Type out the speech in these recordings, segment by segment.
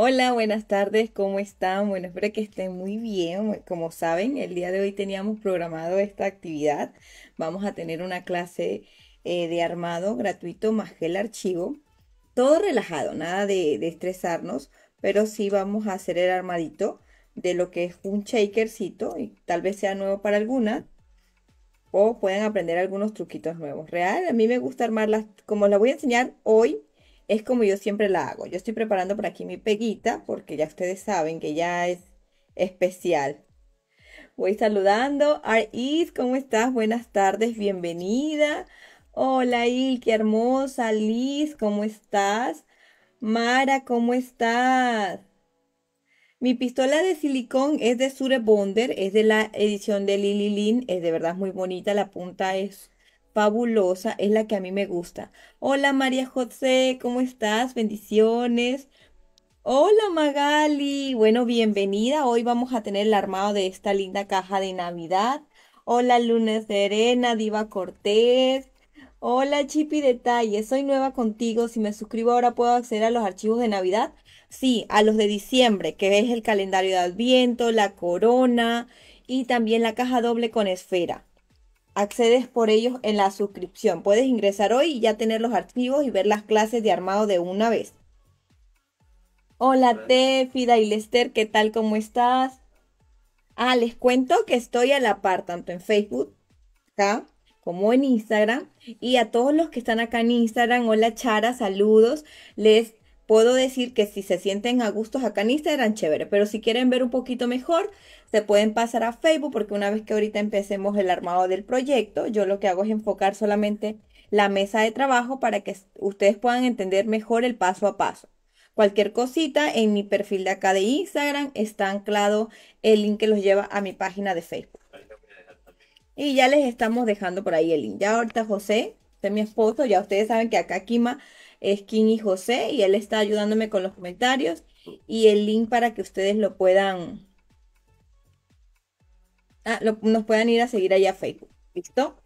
Hola, buenas tardes, ¿cómo están? Bueno, espero que estén muy bien. Como saben, el día de hoy teníamos programado esta actividad. Vamos a tener una clase eh, de armado gratuito más que el archivo. Todo relajado, nada de, de estresarnos, pero sí vamos a hacer el armadito de lo que es un shakercito y tal vez sea nuevo para alguna o pueden aprender algunos truquitos nuevos. Real, a mí me gusta armarlas, como las voy a enseñar hoy, es como yo siempre la hago. Yo estoy preparando por aquí mi peguita porque ya ustedes saben que ya es especial. Voy saludando. Aris, ¿cómo estás? Buenas tardes, bienvenida. Hola Il, qué hermosa. Liz, ¿cómo estás? Mara, ¿cómo estás? Mi pistola de silicón es de Sure Bonder, es de la edición de Lililin. Lin, es de verdad muy bonita, la punta es fabulosa es la que a mí me gusta. Hola María José, ¿cómo estás? Bendiciones. Hola Magali, bueno, bienvenida. Hoy vamos a tener el armado de esta linda caja de Navidad. Hola Lunes de Arena, Diva Cortés. Hola Chipi Detalles, soy nueva contigo. Si me suscribo ahora puedo acceder a los archivos de Navidad. Sí, a los de diciembre, que es el calendario de Adviento, la corona y también la caja doble con esfera accedes por ellos en la suscripción. Puedes ingresar hoy y ya tener los archivos y ver las clases de armado de una vez. Hola, Tefida y Lester, ¿qué tal? ¿Cómo estás? Ah, les cuento que estoy a la par, tanto en Facebook, acá, como en Instagram. Y a todos los que están acá en Instagram, hola Chara, saludos. Les puedo decir que si se sienten a gustos acá en Instagram, chévere, pero si quieren ver un poquito mejor, se pueden pasar a Facebook porque una vez que ahorita empecemos el armado del proyecto, yo lo que hago es enfocar solamente la mesa de trabajo para que ustedes puedan entender mejor el paso a paso. Cualquier cosita en mi perfil de acá de Instagram está anclado el link que los lleva a mi página de Facebook. Y ya les estamos dejando por ahí el link. Ya ahorita José, usted es mi esposo, ya ustedes saben que acá Kima es y José y él está ayudándome con los comentarios y el link para que ustedes lo puedan, ah, nos puedan ir a seguir allá a Facebook. ¿Listo?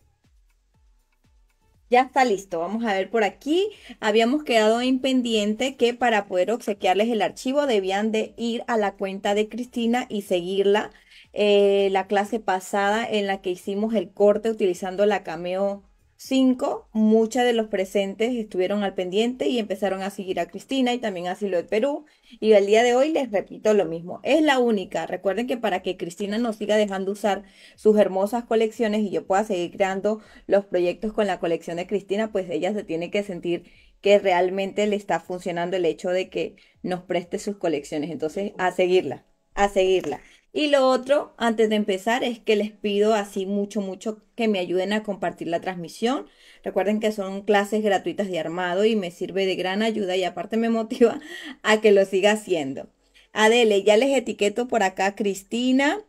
Ya está listo. Vamos a ver por aquí. Habíamos quedado en pendiente que para poder obsequiarles el archivo debían de ir a la cuenta de Cristina y seguirla. Eh, la clase pasada en la que hicimos el corte utilizando la cameo Cinco, muchas de los presentes estuvieron al pendiente y empezaron a seguir a Cristina y también a de Perú. Y al día de hoy les repito lo mismo, es la única. Recuerden que para que Cristina nos siga dejando usar sus hermosas colecciones y yo pueda seguir creando los proyectos con la colección de Cristina, pues ella se tiene que sentir que realmente le está funcionando el hecho de que nos preste sus colecciones. Entonces, a seguirla, a seguirla. Y lo otro, antes de empezar, es que les pido así mucho, mucho que me ayuden a compartir la transmisión. Recuerden que son clases gratuitas de armado y me sirve de gran ayuda y aparte me motiva a que lo siga haciendo. Adele, ya les etiqueto por acá Cristina.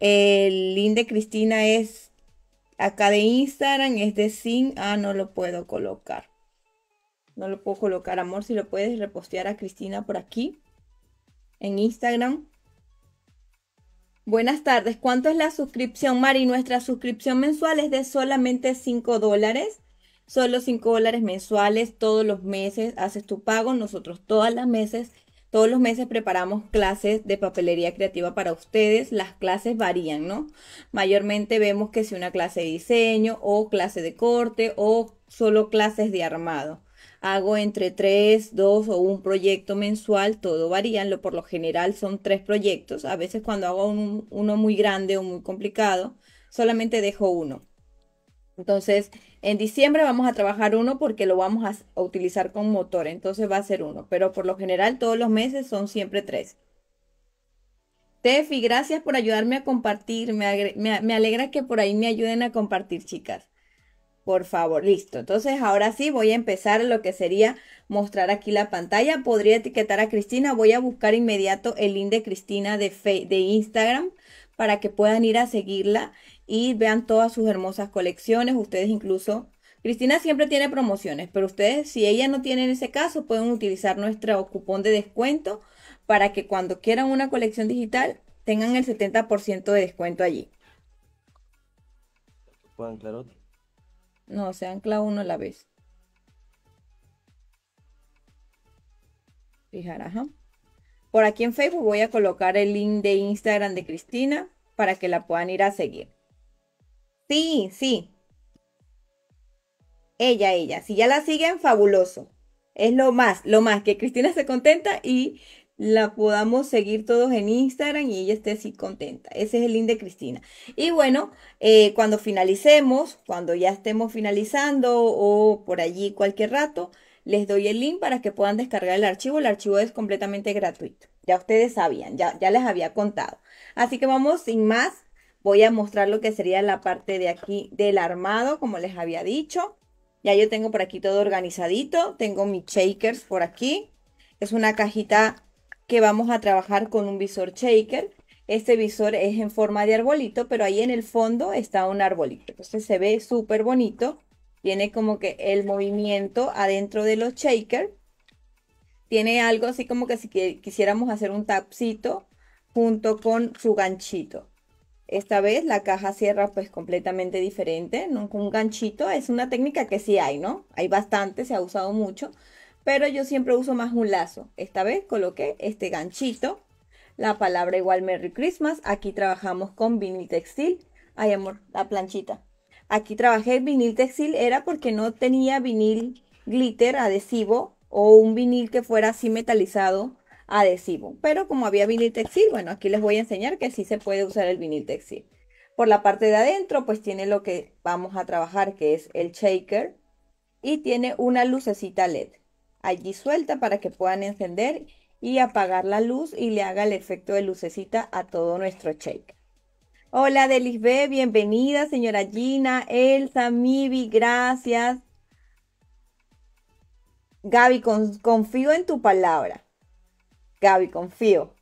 El link de Cristina es acá de Instagram, es de Sin. Ah, no lo puedo colocar. No lo puedo colocar, amor, si lo puedes repostear a Cristina por aquí en Instagram. Buenas tardes. ¿Cuánto es la suscripción, Mari? Nuestra suscripción mensual es de solamente 5 dólares. Solo 5 dólares mensuales todos los meses haces tu pago. Nosotros todas las meses, todos los meses preparamos clases de papelería creativa para ustedes. Las clases varían, ¿no? Mayormente vemos que si una clase de diseño o clase de corte o solo clases de armado. Hago entre tres, dos o un proyecto mensual, todo varía, lo, por lo general son tres proyectos, a veces cuando hago uno muy grande o muy complicado, solamente dejo uno. Entonces, en diciembre vamos a trabajar uno porque lo vamos a, utilizar con motor, entonces va a ser uno, pero por lo general todos los meses son siempre tres. Tefi, gracias por ayudarme a compartir, me, me alegra que por ahí me ayuden a compartir, chicas. Por favor, listo. Entonces ahora sí voy a empezar lo que sería mostrar aquí la pantalla. Podría etiquetar a Cristina. Voy a buscar inmediato el link de Cristina de, Instagram para que puedan ir a seguirla y vean todas sus hermosas colecciones. Ustedes incluso, Cristina siempre tiene promociones, pero ustedes si ella no tiene en ese caso pueden utilizar nuestro cupón de descuento para que cuando quieran una colección digital tengan el 70% de descuento allí. Pueden, claro. No, se ancla uno a la vez. Fijar, ajá. Por aquí en Facebook voy a colocar el link de Instagram de Cristina para que la puedan ir a seguir. Sí, sí. Ella, ella. Si ya la siguen, fabuloso. Es lo más, lo más que Cristina se contenta y la podamos seguir todos en Instagram y ella esté así contenta. Ese es el link de Cristina. Y bueno, eh, cuando finalicemos, cuando ya estemos finalizando o por allí cualquier rato, les doy el link para que puedan descargar el archivo. El archivo es completamente gratuito. Ya ustedes sabían, ya, ya les había contado. Así que vamos sin más. Voy a mostrar lo que sería la parte de aquí del armado, como les había dicho. Ya yo tengo por aquí todo organizadito. Tengo mis shakers por aquí. Es una cajita que vamos a trabajar con un visor shaker. Este visor es en forma de arbolito, pero ahí en el fondo está un arbolito. Entonces se ve súper bonito. Tiene como que el movimiento adentro de los shakers Tiene algo así como que si quisiéramos hacer un tapcito junto con su ganchito. Esta vez la caja cierra pues completamente diferente, Con un ganchito es una técnica que sí hay, ¿no? Hay bastante, se ha usado mucho, pero yo siempre uso más un lazo. Esta vez coloqué este ganchito, la palabra igual Merry Christmas. Aquí trabajamos con vinil textil. Ay, amor, la planchita. Aquí trabajé vinil textil, era porque no tenía vinil glitter adhesivo o un vinil que fuera así metalizado adhesivo. Pero como había vinil textil, bueno, aquí les voy a enseñar que sí se puede usar el vinil textil. Por la parte de adentro, pues tiene lo que vamos a trabajar, que es el shaker. Y tiene una lucecita LED allí suelta para que puedan encender y apagar la luz y le haga el efecto de lucecita a todo nuestro shake. Hola Delisbe, bienvenida señora Gina, Elsa, Mibi, gracias. Gaby, confío en tu palabra. Gaby, confío.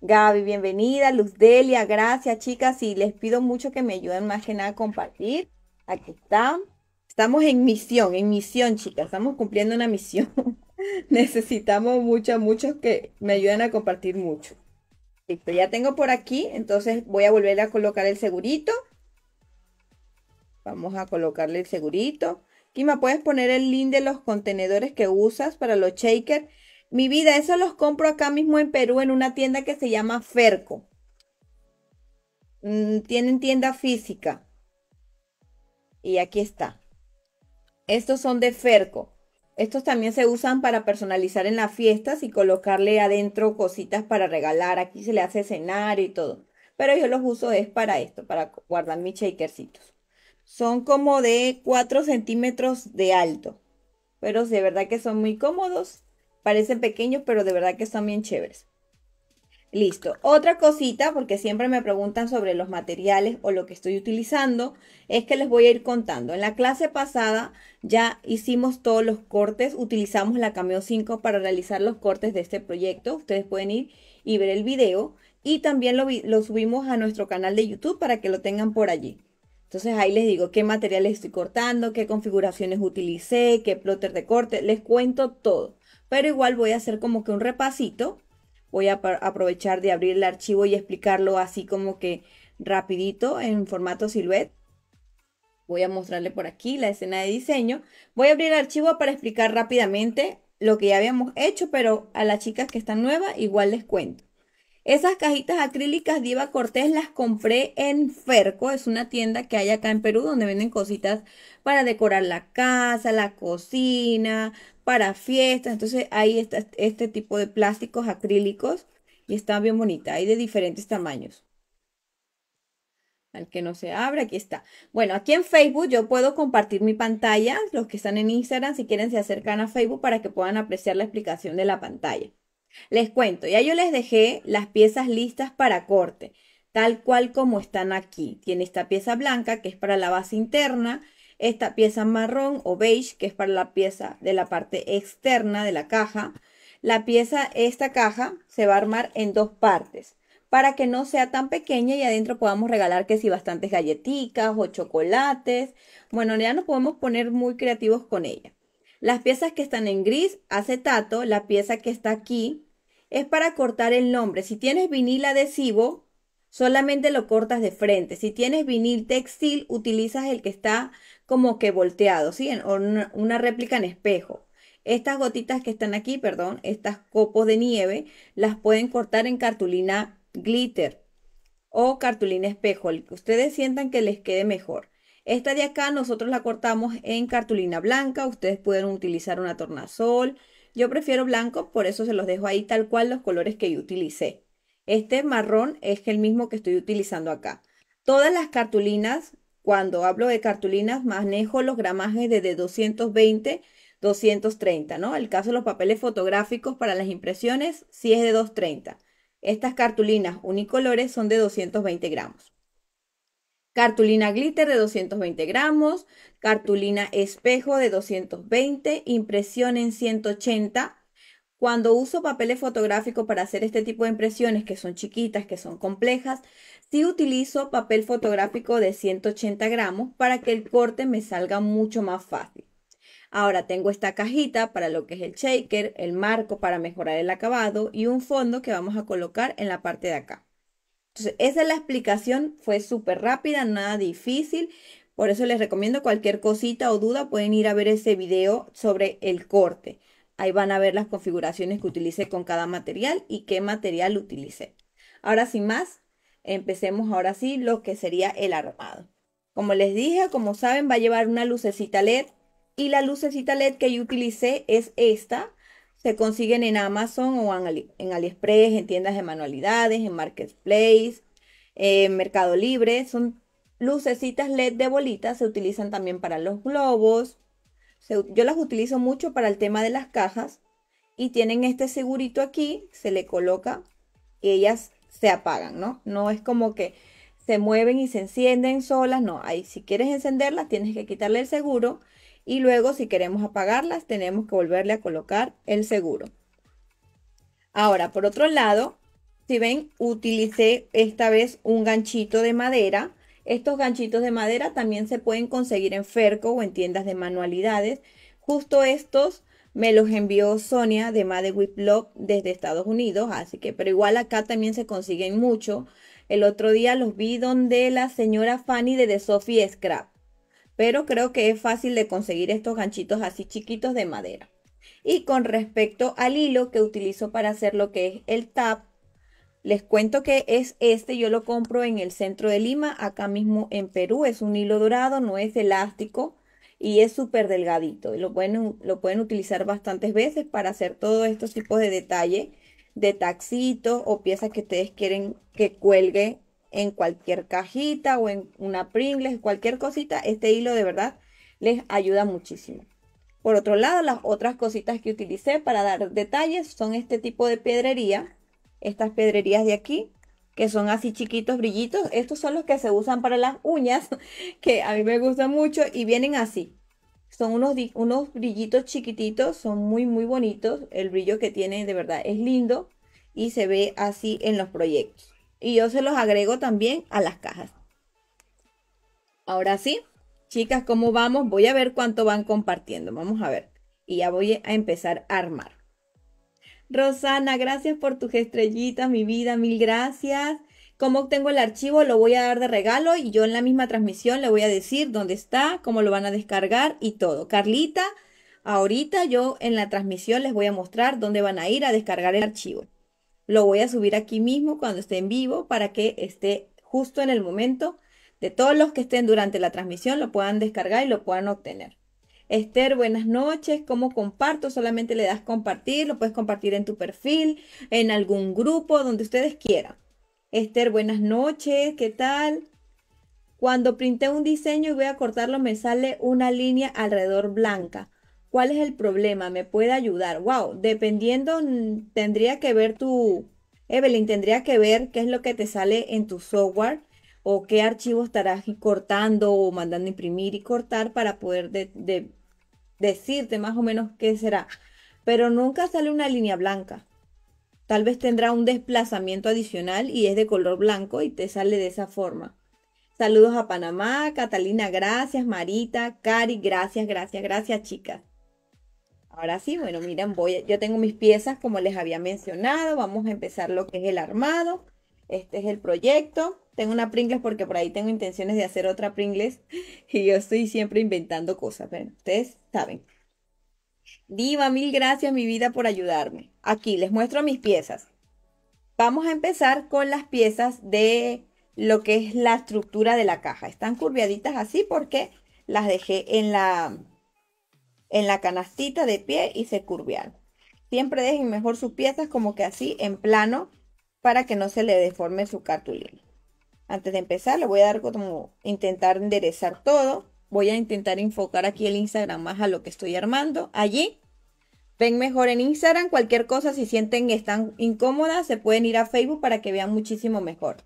Gaby, bienvenida. Luz Delia, gracias chicas. Y les pido mucho que me ayuden más que nada a compartir. Aquí están. Estamos en misión, en misión, chicas. Estamos cumpliendo una misión. Necesitamos muchas, muchos que me ayuden a compartir mucho. Listo, ya tengo por aquí. Entonces voy a volver a colocar el segurito. Vamos a colocarle el segurito. Kima, ¿puedes poner el link de los contenedores que usas para los shakers? Mi vida, eso los compro acá mismo en Perú en una tienda que se llama Ferco. Mm, tienen tienda física. Y aquí está. Estos son de Ferco. Estos también se usan para personalizar en las fiestas y colocarle adentro cositas para regalar. Aquí se le hace cenar y todo. Pero yo los uso es para esto, para guardar mis shakercitos. Son como de 4 centímetros de alto. Pero de verdad que son muy cómodos. Parecen pequeños, pero de verdad que son bien chéveres. Listo. Otra cosita, porque siempre me preguntan sobre los materiales o lo que estoy utilizando, es que les voy a ir contando. En la clase pasada ya hicimos todos los cortes, utilizamos la Cameo 5 para realizar los cortes de este proyecto. Ustedes pueden ir y ver el video y también lo, subimos a nuestro canal de YouTube para que lo tengan por allí. Entonces ahí les digo qué materiales estoy cortando, qué configuraciones utilicé, qué plotter de corte, les cuento todo. Pero igual voy a hacer como que un repasito voy a aprovechar de abrir el archivo y explicarlo así como que rapidito en formato silhouette. Voy a mostrarle por aquí la escena de diseño. Voy a abrir el archivo para explicar rápidamente lo que ya habíamos hecho, pero a las chicas que están nuevas igual les cuento. Esas cajitas acrílicas Diva Cortés las compré en Ferco, es una tienda que hay acá en Perú donde venden cositas para decorar la casa, la cocina, para fiestas. Entonces ahí este, este tipo de plásticos acrílicos y está bien bonita, hay de diferentes tamaños. Al que no se abre, aquí está. Bueno, aquí en Facebook yo puedo compartir mi pantalla. Los que están en Instagram, si quieren, se acercan a Facebook para que puedan apreciar la explicación de la pantalla. Les cuento, ya yo les dejé las piezas listas para corte, tal cual como están aquí. Tiene esta pieza blanca que es para la base interna, esta pieza marrón o beige que es para la pieza de la parte externa de la caja. La pieza, esta caja, se va a armar en dos partes para que no sea tan pequeña y adentro podamos regalar que si bastantes galletitas o chocolates. Bueno, ya nos podemos poner muy creativos con ella. Las piezas que están en gris, acetato, la pieza que está aquí, es para cortar el nombre. Si tienes vinil adhesivo, solamente lo cortas de frente. Si tienes vinil textil, utilizas el que está como que volteado, ¿sí? O una, una réplica en espejo. Estas gotitas que están aquí, perdón, estas copos de nieve, las pueden cortar en cartulina glitter o cartulina espejo, el que ustedes sientan que les quede mejor. Esta de acá nosotros la cortamos en cartulina blanca, ustedes pueden utilizar una tornasol, yo prefiero blanco, por eso se los dejo ahí tal cual los colores que yo utilicé. Este marrón es el mismo que estoy utilizando acá. Todas las cartulinas, cuando hablo de cartulinas, manejo los gramajes desde 220 230, ¿no? El caso de los papeles fotográficos para las impresiones sí es de 230. Estas cartulinas unicolores son de 220 gramos cartulina glitter de 220 gramos, cartulina espejo de 220, impresión en 180. Cuando uso papeles fotográficos para hacer este tipo de impresiones que son chiquitas, que son complejas, sí utilizo papel fotográfico de 180 gramos para que el corte me salga mucho más fácil. Ahora tengo esta cajita para lo que es el shaker, el marco para mejorar el acabado y un fondo que vamos a colocar en la parte de acá. Entonces, esa es la explicación, fue súper rápida, nada difícil. Por eso les recomiendo cualquier cosita o duda, pueden ir a ver ese video sobre el corte. Ahí van a ver las configuraciones que utilicé con cada material y qué material utilicé. Ahora sin más, empecemos ahora sí lo que sería el armado. Como les dije, como saben, va a llevar una lucecita LED y la lucecita LED que yo utilicé es esta, se consiguen en Amazon o en, AliExpress, en tiendas de manualidades, en Marketplace, en Mercado Libre. Son lucecitas LED de bolitas, se utilizan también para los globos. yo las utilizo mucho para el tema de las cajas. Y tienen este segurito aquí, se le coloca y ellas se apagan, ¿no? No es como que se mueven y se encienden solas, no. Ahí si quieres encenderlas tienes que quitarle el seguro y luego si queremos apagarlas tenemos que volverle a colocar el seguro. Ahora, por otro lado, si ven, utilicé esta vez un ganchito de madera. Estos ganchitos de madera también se pueden conseguir en Ferco o en tiendas de manualidades. Justo estos me los envió Sonia de Made With desde Estados Unidos, así que, pero igual acá también se consiguen mucho. El otro día los vi donde la señora Fanny de The Sophie Scrap pero creo que es fácil de conseguir estos ganchitos así chiquitos de madera. Y con respecto al hilo que utilizo para hacer lo que es el tap, les cuento que es este, yo lo compro en el centro de Lima, acá mismo en Perú, es un hilo dorado, no es elástico y es súper delgadito. Lo pueden, lo pueden utilizar bastantes veces para hacer todos estos tipos de detalles de taxitos o piezas que ustedes quieren que cuelgue en cualquier cajita o en una Pringles, cualquier cosita, este hilo de verdad les ayuda muchísimo. Por otro lado, las otras cositas que utilicé para dar detalles son este tipo de piedrería, estas pedrerías de aquí, que son así chiquitos brillitos. Estos son los que se usan para las uñas, que a mí me gustan mucho y vienen así. Son unos, unos brillitos chiquititos, son muy muy bonitos. El brillo que tienen de verdad es lindo y se ve así en los proyectos y yo se los agrego también a las cajas. Ahora sí, chicas, ¿cómo vamos? Voy a ver cuánto van compartiendo. Vamos a ver. Y ya voy a empezar a armar. Rosana, gracias por tus estrellitas, mi vida, mil gracias. ¿Cómo obtengo el archivo? Lo voy a dar de regalo y yo en la misma transmisión le voy a decir dónde está, cómo lo van a descargar y todo. Carlita, ahorita yo en la transmisión les voy a mostrar dónde van a ir a descargar el archivo. Lo voy a subir aquí mismo cuando esté en vivo para que esté justo en el momento de todos los que estén durante la transmisión lo puedan descargar y lo puedan obtener. Esther, buenas noches. ¿Cómo comparto? Solamente le das compartir, lo puedes compartir en tu perfil, en algún grupo, donde ustedes quieran. Esther, buenas noches. ¿Qué tal? Cuando printé un diseño y voy a cortarlo, me sale una línea alrededor blanca. ¿Cuál es el problema? ¿Me puede ayudar? Wow, dependiendo, mm, tendría que ver tu, Evelyn, tendría que ver qué es lo que te sale en tu software o qué archivo estarás cortando o mandando imprimir y cortar para poder decirte más o menos qué será. Pero nunca sale una línea blanca. Tal vez tendrá un desplazamiento adicional y es de color blanco y te sale de esa forma. Saludos a Panamá, Catalina, gracias, Marita, Cari, gracias, gracias, gracias, chicas. Ahora sí, bueno, miren, voy, yo tengo mis piezas como les había mencionado. Vamos a empezar lo que es el armado. Este es el proyecto. Tengo una Pringles porque por ahí tengo intenciones de hacer otra Pringles. Y yo estoy siempre inventando cosas. pero ustedes saben. Diva, mil gracias mi vida por ayudarme. Aquí les muestro mis piezas. Vamos a empezar con las piezas de lo que es la estructura de la caja. Están curviaditas así porque las dejé en la, en la canastita de pie y se curvean. Siempre dejen mejor sus piezas como que así en plano para que no se le deforme su cartulina. Antes de empezar le voy a dar como intentar enderezar todo. Voy a intentar enfocar aquí el Instagram más a lo que estoy armando. Allí ven mejor en Instagram. Cualquier cosa si sienten que están incómodas se pueden ir a Facebook para que vean muchísimo mejor.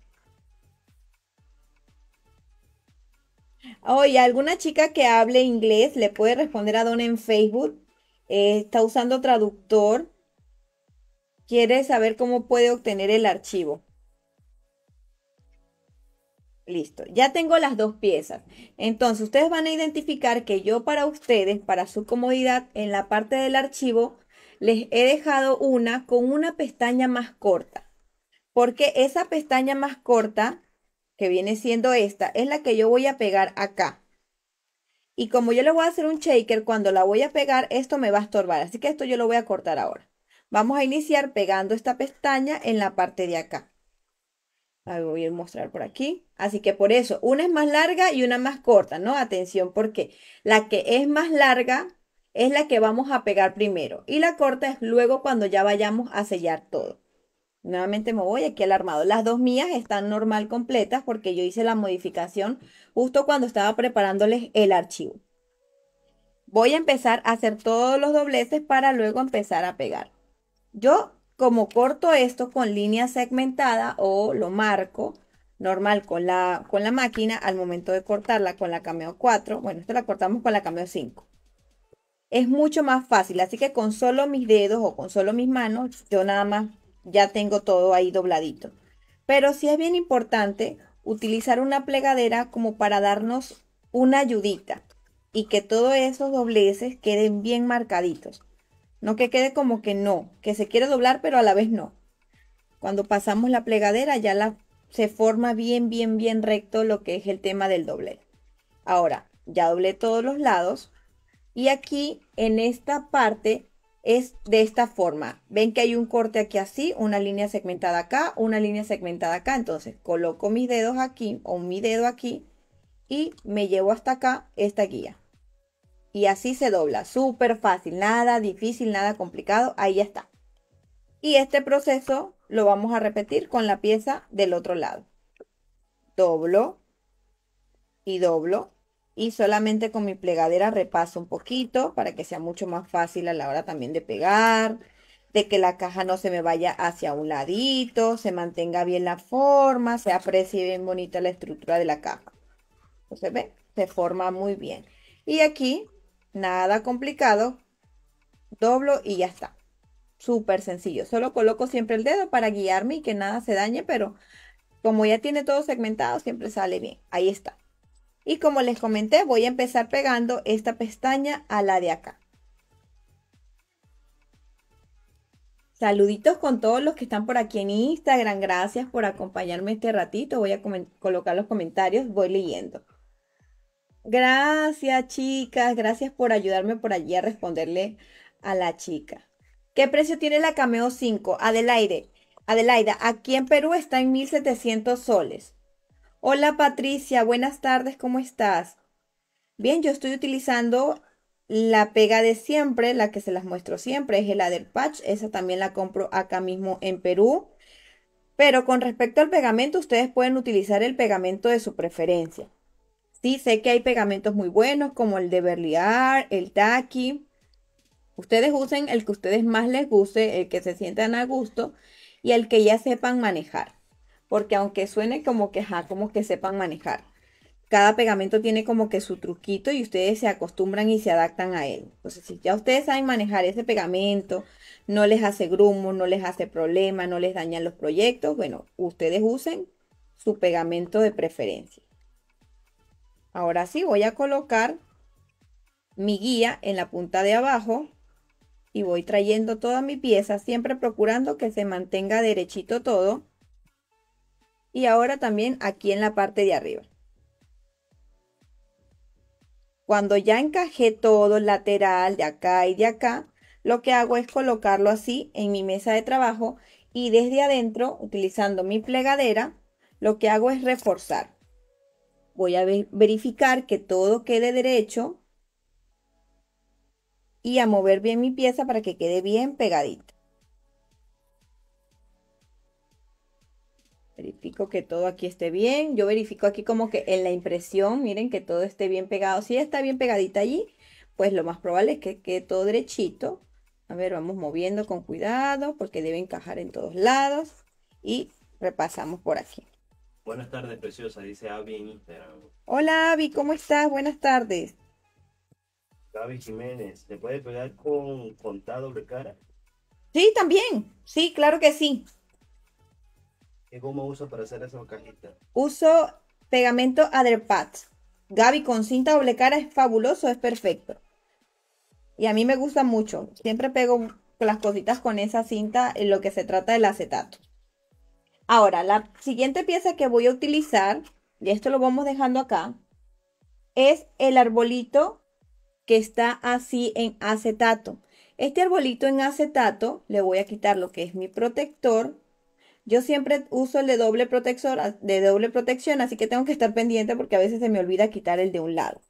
Oye, alguna chica que hable inglés le puede responder a Don en Facebook. Eh, está usando traductor. Quiere saber cómo puede obtener el archivo. Listo, ya tengo las dos piezas. Entonces, ustedes van a identificar que yo para ustedes, para su comodidad, en la parte del archivo, les he dejado una con una pestaña más corta. Porque esa pestaña más corta que viene siendo esta, es la que yo voy a pegar acá. Y como yo le voy a hacer un shaker, cuando la voy a pegar, esto me va a estorbar. Así que esto yo lo voy a cortar ahora. Vamos a iniciar pegando esta pestaña en la parte de acá. La voy a mostrar por aquí. Así que por eso, una es más larga y una más corta, ¿no? Atención, porque la que es más larga es la que vamos a pegar primero. Y la corta es luego cuando ya vayamos a sellar todo. Nuevamente me voy aquí al armado. Las dos mías están normal completas porque yo hice la modificación justo cuando estaba preparándoles el archivo. Voy a empezar a hacer todos los dobleces para luego empezar a pegar. Yo como corto esto con línea segmentada o lo marco normal con la, con la máquina al momento de cortarla con la cameo 4, bueno, esto la cortamos con la cameo 5 es mucho más fácil. Así que con solo mis dedos o con solo mis manos, yo nada más ya tengo todo ahí dobladito. Pero sí es bien importante utilizar una plegadera como para darnos una ayudita y que todos esos dobleces queden bien marcaditos. No que quede como que no, que se quiere doblar pero a la vez no. Cuando pasamos la plegadera ya la, se forma bien, bien, bien recto lo que es el tema del doble. Ahora, ya doblé todos los lados y aquí en esta parte es de esta forma. Ven que hay un corte aquí así, una línea segmentada acá, una línea segmentada acá. Entonces coloco mis dedos aquí o mi dedo aquí y me llevo hasta acá esta guía. Y así se dobla. Súper fácil, nada difícil, nada complicado. Ahí ya está. Y este proceso lo vamos a repetir con la pieza del otro lado. Doblo y doblo y solamente con mi plegadera repaso un poquito para que sea mucho más fácil a la hora también de pegar, de que la caja no se me vaya hacia un ladito, se mantenga bien la forma, se aprecie bien bonita la estructura de la caja. se ve, se forma muy bien. Y aquí, nada complicado, doblo y ya está. Súper sencillo. Solo coloco siempre el dedo para guiarme y que nada se dañe, pero como ya tiene todo segmentado, siempre sale bien. Ahí está. Y como les comenté, voy a empezar pegando esta pestaña a la de acá. Saluditos con todos los que están por aquí en Instagram. Gracias por acompañarme este ratito. Voy a colocar los comentarios, voy leyendo. Gracias, chicas. Gracias por ayudarme por allí a responderle a la chica. ¿Qué precio tiene la Cameo 5? Adelaide. Adelaida, aquí en Perú está en 1700 soles. Hola Patricia, buenas tardes, ¿cómo estás? Bien, yo estoy utilizando la pega de siempre, la que se las muestro siempre, es la del Patch, esa también la compro acá mismo en Perú. Pero con respecto al pegamento, ustedes pueden utilizar el pegamento de su preferencia. Sí, sé que hay pegamentos muy buenos como el de Berliar, el Taki. Ustedes usen el que ustedes más les guste, el que se sientan a gusto y el que ya sepan manejar porque aunque suene como que, como que sepan manejar. Cada pegamento tiene como que su truquito y ustedes se acostumbran y se adaptan a él. Entonces, si ya ustedes saben manejar ese pegamento, no les hace grumos, no les hace problemas, no les dañan los proyectos, bueno, ustedes usen su pegamento de preferencia. Ahora sí, voy a colocar mi guía en la punta de abajo y voy trayendo toda mi pieza, siempre procurando que se mantenga derechito todo y ahora también aquí en la parte de arriba. Cuando ya encajé todo lateral de acá y de acá, lo que hago es colocarlo así en mi mesa de trabajo y desde adentro, utilizando mi plegadera, lo que hago es reforzar. Voy a verificar que todo quede derecho y a mover bien mi pieza para que quede bien pegadita. Verifico que todo aquí esté bien. Yo verifico aquí como que en la impresión, miren que todo esté bien pegado. Si está bien pegadita allí, pues lo más probable es que quede todo derechito. A ver, vamos moviendo con cuidado porque debe encajar en todos lados. Y repasamos por aquí. Buenas tardes, preciosa, dice Abby en Instagram. Hola Abby, ¿cómo estás? Buenas tardes. Gaby Jiménez, ¿se puede pegar con, contado de cara? Sí, también. Sí, claro que sí. ¿Qué goma uso para hacer esa cajita? Uso pegamento adherpad. Gaby con cinta doble cara es fabuloso, es perfecto. Y a mí me gusta mucho. Siempre pego las cositas con esa cinta en lo que se trata del acetato. Ahora, la siguiente pieza que voy a utilizar, y esto lo vamos dejando acá, es el arbolito que está así en acetato. Este arbolito en acetato, le voy a quitar lo que es mi protector yo siempre uso el de doble protector, de doble protección, así que tengo que estar pendiente porque a veces se me olvida quitar el de un lado.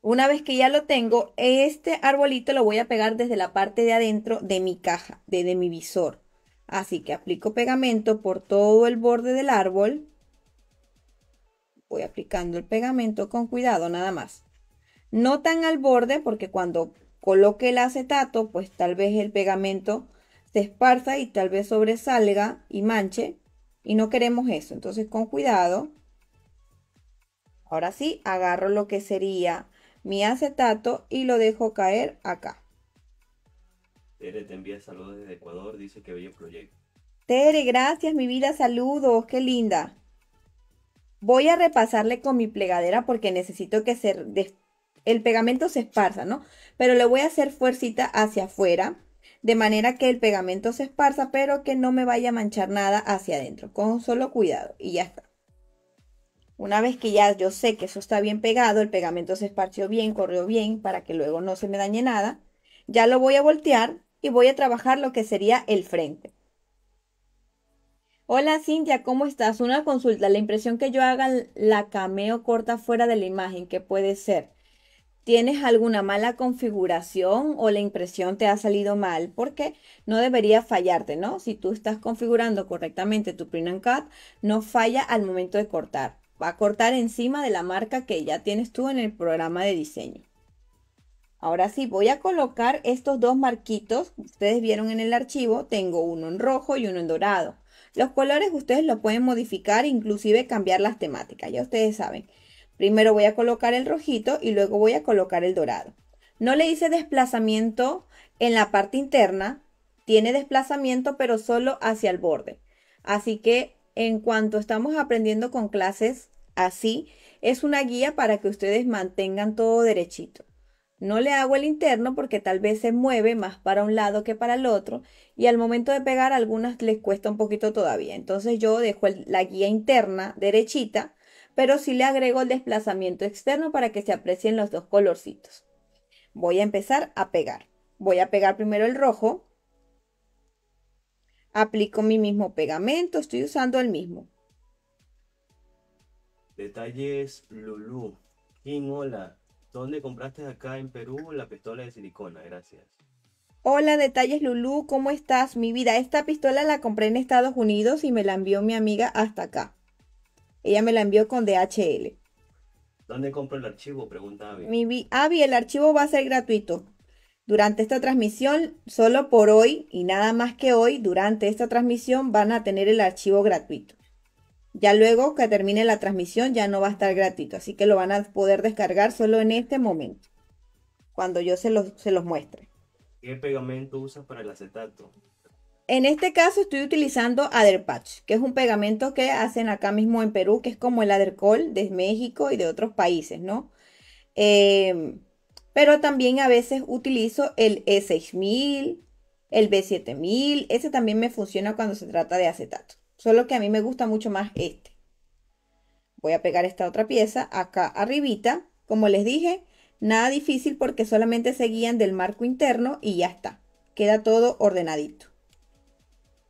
Una vez que ya lo tengo, este arbolito lo voy a pegar desde la parte de adentro de mi caja, de, de mi visor. Así que aplico pegamento por todo el borde del árbol. Voy aplicando el pegamento con cuidado nada más. No tan al borde porque cuando coloque el acetato, pues tal vez el pegamento se esparza y tal vez sobresalga y manche y no queremos eso. Entonces con cuidado, ahora sí agarro lo que sería mi acetato y lo dejo caer acá. Tere te envía saludos desde Ecuador, dice que bello proyecto. Tere, gracias, mi vida, saludos, qué linda. Voy a repasarle con mi plegadera porque necesito que se el pegamento se esparza, ¿no? Pero le voy a hacer fuercita hacia afuera de manera que el pegamento se esparza, pero que no me vaya a manchar nada hacia adentro, con solo cuidado y ya está. Una vez que ya yo sé que eso está bien pegado, el pegamento se esparció bien, corrió bien, para que luego no se me dañe nada, ya lo voy a voltear y voy a trabajar lo que sería el frente. Hola Cintia, ¿cómo estás? Una consulta, la impresión que yo haga la cameo corta fuera de la imagen, ¿qué puede ser? tienes alguna mala configuración o la impresión te ha salido mal, porque no debería fallarte, ¿no? Si tú estás configurando correctamente tu print and cut, no falla al momento de cortar. Va a cortar encima de la marca que ya tienes tú en el programa de diseño. Ahora sí, voy a colocar estos dos marquitos. Ustedes vieron en el archivo, tengo uno en rojo y uno en dorado. Los colores ustedes lo pueden modificar, inclusive cambiar las temáticas, ya ustedes saben. Primero voy a colocar el rojito y luego voy a colocar el dorado. No le hice desplazamiento en la parte interna, tiene desplazamiento pero solo hacia el borde. Así que en cuanto estamos aprendiendo con clases así, es una guía para que ustedes mantengan todo derechito. No le hago el interno porque tal vez se mueve más para un lado que para el otro y al momento de pegar algunas les cuesta un poquito todavía. Entonces yo dejo la guía interna derechita pero sí le agrego el desplazamiento externo para que se aprecien los dos colorcitos. Voy a empezar a pegar. Voy a pegar primero el rojo. Aplico mi mismo pegamento, estoy usando el mismo. Detalles Lulu. hola. ¿Dónde compraste acá en Perú la pistola de silicona? Gracias. Hola, detalles Lulu. ¿cómo estás? Mi vida, esta pistola la compré en Estados Unidos y me la envió mi amiga hasta acá. Ella me la envió con DHL. ¿Dónde compro el archivo? Pregunta Avi. Mi, el archivo va a ser gratuito. Durante esta transmisión, solo por hoy y nada más que hoy, durante esta transmisión van a tener el archivo gratuito. Ya luego que termine la transmisión ya no va a estar gratuito, así que lo van a poder descargar solo en este momento, cuando yo se se los muestre. ¿Qué pegamento usas para el acetato? En este caso estoy utilizando Aderpatch, que es un pegamento que hacen acá mismo en Perú, que es como el Adercol de México y de otros países, ¿no? Em, pero también a veces utilizo el E6000, el B7000, ese también me funciona cuando se trata de acetato, solo que a mí me gusta mucho más este. Voy a pegar esta otra pieza acá arribita, como les dije, nada difícil porque solamente se guían del marco interno y ya está, queda todo ordenadito.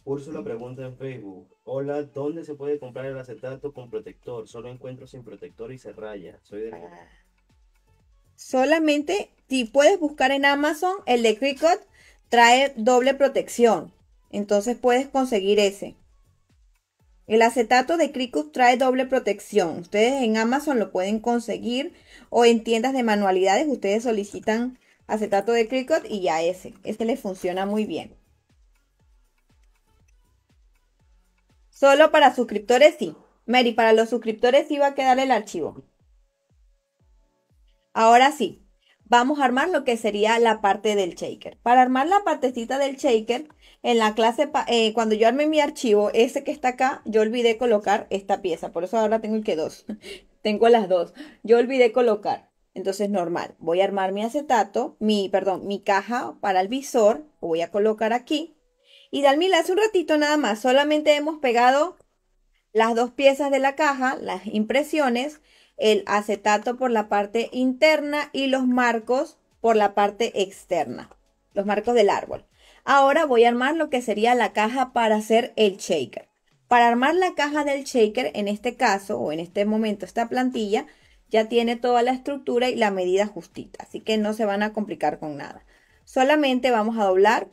Úrsula pregunta en Facebook. Hola, ¿dónde se puede comprar el acetato con protector? Solo encuentro sin protector y se raya. Soy de... Ah. Solamente si puedes buscar en Amazon el de Cricut, trae doble protección. Entonces puedes conseguir ese. El acetato de Cricut trae doble protección. Ustedes en Amazon lo pueden conseguir o en tiendas de manualidades ustedes solicitan acetato de Cricut y ya ese. Este les funciona muy bien. Solo para suscriptores sí. Mary, para los suscriptores sí va a quedar el archivo. Ahora sí, vamos a armar lo que sería la parte del shaker. Para armar la partecita del shaker, en la clase, eh, cuando yo armé mi archivo, ese que está acá, yo olvidé colocar esta pieza. Por eso ahora tengo el que dos. tengo las dos. Yo olvidé colocar. Entonces, normal. Voy a armar mi acetato, mi, perdón, mi caja para el visor. voy a colocar aquí. Y Dalmila, hace un ratito nada más, solamente hemos pegado las dos piezas de la caja, las impresiones, el acetato por la parte interna y los marcos por la parte externa, los marcos del árbol. Ahora voy a armar lo que sería la caja para hacer el shaker. Para armar la caja del shaker, en este caso o en este momento esta plantilla, ya tiene toda la estructura y la medida justita, así que no se van a complicar con nada. Solamente vamos a doblar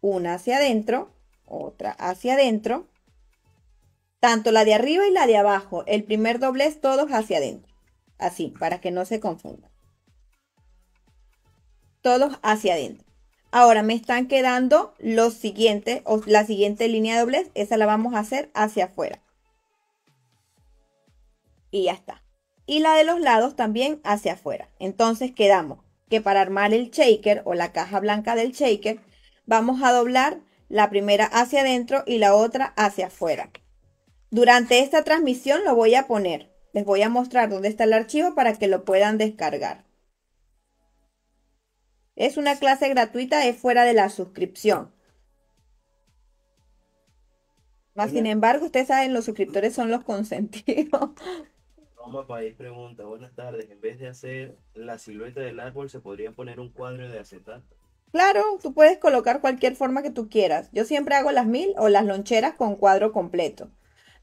una hacia adentro, otra hacia adentro, tanto la de arriba y la de abajo, el primer doblez todos hacia adentro, así, para que no se confundan. Todos hacia adentro. Ahora me están quedando los siguientes, o la siguiente línea de doblez, esa la vamos a hacer hacia afuera. Y ya está. Y la de los lados también hacia afuera. Entonces quedamos que para armar el shaker o la caja blanca del shaker, vamos a doblar la primera hacia adentro y la otra hacia afuera. Durante esta transmisión lo voy a poner. Les voy a mostrar dónde está el archivo para que lo puedan descargar. Es una clase gratuita, es fuera de la suscripción. Más sin embargo, ustedes saben, los suscriptores son los consentidos. Toma País pregunta, buenas tardes, en vez de hacer la silueta del árbol, ¿se podría poner un cuadro de acetato? Claro, tú puedes colocar cualquier forma que tú quieras. Yo siempre hago las mil o las loncheras con cuadro completo.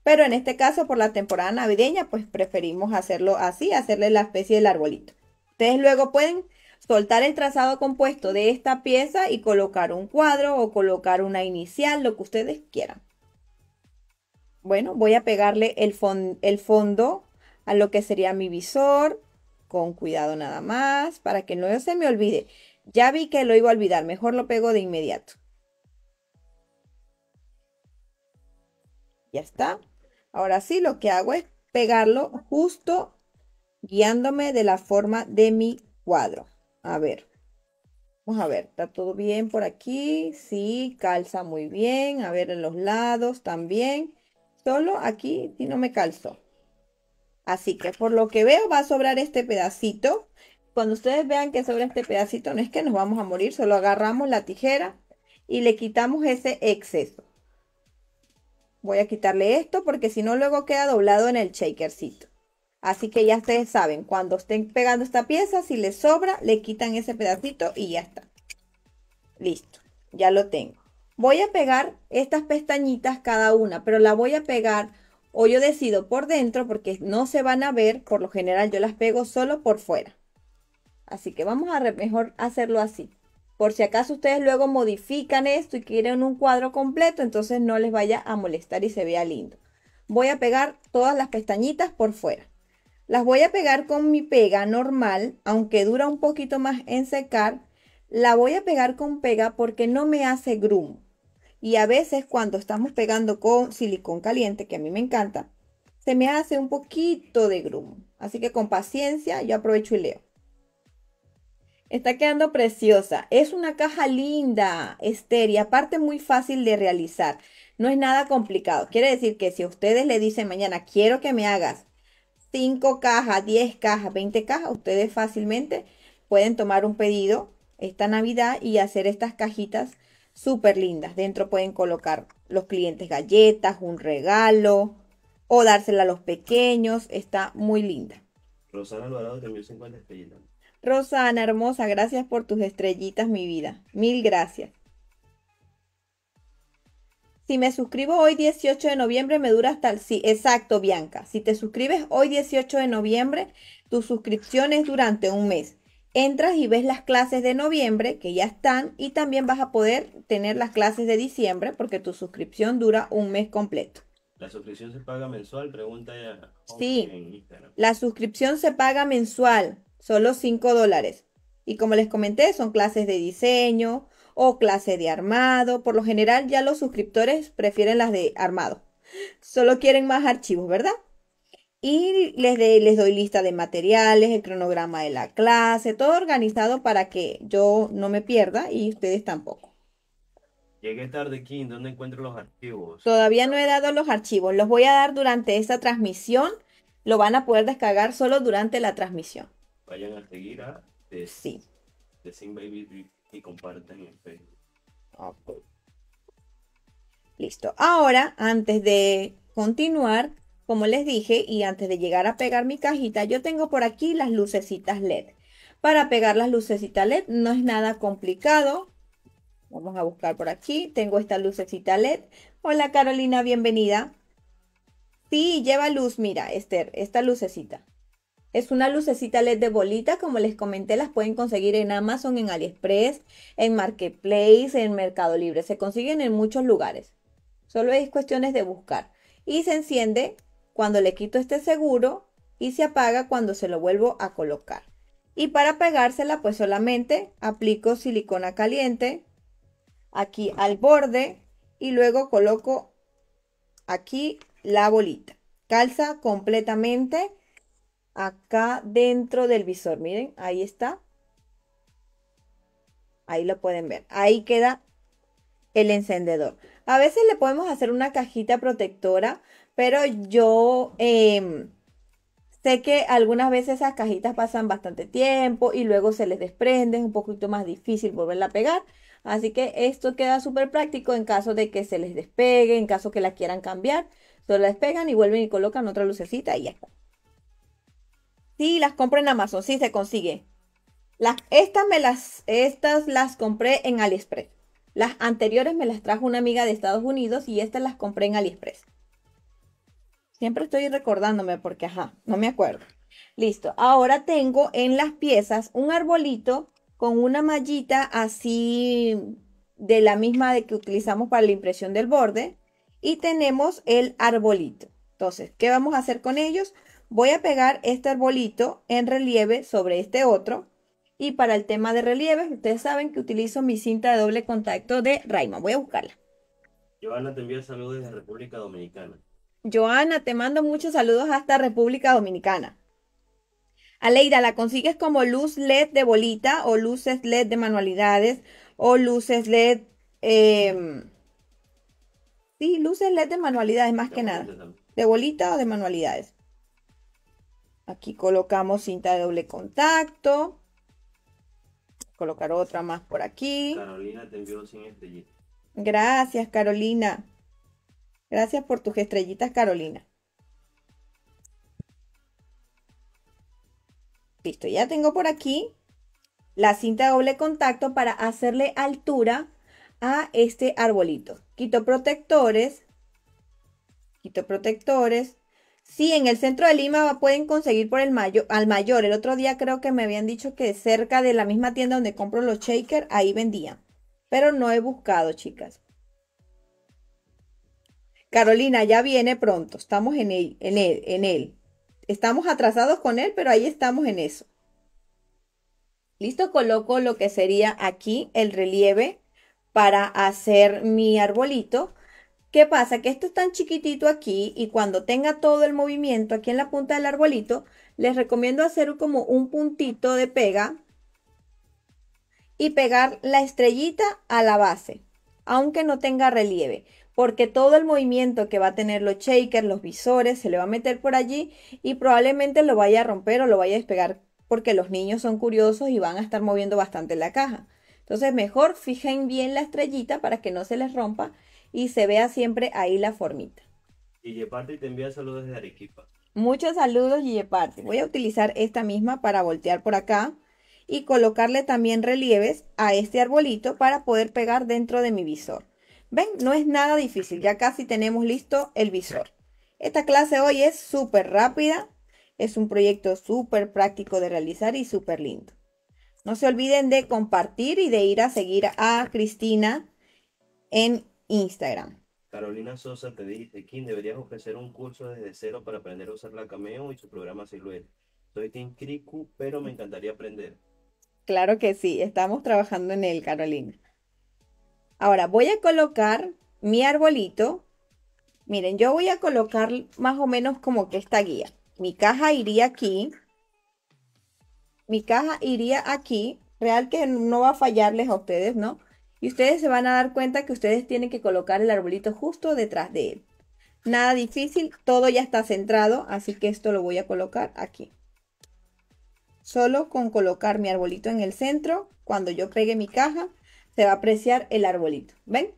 Pero en este caso, por la temporada navideña, pues preferimos hacerlo así, hacerle la especie del arbolito. Ustedes luego pueden soltar el trazado compuesto de esta pieza y colocar un cuadro o colocar una inicial, lo que ustedes quieran. Bueno, voy a pegarle el, el fondo a lo que sería mi visor, con cuidado nada más, para que no se me olvide. Ya vi que lo iba a olvidar, mejor lo pego de inmediato. Ya está. Ahora sí, lo que hago es pegarlo justo guiándome de la forma de mi cuadro. A ver. Vamos a ver, ¿está todo bien por aquí? Sí, calza muy bien. A ver, en los lados también. Solo aquí si no me calzo. Así que por lo que veo va a sobrar este pedacito. Cuando ustedes vean que sobra este pedacito, no es que nos vamos a morir, solo agarramos la tijera y le quitamos ese exceso. Voy a quitarle esto porque si no luego queda doblado en el shakercito. Así que ya ustedes saben, cuando estén pegando esta pieza, si les sobra, le quitan ese pedacito y ya está. Listo, ya lo tengo. Voy a pegar estas pestañitas cada una, pero la voy a pegar o yo decido por dentro porque no se van a ver, por lo general yo las pego solo por fuera. Así que vamos a mejor hacerlo así. Por si acaso ustedes luego modifican esto y quieren un cuadro completo, entonces no les vaya a molestar y se vea lindo. Voy a pegar todas las pestañitas por fuera. Las voy a pegar con mi pega normal, aunque dura un poquito más en secar. La voy a pegar con pega porque no me hace grumo. Y a veces cuando estamos pegando con silicón caliente, que a mí me encanta, se me hace un poquito de grumo. Así que con paciencia yo aprovecho y leo. Está quedando preciosa. Es una caja linda, Esther, aparte muy fácil de realizar. No es nada complicado. Quiere decir que si ustedes le dicen mañana, quiero que me hagas 5 cajas, 10 cajas, 20 cajas, ustedes fácilmente pueden tomar un pedido esta Navidad y hacer estas cajitas súper lindas. Dentro pueden colocar los clientes galletas, un regalo o dársela a los pequeños. Está muy linda. Rosana Alvarado Ana hermosa, gracias por tus estrellitas, mi vida. Mil gracias. Si me suscribo hoy 18 de noviembre, me dura hasta el... Sí, exacto, Bianca. Si te suscribes hoy 18 de noviembre, tu suscripción es durante un mes. Entras y ves las clases de noviembre, que ya están, y también vas a poder tener las clases de diciembre, porque tu suscripción dura un mes completo. ¿La suscripción se paga mensual? Pregunta ya. Sí, la suscripción se paga mensual solo 5 dólares. Y como les comenté, son clases de diseño o clase de armado. Por lo general ya los suscriptores prefieren las de armado. Solo quieren más archivos, ¿verdad? Y les, les doy lista de materiales, el cronograma de la clase, todo organizado para que yo no me pierda y ustedes tampoco. Llegué tarde, Kim. ¿Dónde encuentro los archivos? Todavía no he dado los archivos. Los voy a dar durante esta transmisión. Lo van a poder descargar solo durante la transmisión. Vayan a seguir a The, sí. Baby y compartan en Facebook. Listo. Ahora, antes de continuar, como les dije, y antes de llegar a pegar mi cajita, yo tengo por aquí las lucecitas LED. Para pegar las lucecitas LED no es nada complicado. Vamos a buscar por aquí. Tengo esta lucecita LED. Hola Carolina, bienvenida. Sí, lleva luz, mira, Esther, esta lucecita. Es una lucecita LED de bolita, como les comenté, las pueden conseguir en Amazon, en AliExpress, en Marketplace, en Mercado Libre. Se consiguen en muchos lugares. Solo es cuestiones de buscar. Y se enciende cuando le quito este seguro y se apaga cuando se lo vuelvo a colocar. Y para pegársela, pues solamente aplico silicona caliente aquí al borde y luego coloco aquí la bolita. Calza completamente acá dentro del visor. Miren, ahí está. Ahí lo pueden ver. Ahí queda el encendedor. A veces le podemos hacer una cajita protectora, pero yo em, sé que algunas veces esas cajitas pasan bastante tiempo y luego se les desprenden, es un poquito más difícil volverla a pegar. Así que esto queda súper práctico en caso de que se les despegue, en caso que la quieran cambiar. Solo la despegan y vuelven y colocan otra lucecita y ya está. Sí, las compré en Amazon, sí se consigue. Las, estas, me las, estas las compré en AliExpress. Las anteriores me las trajo una amiga de Estados Unidos y estas las compré en AliExpress. Siempre estoy recordándome porque, ajá, no me acuerdo. Listo. Ahora tengo en las piezas un arbolito con una mallita así de la misma de que utilizamos para la impresión del borde. Y tenemos el arbolito. Entonces, ¿qué vamos a hacer con ellos? voy a pegar este arbolito en relieve sobre este otro. Y para el tema de relieve, ustedes saben que utilizo mi cinta de doble contacto de Raima. Voy a buscarla. Joana te envía saludos desde República Dominicana. Joana, te mando muchos saludos hasta República Dominicana. Aleida, la consigues como luz LED de bolita o luces LED de manualidades o luces LED... Em, sí, luces LED de manualidades más que nada. De bolita o de manualidades. Aquí colocamos cinta de doble contacto. Colocar otra más por aquí. Carolina te envió sin estrellitas. Gracias, Carolina. Gracias por tus estrellitas, Carolina. Listo, ya tengo por aquí la cinta de doble contacto para hacerle altura a este arbolito. Quito protectores, quito protectores, Sí, en el centro de Lima pueden conseguir por el mayor, al mayor. El otro día creo que me habían dicho que cerca de la misma tienda donde compro los shakers, ahí vendían. Pero no he buscado, chicas. Carolina, ya viene pronto. Estamos en en él, en él. Estamos atrasados con él, pero ahí estamos en eso. Listo, coloco lo que sería aquí el relieve para hacer mi arbolito ¿Qué pasa? Que esto es tan chiquitito aquí y cuando tenga todo el movimiento aquí en la punta del arbolito, les recomiendo hacer como un puntito de pega y pegar la estrellita a la base, aunque no tenga relieve, porque todo el movimiento que va a tener los shakers, los visores, se le va a meter por allí y probablemente lo vaya a romper o lo vaya a despegar porque los niños son curiosos y van a estar moviendo bastante la caja. Entonces mejor fijen bien la estrellita para que no se les rompa y se vea siempre ahí la formita. Gille te envía saludos desde Arequipa. Muchos saludos, Gille Voy a utilizar esta misma para voltear por acá y colocarle también relieves a este arbolito para poder pegar dentro de mi visor. Ven, no es nada difícil, ya casi tenemos listo el visor. Esta clase hoy es súper rápida, es un proyecto súper práctico de realizar y súper lindo. No se olviden de compartir y de ir a seguir a Cristina en Instagram. Carolina Sosa te dice, Kim, deberías ofrecer un curso desde cero para aprender a usar la Cameo y su programa Silhouette. Soy Tim Cricu, pero me encantaría aprender. Claro que sí, estamos trabajando en él, Carolina. Ahora voy a colocar mi arbolito. Miren, yo voy a colocar más o menos como que esta guía. Mi caja iría aquí. Mi caja iría aquí. Real que no va a fallarles a ustedes, ¿no? y ustedes se van a dar cuenta que ustedes tienen que colocar el arbolito justo detrás de él. Nada difícil, todo ya está centrado, así que esto lo voy a colocar aquí. Solo con colocar mi arbolito en el centro, cuando yo pegue mi caja, se va a apreciar el arbolito. ¿Ven?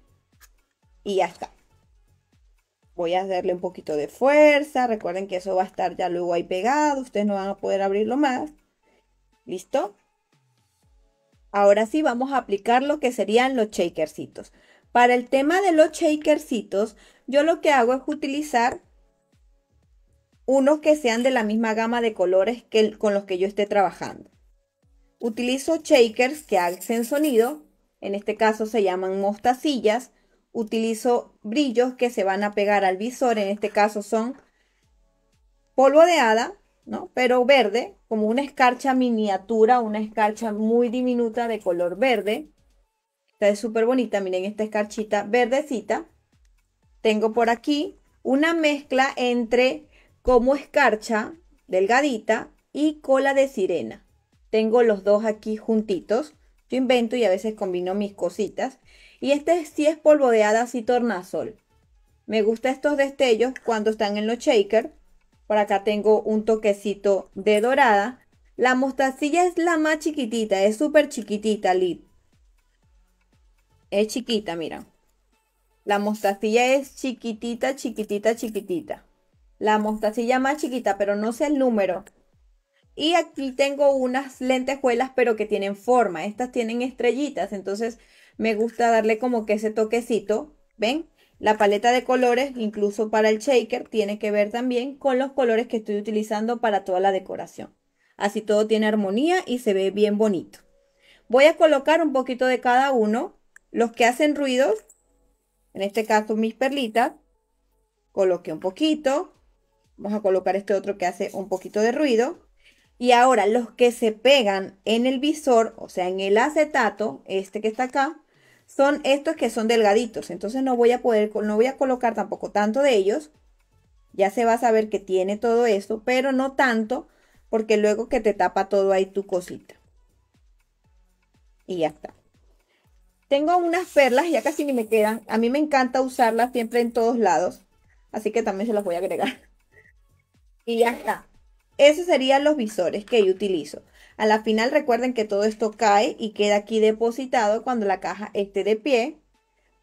Y ya está. Voy a darle un poquito de fuerza. Recuerden que eso va a estar ya luego ahí pegado. Ustedes no van a poder abrirlo más. ¿Listo? Ahora sí vamos a aplicar lo que serían los shakercitos. Para el tema de los shakercitos, yo lo que hago es utilizar unos que sean de la misma gama de colores que con los que yo esté trabajando. Utilizo shakers que hacen sonido, en este caso se llaman mostacillas. Utilizo brillos que se van a pegar al visor, en este caso son polvo de hada, ¿no? pero verde, como una escarcha miniatura, una escarcha muy diminuta de color verde. Esta es súper bonita, miren esta escarchita verdecita. Tengo por aquí una mezcla entre como escarcha delgadita y cola de sirena. Tengo los dos aquí juntitos. Yo invento y a veces combino mis cositas. Y este sí es polvodeada así tornasol. Me gusta estos destellos cuando están en los shakers por acá tengo un toquecito de dorada. La mostacilla es la más chiquitita, es súper chiquitita, Lid. Es chiquita, mira. La mostacilla es chiquitita, chiquitita, chiquitita. La mostacilla más chiquita, pero no sé el número. Y aquí tengo unas lentejuelas, pero que tienen forma. Estas tienen estrellitas, entonces me gusta darle como que ese toquecito. ¿Ven? La paleta de colores, incluso para el shaker, tiene que ver también con los colores que estoy utilizando para toda la decoración. Así todo tiene armonía y se ve bien bonito. Voy a colocar un poquito de cada uno. Los que hacen ruidos, en este caso mis perlitas, coloqué un poquito. Vamos a colocar este otro que hace un poquito de ruido. Y ahora los que se pegan en el visor, o sea, en el acetato, este que está acá, son estos que son delgaditos. Entonces no voy a poder, no voy a colocar tampoco tanto de ellos. Ya se va a saber que tiene todo esto, pero no tanto porque luego que te tapa todo ahí tu cosita. Y ya está. Tengo unas perlas, ya casi ni me quedan. A mí me encanta usarlas siempre en todos lados. Así que también se las voy a agregar. Y ya está. Esos serían los visores que yo utilizo. A la final recuerden que todo esto cae y queda aquí depositado cuando la caja esté de pie,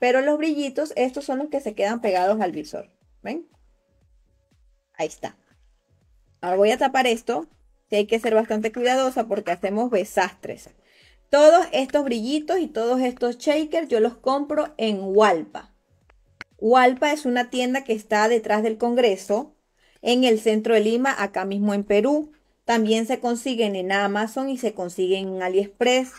pero los brillitos, estos son los que se quedan pegados al visor. ¿Ven? Ahí está. Ahora voy a tapar esto. hay que ser bastante cuidadosa porque hacemos desastres. Todos estos brillitos y todos estos shakers yo los compro en Hualpa. Hualpa es una tienda que está detrás del Congreso, en el centro de Lima, acá mismo en Perú. También se consiguen en Amazon y se consiguen en AliExpress.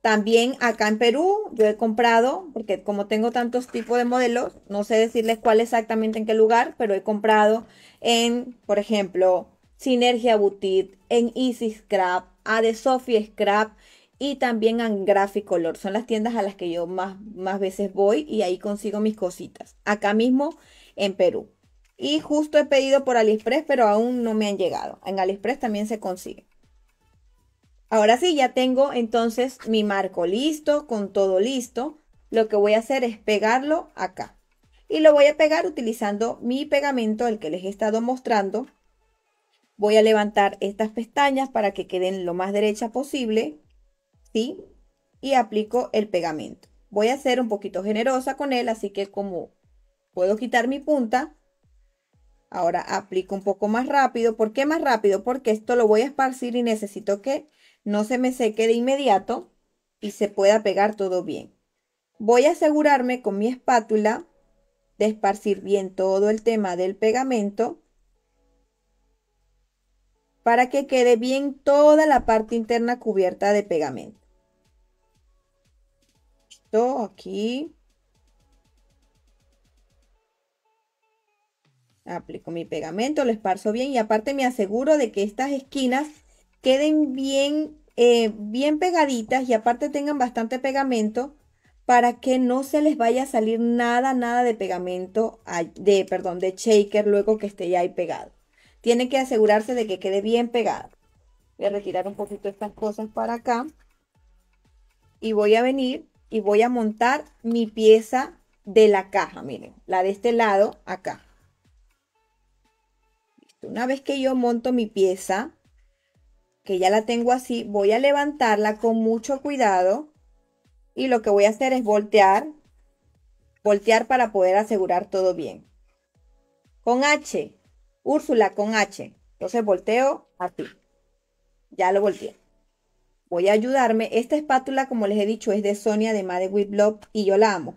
También acá en Perú yo he comprado, porque como tengo tantos tipos de modelos, no sé decirles cuál exactamente en qué lugar, pero he comprado en, por ejemplo, Sinergia Boutique, en Easy Scrap, de Sophie Scrap y también en Color. Son las tiendas a las que yo más, más veces voy y ahí consigo mis cositas. Acá mismo en Perú. Y justo he pedido por AliExpress, pero aún no me han llegado. En AliExpress también se consigue. Ahora sí, ya tengo entonces mi marco listo, con todo listo. Lo que voy a hacer es pegarlo acá. Y lo voy a pegar utilizando mi pegamento, el que les he estado mostrando. Voy a levantar estas pestañas para que queden lo más derecha posible. ¿Sí? Y aplico el pegamento. Voy a ser un poquito generosa con él, así que como puedo quitar mi punta, Ahora aplico un poco más rápido. ¿Por qué más rápido? Porque esto lo voy a esparcir y necesito que no se me seque de inmediato y se pueda pegar todo bien. Voy a asegurarme con mi espátula de esparcir bien todo el tema del pegamento para que quede bien toda la parte interna cubierta de pegamento. Esto aquí. Aplico mi pegamento, lo esparzo bien y aparte me aseguro de que estas esquinas queden bien, eh, bien pegaditas y aparte tengan bastante pegamento para que no se les vaya a salir nada, nada de pegamento, de, perdón, de shaker luego que esté ya ahí pegado. Tienen que asegurarse de que quede bien pegado. Voy a retirar un poquito estas cosas para acá. Y voy a venir y voy a montar mi pieza de la caja, miren, la de este lado acá. Una vez que yo monto mi pieza, que ya la tengo así, voy a levantarla con mucho cuidado y lo que voy a hacer es voltear, voltear para poder asegurar todo bien. Con H, Úrsula con H. Entonces volteo así. Ya lo volteé. Voy a ayudarme. Esta espátula, como les he dicho, es de Sonia de with Love y yo la amo.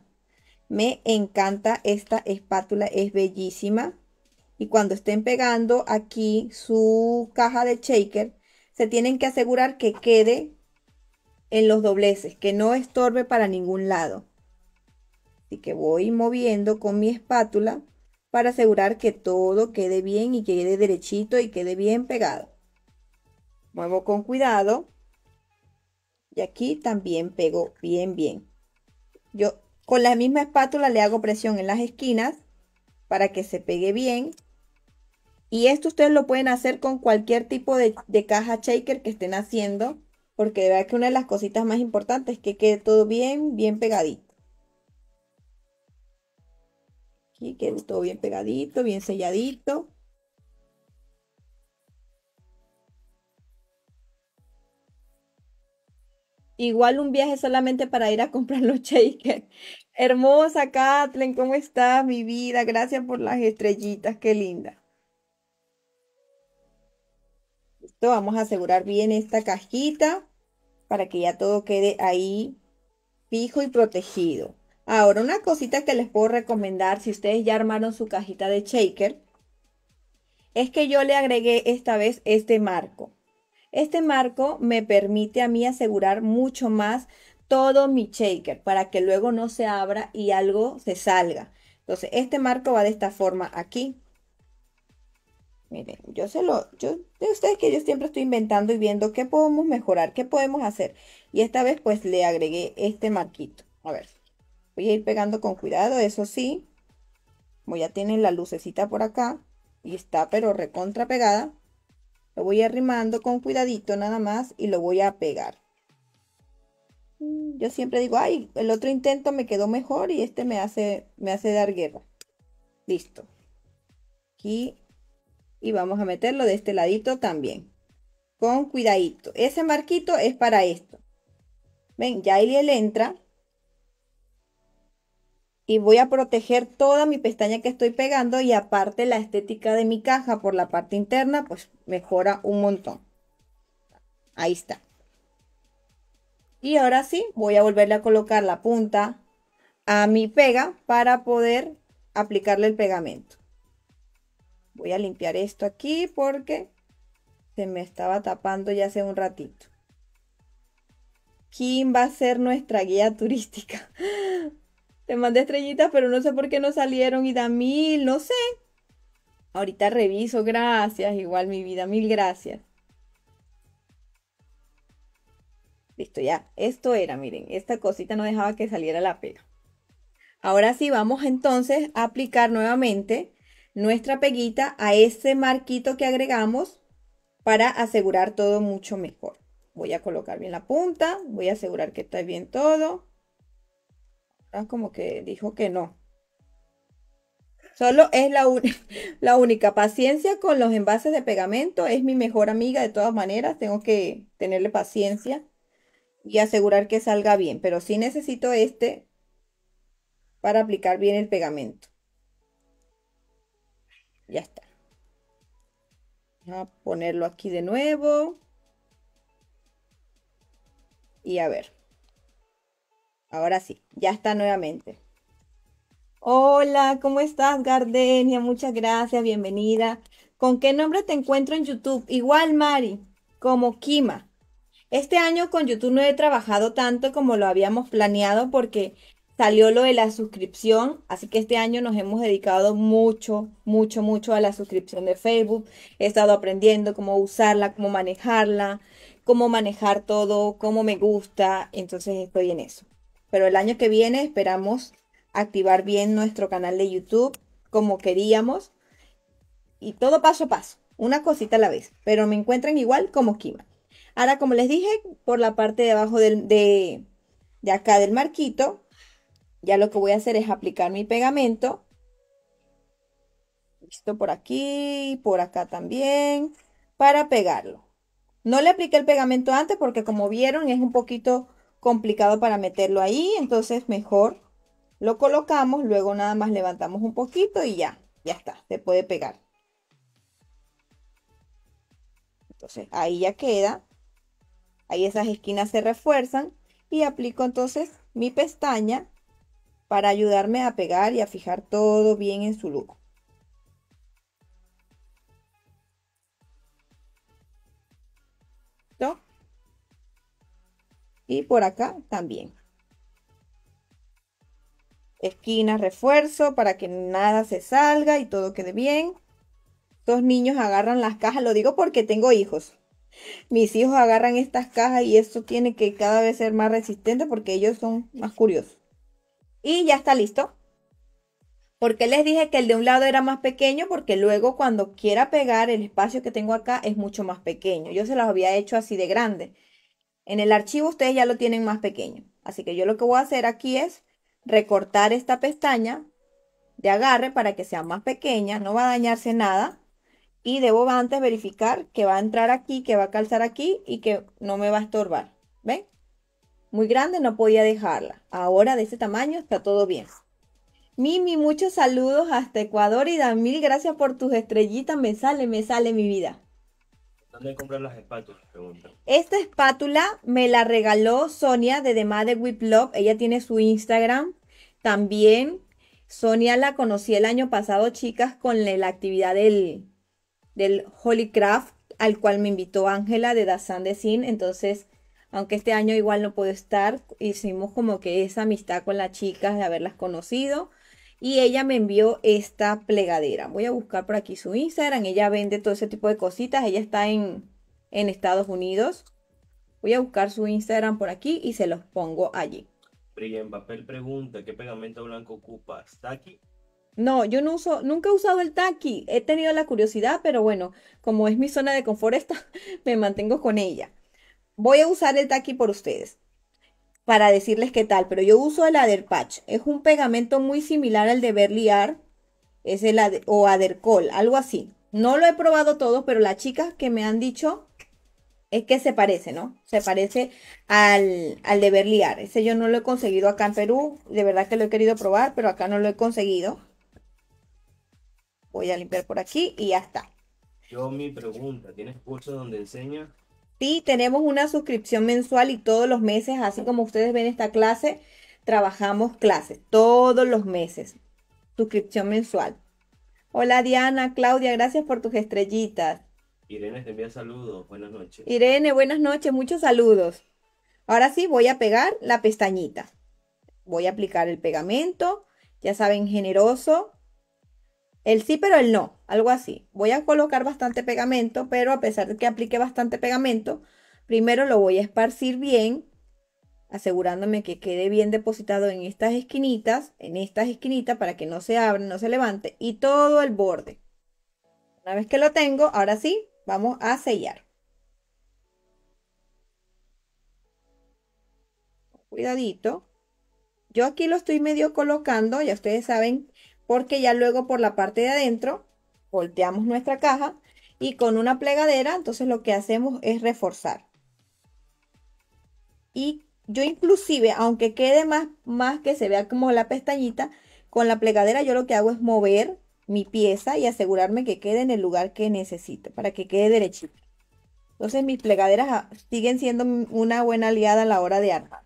Me encanta esta espátula, es bellísima y cuando estén pegando aquí su caja de shaker, se tienen que asegurar que quede en los dobleces, que no estorbe para ningún lado. Así que voy moviendo con mi espátula para asegurar que todo quede bien y quede derechito y quede bien pegado. Muevo con cuidado y aquí también pego bien bien. Yo con la misma espátula le hago presión en las esquinas para que se pegue bien y esto ustedes lo pueden hacer con cualquier tipo de, caja shaker que estén haciendo, porque de verdad que una de las cositas más importantes es que quede todo bien, bien pegadito. Aquí quede todo bien pegadito, bien selladito. Igual un viaje solamente para ir a comprar los shakers. Hermosa Kathleen, ¿cómo estás, mi vida? Gracias por las estrellitas, qué linda. vamos a asegurar bien esta cajita para que ya todo quede ahí fijo y protegido. Ahora, una cosita que les puedo recomendar si ustedes ya armaron su cajita de shaker, es que yo le agregué esta vez este marco. Este marco me permite a mí asegurar mucho más todo mi shaker para que luego no se abra y algo se salga. Entonces, este marco va de esta forma aquí. Miren, yo se lo, yo, de ustedes que yo siempre estoy inventando y viendo qué podemos mejorar, qué podemos hacer. Y esta vez pues le agregué este marquito. A ver, voy a ir pegando con cuidado, eso sí. voy. ya tienen la lucecita por acá y está pero recontra pegada. Lo voy arrimando con cuidadito nada más y lo voy a pegar. Yo siempre digo, ay, el otro intento me quedó mejor y este me hace, me hace dar guerra. Listo. Aquí y vamos a meterlo de este ladito también. Con cuidadito. Ese marquito es para esto. Ven, ya él entra. Y voy a proteger toda mi pestaña que estoy pegando y aparte la estética de mi caja por la parte interna, pues mejora un montón. Ahí está. Y ahora sí, voy a volverle a colocar la punta a mi pega para poder aplicarle el pegamento. Voy a limpiar esto aquí porque se me estaba tapando ya hace un ratito. ¿Quién va a ser nuestra guía turística? Te mandé estrellitas, pero no sé por qué no salieron y da mil, no sé. Ahorita reviso, gracias, igual mi vida, mil gracias. Listo, ya, esto era, miren, esta cosita no dejaba que saliera la pega. Ahora sí, vamos entonces a aplicar nuevamente nuestra peguita a ese marquito que agregamos para asegurar todo mucho mejor. Voy a colocar bien la punta, voy a asegurar que está bien todo. Ah, como que dijo que no. Solo es la, la única paciencia con los envases de pegamento. Es mi mejor amiga de todas maneras. Tengo que tenerle paciencia y asegurar que salga bien. Pero sí necesito este para aplicar bien el pegamento. Ya está. a ponerlo aquí de nuevo. Y a ver. Ahora sí, ya está nuevamente. Hola, ¿cómo estás, Gardenia? Muchas gracias, bienvenida. ¿Con qué nombre te encuentro en YouTube? Igual, Mari, como Kima. Este año con YouTube no he trabajado tanto como lo habíamos planeado porque salió lo de la suscripción, así que este año nos hemos dedicado mucho, mucho, mucho a la suscripción de Facebook. He estado aprendiendo cómo usarla, cómo manejarla, cómo manejar todo, cómo me gusta, entonces estoy en eso. Pero el año que viene esperamos activar bien nuestro canal de YouTube como queríamos y todo paso a paso, una cosita a la vez, pero me encuentran igual como Kima. Ahora, como les dije, por la parte de abajo de, de acá del marquito, ya lo que voy a hacer es aplicar mi pegamento. Listo por aquí, por acá también, para pegarlo. No le apliqué el pegamento antes porque como vieron es un poquito complicado para meterlo ahí, entonces mejor lo colocamos, luego nada más levantamos un poquito y ya, ya está, se puede pegar. Entonces ahí ya queda, ahí esas esquinas se refuerzan y aplico entonces mi pestaña para ayudarme a pegar y a fijar todo bien en su look. Y por acá también. Esquina, refuerzo para que nada se salga y todo quede bien. Estos niños agarran las cajas, lo digo porque tengo hijos. Mis hijos agarran estas cajas y esto tiene que cada vez ser más resistente porque ellos son más curiosos. Y ya está listo. Porque les dije que el de un lado era más pequeño? Porque luego cuando quiera pegar el espacio que tengo acá es mucho más pequeño. Yo se los había hecho así de grande. En el archivo ustedes ya lo tienen más pequeño. Así que yo lo que voy a hacer aquí es recortar esta pestaña de agarre para que sea más pequeña. No va a dañarse nada. Y debo antes verificar que va a entrar aquí, que va a calzar aquí y que no me va a estorbar. ¿Ven? Muy grande no podía dejarla. Ahora de ese tamaño está todo bien. Mimi, muchos saludos hasta Ecuador y Dan mil gracias por tus estrellitas. Me sale, me sale mi vida. ¿Dónde comprar las espátulas? Esta espátula me la regaló Sonia de The de Whip Love. Ella tiene su Instagram. También Sonia la conocí el año pasado, chicas, con la, actividad del, del Holy Craft, al cual me invitó Ángela de Dazan de Sin. Entonces, aunque este año igual no puedo estar, hicimos como que esa amistad con las chicas de haberlas conocido. Y ella me envió esta plegadera. Voy a buscar por aquí su Instagram. Ella vende todo ese tipo de cositas. Ella está en, en Estados Unidos. Voy a buscar su Instagram por aquí y se los pongo allí. en Papel pregunta, ¿qué pegamento blanco ocupas? ¿Taki? No, yo no uso, nunca he usado el taqui. He tenido la curiosidad, pero bueno, como es mi zona de confort me mantengo con ella voy a usar el taqui por ustedes para decirles qué tal, pero yo uso el Aderpatch. Es un pegamento muy similar al de Berliar, es el o Adercol, algo así. No lo he probado todo, pero las chicas que me han dicho es que se parece, ¿no? Se parece al, de Berliar. Ese yo no lo he conseguido acá en Perú. De verdad que lo he querido probar, pero acá no lo he conseguido. Voy a limpiar por aquí y ya está. Yo mi pregunta, ¿tienes curso donde enseñas? Sí, tenemos una suscripción mensual y todos los meses, así como ustedes ven esta clase, trabajamos clases todos los meses. Suscripción mensual. Hola Diana, Claudia, gracias por tus estrellitas. Irene te envía saludos, buenas noches. Irene, buenas noches, muchos saludos. Ahora sí, voy a pegar la pestañita. Voy a aplicar el pegamento, ya saben, generoso, el sí, pero el no, algo así. Voy a colocar bastante pegamento, pero a pesar de que aplique bastante pegamento, primero lo voy a esparcir bien, asegurándome que quede bien depositado en estas esquinitas, en estas esquinitas para que no se abra, no se levante, y todo el borde. Una vez que lo tengo, ahora sí, vamos a sellar. Cuidadito. Yo aquí lo estoy medio colocando, ya ustedes saben porque ya luego por la parte de adentro volteamos nuestra caja y con una plegadera entonces lo que hacemos es reforzar. Y yo inclusive, aunque quede más, más que se vea como la pestañita, con la plegadera yo lo que hago es mover mi pieza y asegurarme que quede en el lugar que necesito para que quede derechita. Entonces mis plegaderas ah, siguen siendo una buena aliada a la hora de armar.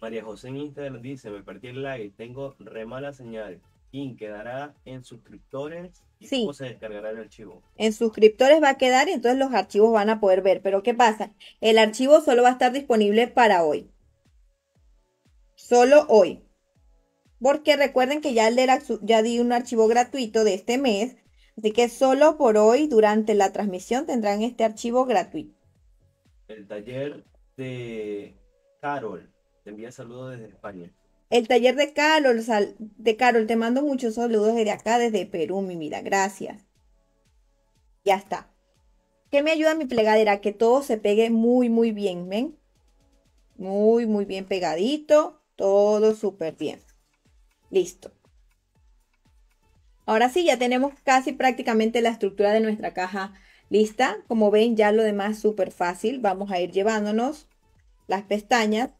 María José en Instagram dice, me perdí el like, tengo re mala señal. ¿Quién quedará en suscriptores y sí. cómo se descargará el archivo. En suscriptores va a quedar y entonces los archivos van a poder ver. Pero ¿qué pasa? El archivo solo va a estar disponible para hoy. Solo hoy. Porque recuerden que ya, el ya di un archivo gratuito de este mes. Así que solo por hoy, durante la transmisión, tendrán este archivo gratuito. El taller de Carol envía saludos desde España. El taller de Carol, de Carol, te mando muchos saludos desde acá, desde Perú, mi vida. Gracias. Ya está. Que me ayuda mi plegadera? Que todo se pegue muy, muy bien, ¿ven? Muy, muy bien pegadito. Todo súper bien. Listo. Ahora sí, ya tenemos casi prácticamente la estructura de nuestra caja lista. Como ven, ya lo demás súper fácil. Vamos a ir llevándonos las pestañas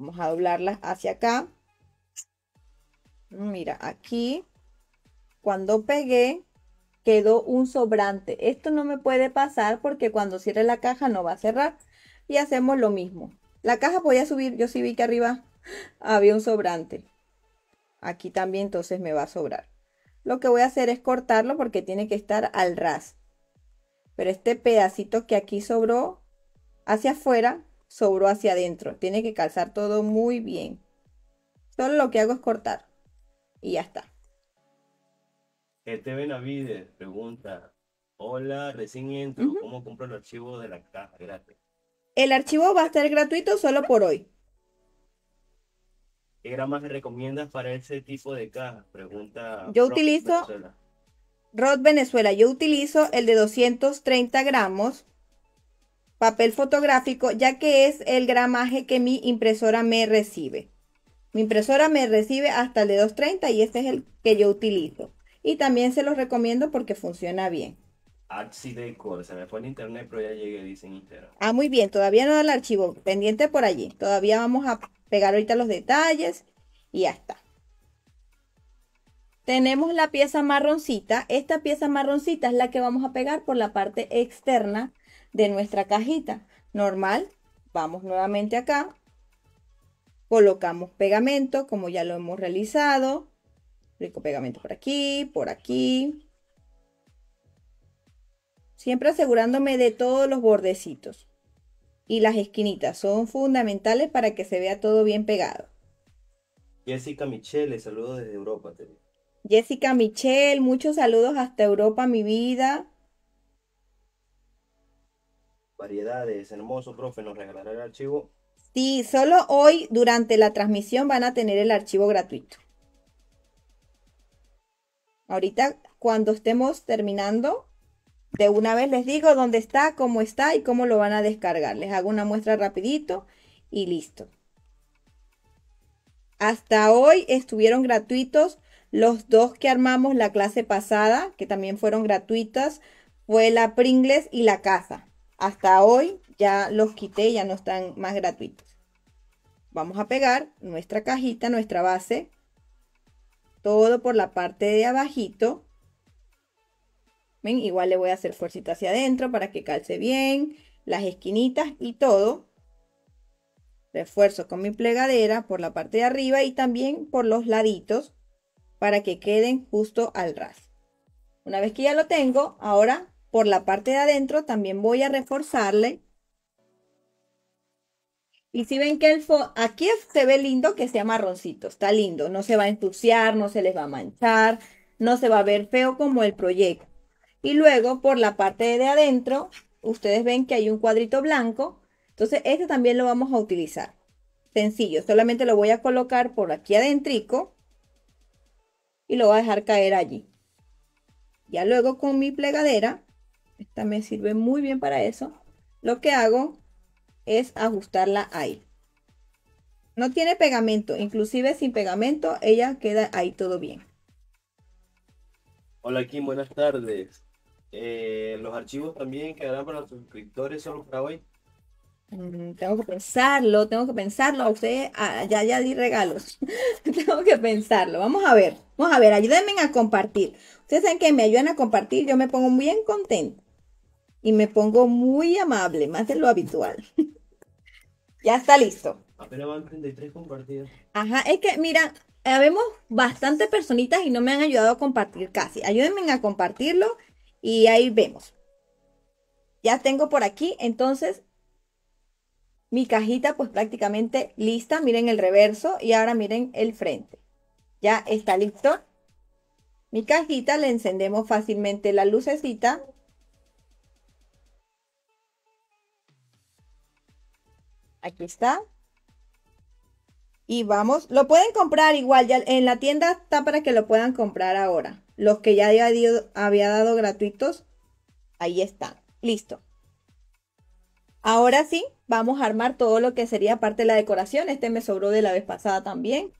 Vamos a doblarlas hacia acá. Mira, aquí cuando pegué quedó un sobrante. Esto no me puede pasar porque cuando cierre la caja no va a cerrar. Y hacemos lo mismo. La caja voy a subir, yo sí vi que arriba había un sobrante. Aquí también entonces me va a sobrar. Lo que voy a hacer es cortarlo porque tiene que estar al ras. Pero este pedacito que aquí sobró hacia afuera sobró hacia adentro. Tiene que calzar todo muy bien. Solo lo que hago es cortar. Y ya está. Este eh, benavide pregunta, hola, recién entro, ¿cómo compro el archivo de la caja gratis? El archivo va a estar gratuito solo por hoy. ¿Qué gramas recomiendas para ese tipo de caja? Pregunta. Yo utilizo... Rod Venezuela, yo utilizo el de 230 gramos papel fotográfico, ya que es el gramaje que mi impresora me recibe. Mi impresora me recibe hasta el de 230 y este es el que yo utilizo. Y también se los recomiendo porque funciona bien. Accident ah, se me fue en internet, pero ya llegué, dicen Ah, muy bien, todavía no da el archivo, pendiente por allí. Todavía vamos a pegar ahorita los detalles y ya está. Tenemos la pieza marroncita. Esta pieza marroncita es la que vamos a pegar por la parte externa de nuestra cajita. Normal, vamos nuevamente acá, colocamos pegamento como ya lo hemos realizado. Rico pegamento por aquí, por aquí. Siempre asegurándome de todos los bordecitos. Y las esquinitas son fundamentales para que se vea todo bien pegado. Jessica Michelle, saludos desde Europa. Jessica Michelle, muchos saludos hasta Europa, mi vida variedades. Hermoso, profe, nos regalará el archivo. Sí, solo hoy durante la transmisión van a tener el archivo gratuito. Ahorita, cuando estemos terminando, de una vez les digo dónde está, cómo está y cómo lo van a descargar. Les hago una muestra rapidito y listo. Hasta hoy estuvieron gratuitos los dos que armamos la clase pasada, que también fueron gratuitas, fue la Pringles y la Casa. Hasta hoy ya los quité, ya no están más gratuitos. Vamos a pegar nuestra cajita, nuestra base, todo por la parte de abajito. Igual le voy a hacer fuercita hacia adentro para que calce bien, las esquinitas y todo. Refuerzo con mi plegadera por la parte de arriba y también por los laditos para que queden justo al ras. Una vez que ya lo tengo, ahora por la parte de adentro también voy a reforzarle. Y si ven que el aquí se ve lindo que sea marroncito, está lindo, no se va a ensuciar, no se les va a manchar, no se va a ver feo como el proyecto. Y luego por la parte de adentro, ustedes ven que hay un cuadrito blanco, entonces este también lo vamos a utilizar. Sencillo, solamente lo voy a colocar por aquí adentrico y lo voy a dejar caer allí. Ya luego con mi plegadera esta me sirve muy bien para eso. Lo que hago es ajustarla ahí. No tiene pegamento, inclusive sin pegamento ella queda ahí todo bien. Hola Kim, buenas tardes. Eh, ¿Los archivos también quedarán para los suscriptores solo para hoy? Mm, tengo que pensarlo, tengo que pensarlo. Ustedes ya, ya di regalos. tengo que pensarlo. Vamos a ver, vamos a ver, ayúdenme a compartir. Ustedes saben que me ayudan a compartir, yo me pongo bien contento y me pongo muy amable, más de lo habitual. ya está listo. Apenas van 33 compartidas. Ajá, es que mira, vemos bastantes personitas y no me han ayudado a compartir casi. Ayúdenme a compartirlo y ahí vemos. Ya tengo por aquí entonces mi cajita pues prácticamente lista. Miren el reverso y ahora miren el frente. Ya está listo. Mi cajita le encendemos fácilmente la lucecita Aquí está. Y vamos, lo pueden comprar igual, ya en la tienda está para que lo puedan comprar ahora. Los que ya había, dado gratuitos, ahí están. Listo. Ahora sí, vamos a armar todo lo que sería parte de la decoración. Este me sobró de la vez pasada también.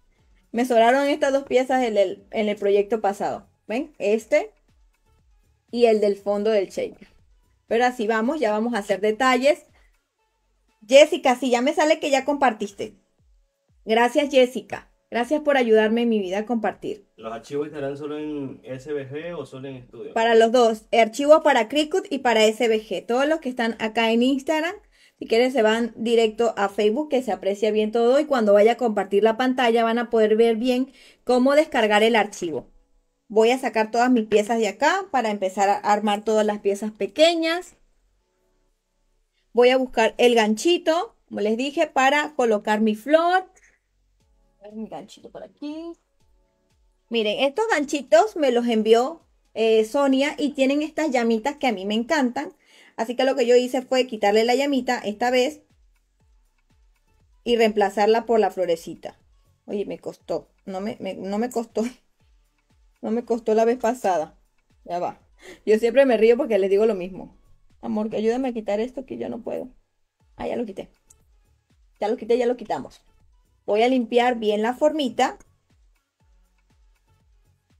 Me sobraron estas dos piezas en el, proyecto pasado. ¿Ven? Este y el del fondo del shaker. Pero así vamos, ya vamos a hacer detalles. Jessica, sí, ya me sale que ya compartiste. Gracias, Jessica. Gracias por ayudarme en mi vida a compartir. ¿Los archivos estarán solo en SVG o solo en estudio? Para los dos. Archivos para Cricut y para SVG. Todos los que están acá en Instagram, si quieren, se van directo a Facebook, que se aprecia bien todo. Y cuando vaya a compartir la pantalla, van a poder ver bien cómo descargar el archivo. Voy a sacar todas mis piezas de acá para empezar a armar todas las piezas pequeñas. Voy a buscar el ganchito, como les dije, para colocar mi flor. A mi ganchito por aquí. Miren, estos ganchitos me los envió eh, Sonia y tienen estas llamitas que a mí me encantan. Así que lo que yo hice fue quitarle la llamita esta vez y reemplazarla por la florecita. Oye, me costó, no no me costó, no me costó la vez pasada. Ya va. Yo siempre me río porque les digo lo mismo. Amor, ayúdame a quitar esto que yo no puedo. Ah, ya lo quité. Ya lo quité, ya lo quitamos. Voy a limpiar bien la formita.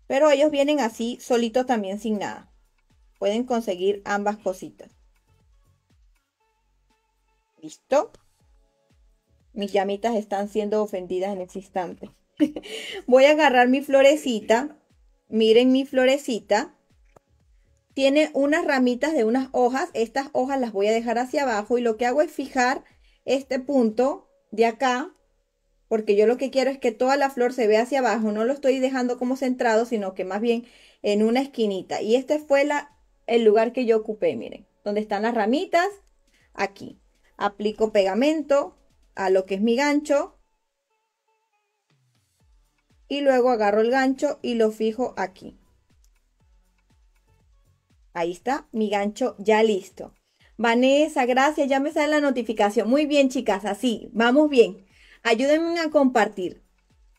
Pero ellos vienen así, solitos también sin nada. Pueden conseguir ambas cositas. Listo. Mis llamitas están siendo ofendidas en ese instante. Voy a agarrar mi florecita. Miren mi florecita tiene unas ramitas de unas hojas. Estas hojas las voy a dejar hacia abajo y lo que hago es fijar este punto de acá, porque yo lo que quiero es que toda la flor se vea hacia abajo. No lo estoy dejando como centrado, sino que más bien en una esquinita. Y este fue el lugar que yo ocupé, miren, donde están las ramitas, aquí. Aplico pegamento a lo que es mi gancho. Y luego agarro el gancho y lo fijo aquí. Ahí está mi gancho ya listo. Vanessa, gracias, ya me sale la notificación. Muy bien, chicas, así, vamos bien. Ayúdenme a compartir.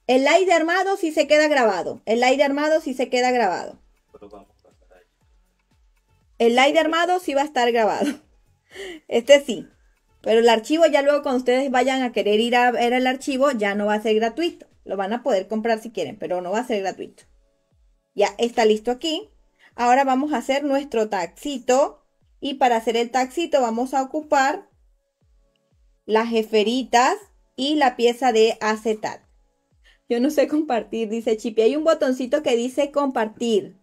El aire armado sí se queda grabado. El aire armado sí se queda grabado. El aire armado sí va a estar grabado. Este sí. Pero el archivo ya luego cuando ustedes vayan a querer ir a ver el archivo ya no va a ser gratuito. Lo van a poder comprar si quieren, pero no va a ser gratuito. Ya está listo aquí. Ahora vamos a hacer nuestro taxito y para hacer el taxito vamos a ocupar las jeferitas y la pieza de acetat. Yo no sé compartir, dice Chipi. Hay un botoncito que dice compartir.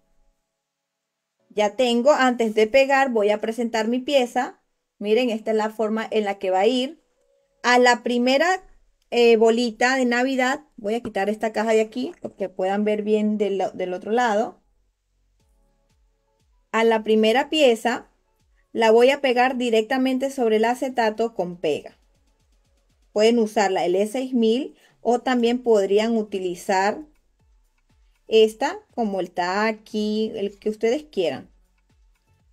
Ya tengo, antes de pegar voy a presentar mi pieza. Miren, esta es la forma en la que va a ir. A la primera eh, bolita de Navidad, voy a quitar esta caja de aquí, que puedan ver bien del otro lado. A la primera pieza la voy a pegar directamente sobre el acetato con pega. Pueden usar la L6000 e o también podrían utilizar esta como el aquí, el que ustedes quieran.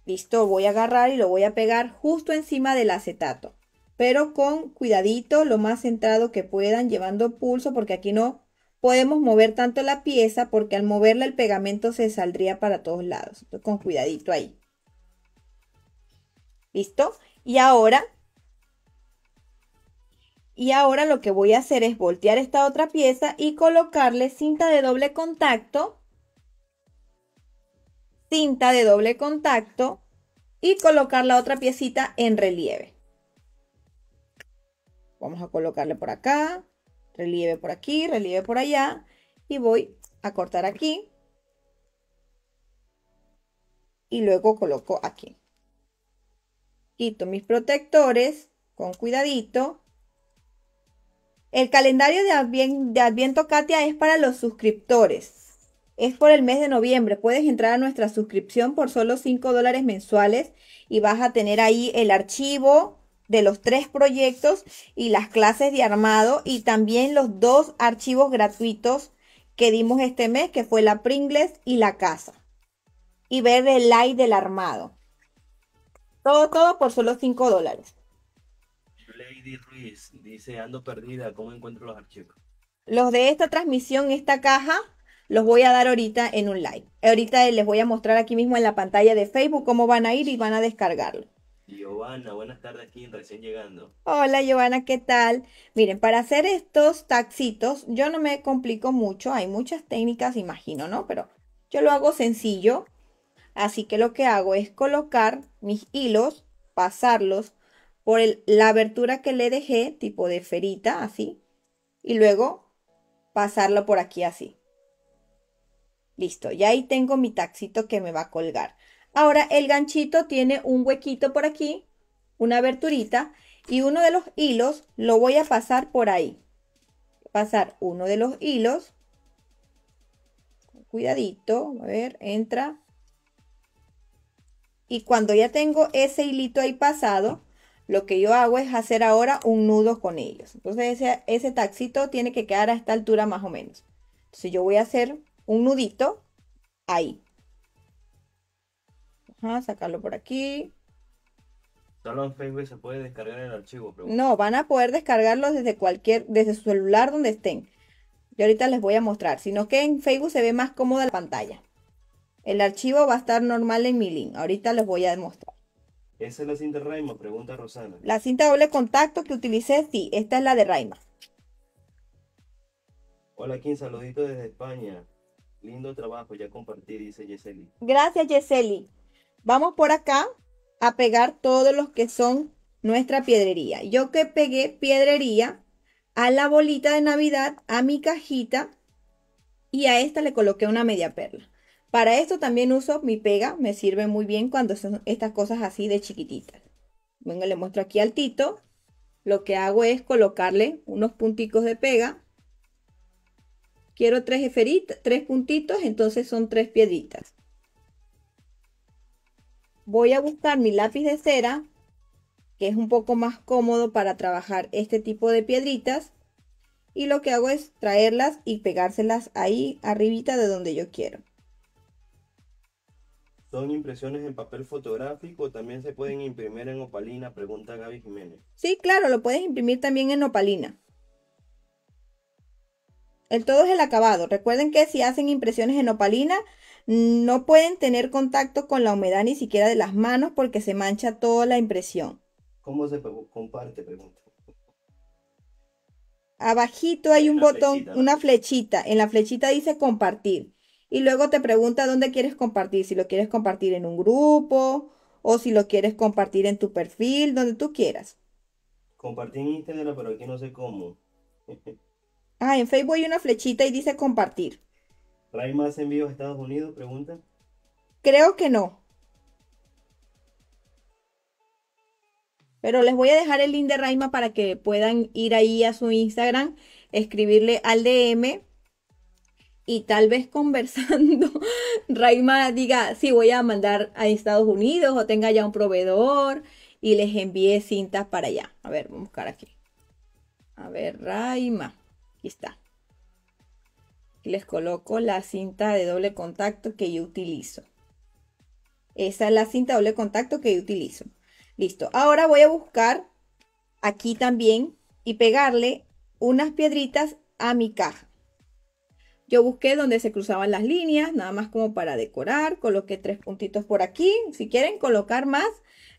Listo, voy a agarrar y lo voy a pegar justo encima del acetato. Pero con cuidadito, lo más centrado que puedan, llevando pulso porque aquí no podemos mover tanto la pieza porque al moverla el pegamento se saldría para todos lados. Entonces, con cuidadito ahí. ¿Listo? Y ahora, y ahora lo que voy a hacer es voltear esta otra pieza y colocarle cinta de doble contacto, cinta de doble contacto y colocar la otra piecita en relieve. Vamos a colocarle por acá, relieve por aquí, relieve por allá y voy a cortar aquí y luego coloco aquí. Quito mis protectores con cuidadito. El calendario de, Adviento Katia es para los suscriptores. Es por el mes de noviembre. Puedes entrar a nuestra suscripción por solo 5 dólares mensuales y vas a tener ahí el archivo de los tres proyectos y las clases de armado y también los dos archivos gratuitos que dimos este mes, que fue la Pringles y la casa. Y ver el like del armado. Todo, todo por solo 5 dólares. Lady Ruiz dice, ando perdida, ¿cómo encuentro los archivos? Los de esta transmisión, esta caja, los voy a dar ahorita en un live. Ahorita les voy a mostrar aquí mismo en la pantalla de Facebook cómo van a ir y van a descargarlo. Giovanna, buenas tardes, aquí recién llegando. Hola, Giovanna, ¿qué tal? Miren, para hacer estos taxitos, yo no me complico mucho, hay muchas técnicas, imagino, ¿no? Pero yo lo hago sencillo, así que lo que hago es colocar mis hilos, pasarlos por la abertura que le dejé, tipo de ferita, así, y luego pasarlo por aquí así. Listo, ya ahí tengo mi taxito que me va a colgar. Ahora el ganchito tiene un huequito por aquí, una aberturita, y uno de los hilos lo voy a pasar por ahí. Pasar uno de los hilos. Cuidadito, a ver, entra. Y cuando ya tengo ese hilito ahí pasado, lo que yo hago es hacer ahora un nudo con ellos. Entonces ese, ese taxito tiene que quedar a esta altura más o menos. Entonces yo voy a hacer un nudito ahí sacarlo por aquí. Solo en Facebook se puede descargar el archivo. No, van a poder descargarlo desde cualquier, desde su celular donde estén. Yo ahorita les voy a mostrar, sino que en Facebook se ve más cómoda la pantalla. El archivo va a estar normal en mi link. Ahorita les voy a demostrar. ¿Esa es la cinta Raima? Pregunta Rosana. La cinta doble contacto que utilicé, sí, esta es la de Raima. Hola, quien saludito desde España. Lindo trabajo, ya compartí, dice Yeseli. Gracias, Yeseli. Vamos por acá a pegar todos los que son nuestra piedrería. Yo que pegué piedrería a la bolita de Navidad, a mi cajita y a esta le coloqué una media perla. Para esto también uso mi pega, me sirve muy bien cuando son estas cosas así de chiquititas. Venga, le muestro aquí al Tito. Lo que hago es colocarle unos punticos de pega. Quiero tres, tres puntitos, entonces son tres piedritas voy a buscar mi lápiz de cera, que es un poco más cómodo para trabajar este tipo de piedritas. Y lo que hago es traerlas y pegárselas ahí arribita de donde yo quiero. ¿Son impresiones en papel fotográfico? ¿También se pueden imprimir en opalina? Pregunta Gaby Jiménez. Sí, claro, lo puedes imprimir también en opalina. El todo es el acabado. Recuerden que si hacen impresiones en opalina, no pueden tener contacto con la humedad ni siquiera de las manos porque se mancha toda la impresión. ¿Cómo se comparte? Pregunta. Abajito hay un botón, una flechita. En la flechita dice compartir. Y luego te pregunta dónde quieres compartir. Si lo quieres compartir en un grupo o si lo quieres compartir en tu perfil, donde tú quieras. Compartir en Instagram, pero aquí no sé cómo. ah, en Facebook hay una flechita y dice compartir. ¿Raima hace envíos a Estados Unidos? Pregunta. Creo que no. Pero les voy a dejar el link de Raima para que puedan ir ahí a su Instagram, escribirle al DM y tal vez conversando Raima diga si voy a mandar a Estados Unidos o tenga ya un proveedor y les envíe cintas para allá. A ver, vamos a buscar aquí. A ver, Raima. Aquí está les coloco la cinta de doble contacto que yo utilizo. Esa es la cinta de doble contacto que yo utilizo. Listo. Ahora voy a buscar aquí también y pegarle unas piedritas a mi caja. Yo busqué donde se cruzaban las líneas, nada más como para decorar. Coloqué tres puntitos por aquí. Si quieren colocar más,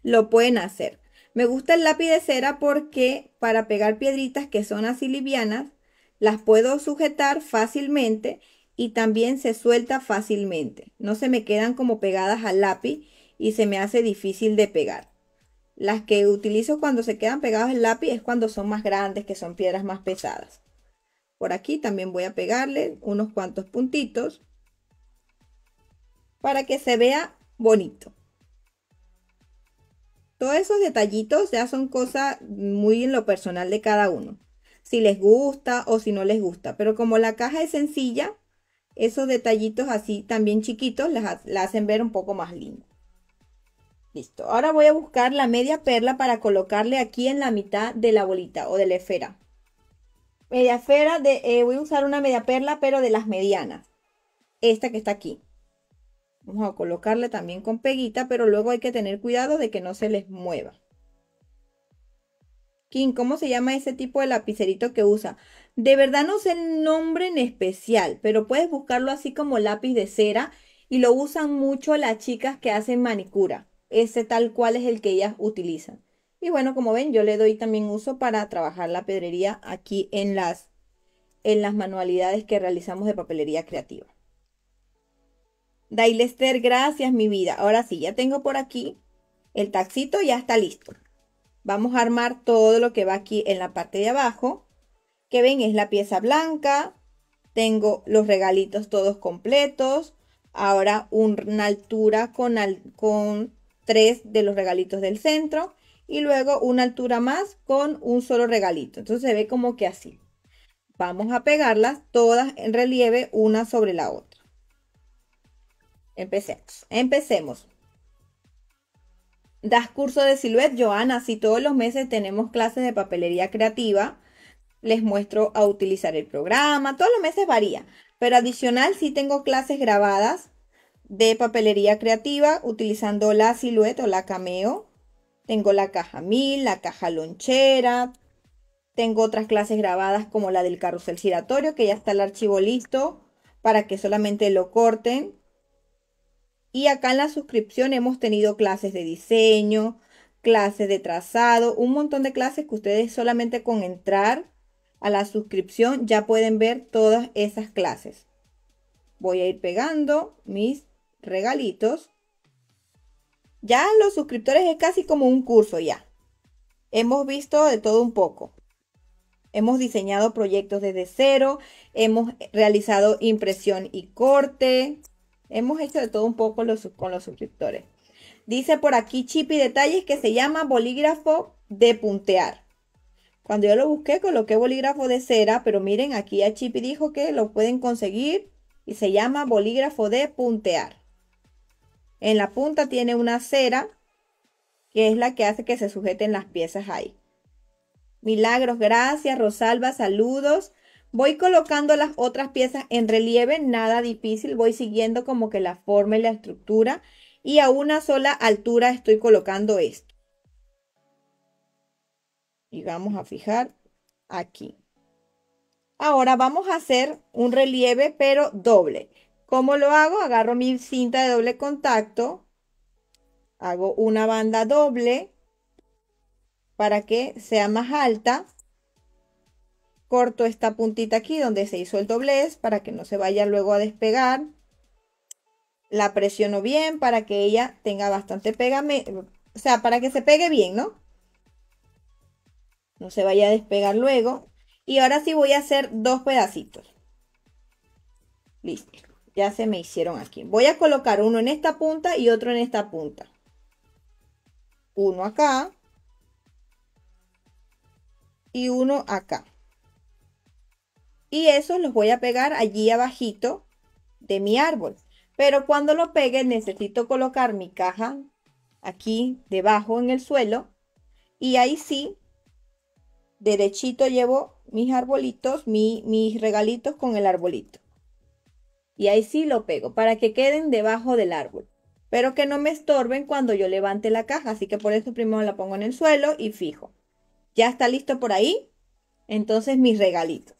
lo pueden hacer. Me gusta el lápiz de cera porque para pegar piedritas que son así livianas, las puedo sujetar fácilmente y también se suelta fácilmente. No se me quedan como pegadas al lápiz y se me hace difícil de pegar. Las que utilizo cuando se quedan pegadas al lápiz es cuando son más grandes, que son piedras más pesadas. Por aquí también voy a pegarle unos cuantos puntitos para que se vea bonito. Todos esos detallitos ya son cosas muy en lo personal de cada uno si les gusta o si no les gusta. Pero como la caja es sencilla, esos detallitos así también chiquitos la hacen ver un poco más linda. Listo. Ahora voy a buscar la media perla para colocarle aquí en la mitad de la bolita o de la esfera. Media esfera, de, eh, voy a usar una media perla pero de las medianas. Esta que está aquí. Vamos a colocarle también con peguita, pero luego hay que tener cuidado de que no se les mueva. King, ¿cómo se llama ese tipo de lapicerito que usa? De verdad no sé el nombre en especial, pero puedes buscarlo así como lápiz de cera y lo usan mucho las chicas que hacen manicura. Ese tal cual es el que ellas utilizan. Y bueno, como ven, yo le doy también uso para trabajar la pedrería aquí en las, en las manualidades que realizamos de papelería creativa. Dailester, gracias mi vida. Ahora sí, ya tengo por aquí el taxito, ya está listo. Vamos a armar todo lo que va aquí en la parte de abajo. Que ven, es la pieza blanca. Tengo los regalitos todos completos. Ahora una altura con, con tres de los regalitos del centro. Y luego una altura más con un solo regalito. Entonces se ve como que así. Vamos a pegarlas todas en relieve una sobre la otra. Empecemos. Empecemos das curso de Silhouette, Joana, si todos los meses tenemos clases de papelería creativa, les muestro a utilizar el programa, todos los meses varía, pero adicional sí tengo clases grabadas de papelería creativa utilizando la silueta o la cameo. Tengo la caja 1000, la caja lonchera. Tengo otras clases grabadas como la del carrusel giratorio, que ya está el archivo listo para que solamente lo corten. Y acá en la suscripción hemos tenido clases de diseño, clases de trazado, un montón de clases que ustedes solamente con entrar a la suscripción ya pueden ver todas esas clases. Voy a ir pegando mis regalitos. Ya los suscriptores es casi como un curso ya. Hemos visto de todo un poco. Hemos diseñado proyectos desde cero, hemos realizado impresión y corte, Hemos hecho de todo un poco con los suscriptores. Dice por aquí Chipi Detalles que se llama bolígrafo de puntear. Cuando yo lo busqué, coloqué bolígrafo de cera, pero miren, aquí a Chipi dijo que lo pueden conseguir y se llama bolígrafo de puntear. En la punta tiene una cera que es la que hace que se sujeten las piezas ahí. Milagros, gracias. Rosalba, saludos. Voy colocando las otras piezas en relieve, nada difícil, voy siguiendo como que la forma y la estructura y a una sola altura estoy colocando esto. Y vamos a fijar aquí. Ahora vamos a hacer un relieve pero doble. ¿Cómo lo hago? Agarro mi cinta de doble contacto, hago una banda doble para que sea más alta corto esta puntita aquí donde se hizo el doblez para que no se vaya luego a despegar. La presiono bien para que ella tenga bastante pegamento, o sea, para que se pegue bien, ¿no? No se vaya a despegar luego. Y ahora sí voy a hacer dos pedacitos. Listo, ya se me hicieron aquí. Voy a colocar uno en esta punta y otro en esta punta. Uno acá. Y uno acá y esos los voy a pegar allí abajito de mi árbol. Pero cuando lo pegue necesito colocar mi caja aquí debajo en el suelo y ahí sí, derechito llevo mis arbolitos, mis regalitos con el arbolito. Y ahí sí lo pego para que queden debajo del árbol, pero que no me estorben cuando yo levante la caja. Así que por eso primero la pongo en el suelo y fijo. Ya está listo por ahí. Entonces mis regalitos.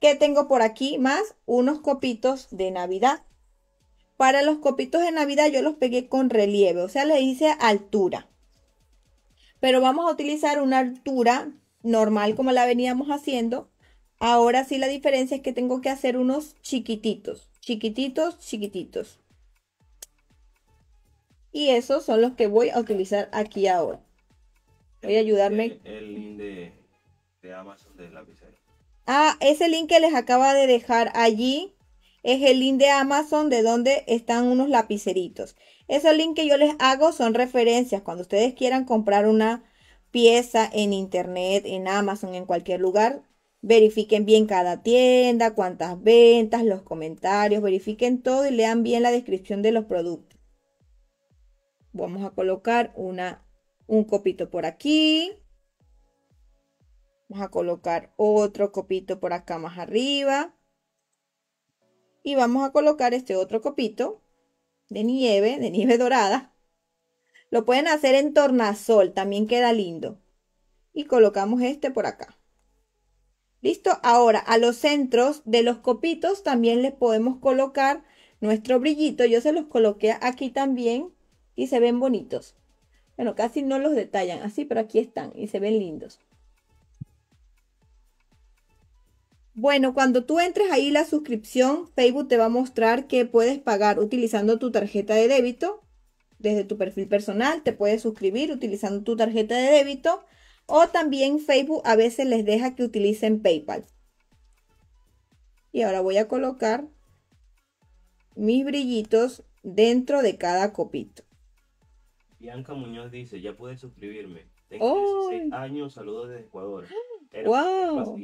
Que tengo por aquí? Más unos copitos de Navidad. Para los copitos de Navidad yo los pegué con relieve, o sea, le hice altura. Pero vamos a utilizar una altura normal como la veníamos haciendo. Ahora sí la diferencia es que tengo que hacer unos chiquititos, chiquititos, chiquititos. Y esos son los que voy a utilizar aquí ahora. Voy a ayudarme. El, link de, Amazon de Ah, ese link que les acaba de dejar allí es el link de Amazon de donde están unos lapiceritos. Esos links que yo les hago son referencias. Cuando ustedes quieran comprar una pieza en internet, en Amazon, en cualquier lugar, verifiquen bien cada tienda, cuántas ventas, los comentarios, verifiquen todo y lean bien la descripción de los productos. Vamos a colocar una, un copito por aquí. Vamos a colocar otro copito por acá más arriba. Y vamos a colocar este otro copito de nieve, de nieve dorada. Lo pueden hacer en tornasol, también queda lindo. Y colocamos este por acá. Listo, ahora a los centros de los copitos también les podemos colocar nuestro brillito. Yo se los coloqué aquí también y se ven bonitos. Bueno, casi no los detallan así, pero aquí están y se ven lindos. Bueno, cuando tú entres ahí la suscripción, Facebook te va a mostrar que puedes pagar utilizando tu tarjeta de débito. Desde tu perfil personal te puedes suscribir utilizando tu tarjeta de débito. O también Facebook a veces les deja que utilicen PayPal. Y ahora voy a colocar mis brillitos dentro de cada copito. Bianca Muñoz dice, ya puedes suscribirme. Tengo años, saludos desde Ecuador. ¡Ah! ¡Wow!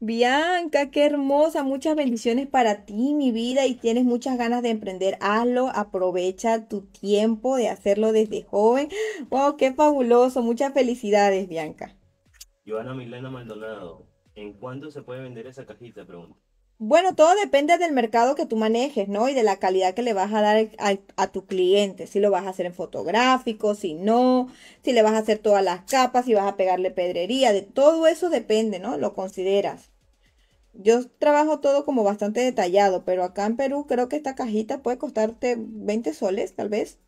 Bianca, qué hermosa, muchas bendiciones para ti, mi vida, y tienes muchas ganas de emprender, hazlo, aprovecha tu tiempo de hacerlo desde joven. ¡Wow! ¡Qué fabuloso! Muchas felicidades, Bianca. Joana Milena Maldonado, ¿en cuánto se puede vender esa cajita? Pregunta. Bueno, todo depende del mercado que tú manejes, ¿no? Y de la calidad que le vas a dar a, tu cliente. Si lo vas a hacer en fotográfico, si no, si le vas a hacer todas las capas, si vas a pegarle pedrería, de todo eso depende, ¿no? Lo consideras. Yo trabajo todo como bastante detallado, pero acá en Perú creo que esta cajita puede costarte 20 soles, tal vez.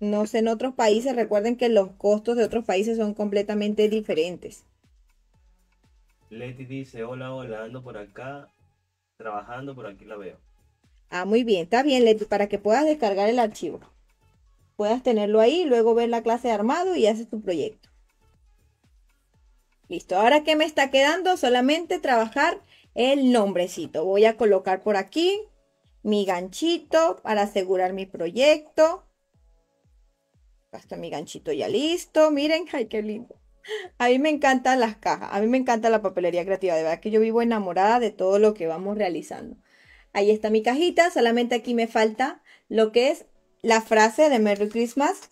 No sé, en otros países, recuerden que los costos de otros países son completamente diferentes. Leti dice, hola, hola, ando por acá, trabajando, por aquí la veo. Ah, muy bien, está bien, Leti, para que puedas descargar el archivo. Puedas tenerlo ahí, luego ver la clase de armado y haces tu proyecto. Listo, ahora que me está quedando solamente trabajar el nombrecito. Voy a colocar por aquí mi ganchito para asegurar mi proyecto. Hasta mi ganchito ya listo. Miren, ay, qué lindo. A mí me encantan las cajas, a mí me encanta la papelería creativa, de verdad que yo vivo enamorada de todo lo que vamos realizando. Ahí está mi cajita, solamente aquí me falta lo que es la frase de Merry Christmas,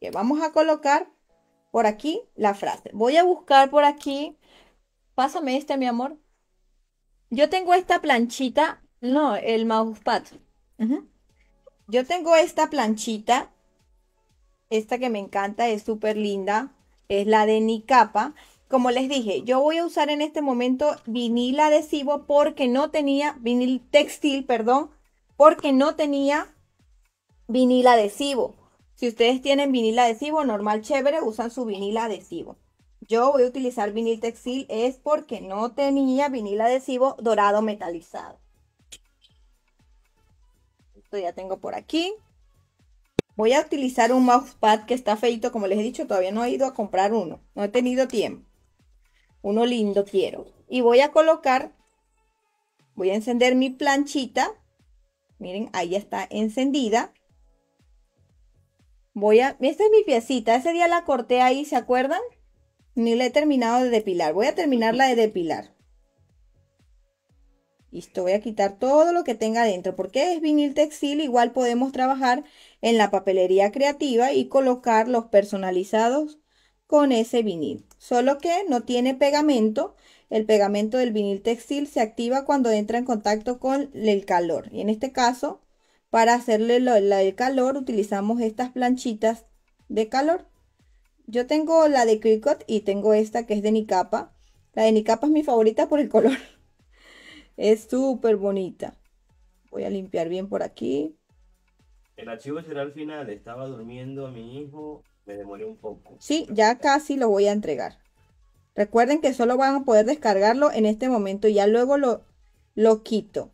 que vamos a colocar por aquí la frase. Voy a buscar por aquí, pásame este mi amor. Yo tengo esta planchita, no, el mousepad. Yo tengo esta planchita, esta que me encanta, es súper linda, es la de Nicapa. Como les dije, yo voy a usar en este momento vinil adhesivo porque no tenía, vinil textil, perdón, porque no tenía vinil adhesivo. Si ustedes tienen vinil adhesivo, normal, chévere, usan su vinil adhesivo. Yo voy a utilizar vinil textil es porque no tenía vinil adhesivo dorado metalizado. Esto ya tengo por aquí. Voy a utilizar un mousepad que está feito, como les he dicho, todavía no he ido a comprar uno. No he tenido tiempo. Uno lindo quiero. Y voy a colocar, voy a encender mi planchita. Miren, ahí ya está encendida. Voy a, esta es mi piecita. Ese día la corté ahí, ¿se acuerdan? Ni la he terminado de depilar. Voy a terminarla de depilar. Listo, voy a quitar todo lo que tenga dentro. Porque es vinil textil, igual podemos trabajar en la papelería creativa y colocar los personalizados con ese vinil. Solo que no tiene pegamento. El pegamento del vinil textil se activa cuando entra en contacto con el calor. Y en este caso, para hacerle el la calor, utilizamos estas planchitas de calor. Yo tengo la de Cricut y tengo esta que es de Nicapa. La de Nicapa es mi favorita por el color. Es súper bonita. Voy a limpiar bien por aquí. El archivo será al final. Estaba durmiendo a mi hijo. Me demoré un poco. Sí, ya casi lo voy a entregar. Recuerden que solo van a poder descargarlo en este momento y ya luego lo, lo quito.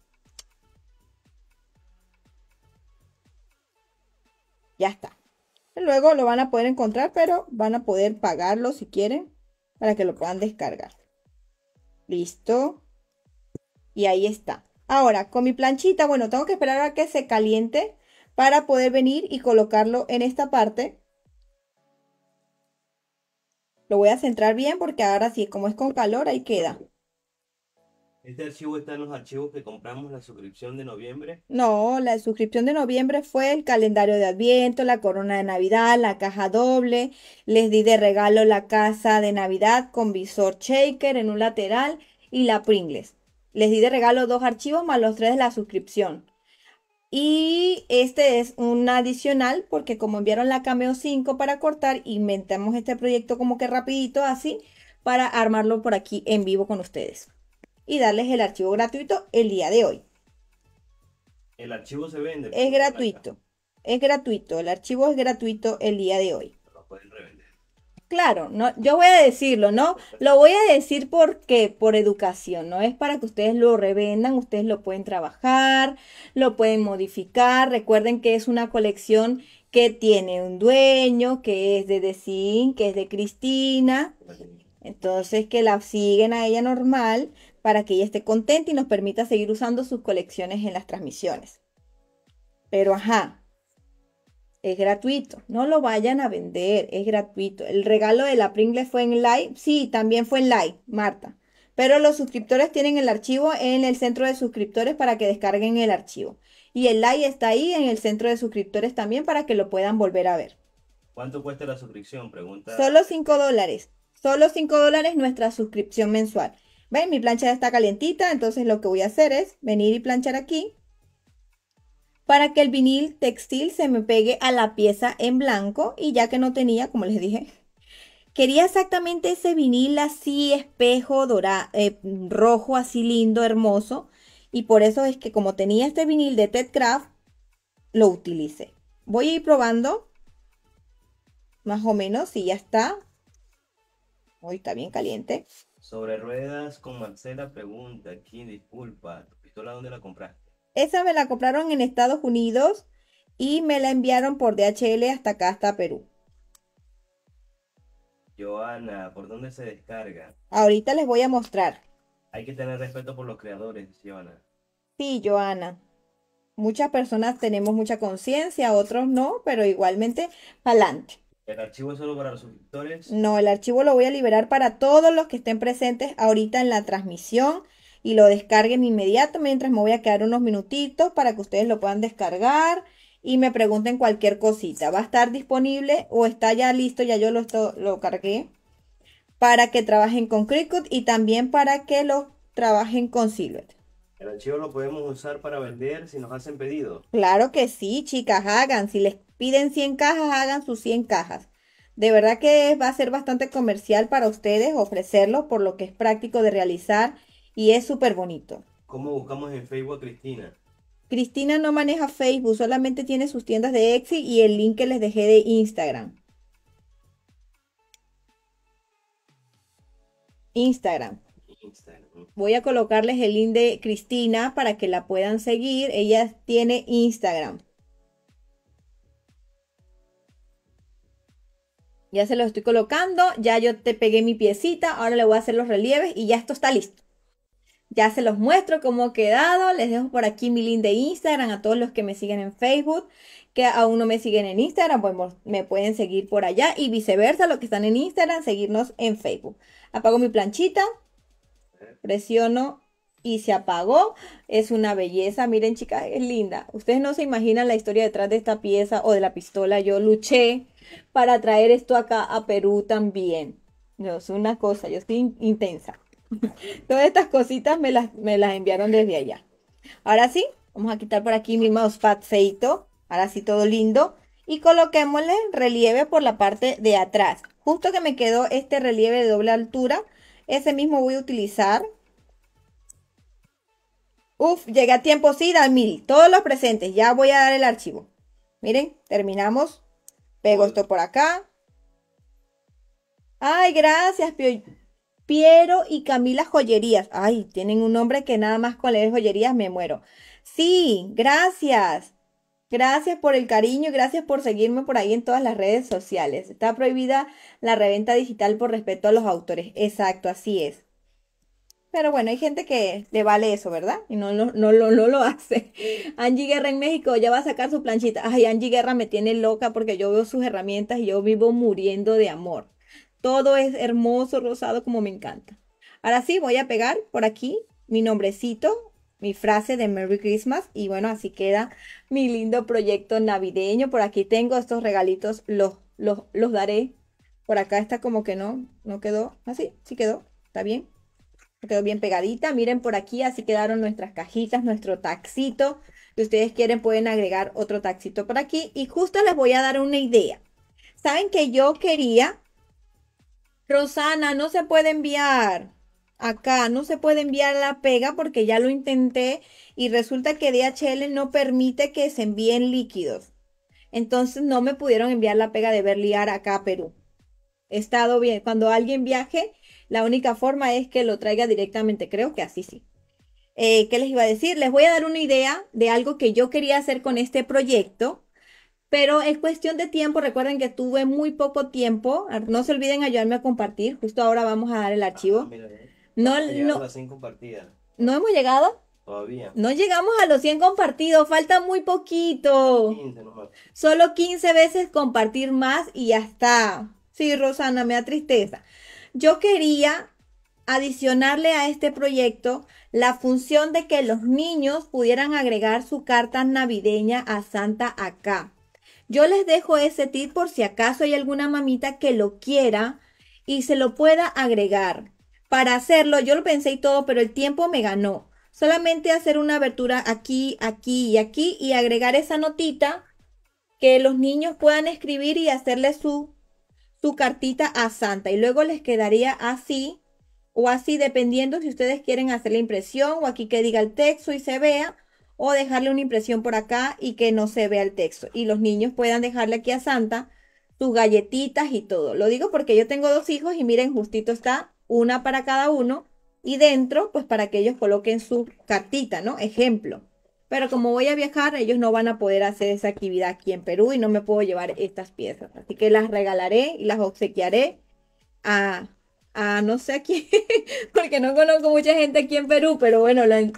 Ya está. Luego lo van a poder encontrar, pero van a poder pagarlo si quieren para que lo puedan descargar. Listo. Y ahí está. Ahora, con mi planchita, bueno, tengo que esperar a que se caliente para poder venir y colocarlo en esta parte. Lo voy a centrar bien porque ahora sí, como es con calor, ahí queda. ¿Este archivo está en los archivos que compramos la suscripción de noviembre? No, la suscripción de noviembre fue el calendario de Adviento, la corona de Navidad, la caja doble. Les di de regalo la casa de Navidad con visor shaker en un lateral y la Pringles. Les di de regalo dos archivos más los tres de la suscripción. Y este es un adicional porque como enviaron la Cameo 5 para cortar, inventamos este proyecto como que rapidito así para armarlo por aquí en vivo con ustedes. Y darles el archivo gratuito el día de hoy. El archivo se vende. Es gratuito. Es gratuito. El archivo es gratuito el día de hoy. Lo pueden revender. Claro, no, yo voy a decirlo, ¿no? Lo voy a decir porque por educación, no es para que ustedes lo revendan, ustedes lo pueden trabajar, lo pueden modificar. Recuerden que es una colección que tiene un dueño, que es de Decin, que es de Cristina. Entonces que la siguen a ella normal para que ella esté contenta y nos permita seguir usando sus colecciones en las transmisiones. Pero ajá, es gratuito. No lo vayan a vender, es gratuito. El regalo de la Pringles fue en live. Sí, también fue en live, Marta. Pero los suscriptores tienen el archivo en el centro de suscriptores para que descarguen el archivo. Y el live está ahí en el centro de suscriptores también para que lo puedan volver a ver. ¿Cuánto cuesta la suscripción? Pregunta. Solo 5 dólares. Solo 5 dólares nuestra suscripción mensual. ¿Ven? Mi plancha ya está calentita, entonces lo que voy a hacer es venir y planchar aquí para que el vinil textil se me pegue a la pieza en blanco y ya que no tenía, como les dije, quería exactamente ese vinil así espejo, dorado, eh, rojo, así lindo, hermoso. Y por eso es que como tenía este vinil de Ted Craft, lo utilicé. Voy a ir probando más o menos y ya está. Hoy está bien caliente. Sobre ruedas con Marcela pregunta aquí, disculpa, ¿tu pistola dónde la compraste? Esa me la compraron en Estados Unidos y me la enviaron por DHL hasta acá, hasta Perú. Joana, ¿por dónde se descarga? Ahorita les voy a mostrar. Hay que tener respeto por los creadores, Joana. Sí, Joana. Muchas personas tenemos mucha conciencia, otros no, pero igualmente, pa'lante. ¿El archivo es solo para los suscriptores? No, el archivo lo voy a liberar para todos los que estén presentes ahorita en la transmisión y lo descarguen inmediato mientras me voy a quedar unos minutitos para que ustedes lo puedan descargar y me pregunten cualquier cosita. Va a estar disponible o está ya listo, ya yo lo, lo cargué, para que trabajen con Cricut y también para que lo trabajen con Silhouette. El archivo lo podemos usar para vender si nos hacen pedido. Claro que sí, chicas, hagan. Si les piden 100 cajas, hagan sus 100 cajas. De verdad que va a ser bastante comercial para ustedes ofrecerlo, por lo que es práctico de realizar y es súper bonito. ¿Cómo buscamos en Facebook a Cristina? Cristina no maneja Facebook, solamente tiene sus tiendas de Etsy y el link que les dejé de Instagram. Instagram. Voy a colocarles el link de Cristina para que la puedan seguir. Ella tiene Instagram. Ya se lo estoy colocando, ya yo te pegué mi piecita, ahora le voy a hacer los relieves y ya esto está listo. Ya se los muestro cómo ha quedado. Les dejo por aquí mi link de Instagram a todos los que me siguen en Facebook, que aún no me siguen en Instagram, pues me pueden seguir por allá y viceversa, los que están en Instagram, seguirnos en Facebook. Apago mi planchita, presiono y se apagó. Es una belleza, miren chicas, es linda. Ustedes no se imaginan la historia detrás de esta pieza o de la pistola. Yo luché para traer esto acá a Perú también. No, es una cosa, yo estoy intensa. Todas estas cositas me las, enviaron desde allá. Ahora sí, vamos a quitar por aquí mi mousepad feito. Ahora sí, todo lindo. Y coloquémosle relieve por la parte de atrás. Justo que me quedó este relieve de doble altura. Ese mismo voy a utilizar. Uf, llega a tiempo, sí, da Todos los presentes. Ya voy a dar el archivo. Miren, terminamos. Pego esto por acá. Ay, gracias, Pio. Piero y Camila Joyerías. Ay, tienen un nombre que nada más con leer joyerías me muero. Sí, gracias. Gracias por el cariño y gracias por seguirme por ahí en todas las redes sociales. Está prohibida la reventa digital por respeto a los autores. Exacto, así es. Pero bueno, hay gente que le vale eso, ¿verdad? Y no, no, lo hace. Angie Guerra en México ya va a sacar su planchita. Ay, Angie Guerra me tiene loca porque yo veo sus herramientas y yo vivo muriendo de amor. Todo es hermoso, rosado, como me encanta. Ahora sí, voy a pegar por aquí mi nombrecito, mi frase de Merry Christmas y bueno, así queda mi lindo proyecto navideño. Por aquí tengo estos regalitos, los, los, daré. Por acá está como que no, no quedó así, ah, sí quedó, está bien. Quedó bien pegadita. Miren por aquí, así quedaron nuestras cajitas, nuestro taxito. Si ustedes quieren pueden agregar otro taxito por aquí y justo les voy a dar una idea. Saben que yo quería Rosana, no se puede enviar. Acá no se puede enviar la pega porque ya lo intenté y resulta que DHL no permite que se envíen líquidos. Entonces no me pudieron enviar la pega de Berliar acá a Perú. He estado bien. Cuando alguien viaje, la única forma es que lo traiga directamente. Creo que así sí. Eh, ¿Qué les iba a decir? Les voy a dar una idea de algo que yo quería hacer con este proyecto pero es cuestión de tiempo, recuerden que tuve muy poco tiempo. Ah, no se olviden ayudarme a compartir. Justo ahora vamos a dar el archivo. Ah, eh. No, ¿No hemos llegado? Todavía. No llegamos a los 100 compartidos, falta muy poquito. Solo 15 veces compartir más y ya está. Sí, Rosana, me da tristeza. Yo quería adicionarle a este proyecto la función de que los niños pudieran agregar su carta navideña a Santa acá. Yo les dejo ese tip por si acaso hay alguna mamita que lo quiera y se lo pueda agregar. Para hacerlo, yo lo pensé y todo, pero el tiempo me ganó. Solamente hacer una abertura aquí, aquí y aquí y agregar esa notita que los niños puedan escribir y hacerle su, su cartita a Santa. Y luego les quedaría así o así, dependiendo si ustedes quieren hacer la impresión o aquí que diga el texto y se vea o dejarle una impresión por acá y que no se vea el texto. Y los niños puedan dejarle aquí a Santa sus galletitas y todo. Lo digo porque yo tengo dos hijos y miren, justito está una para cada uno y dentro, pues para que ellos coloquen su cartita, ¿no? Ejemplo. Pero como voy a viajar, ellos no van a poder hacer esa actividad aquí en Perú y no me puedo llevar estas piezas. Así que las regalaré y las obsequiaré a, a no sé a quién, porque no conozco mucha gente aquí en Perú, pero bueno, la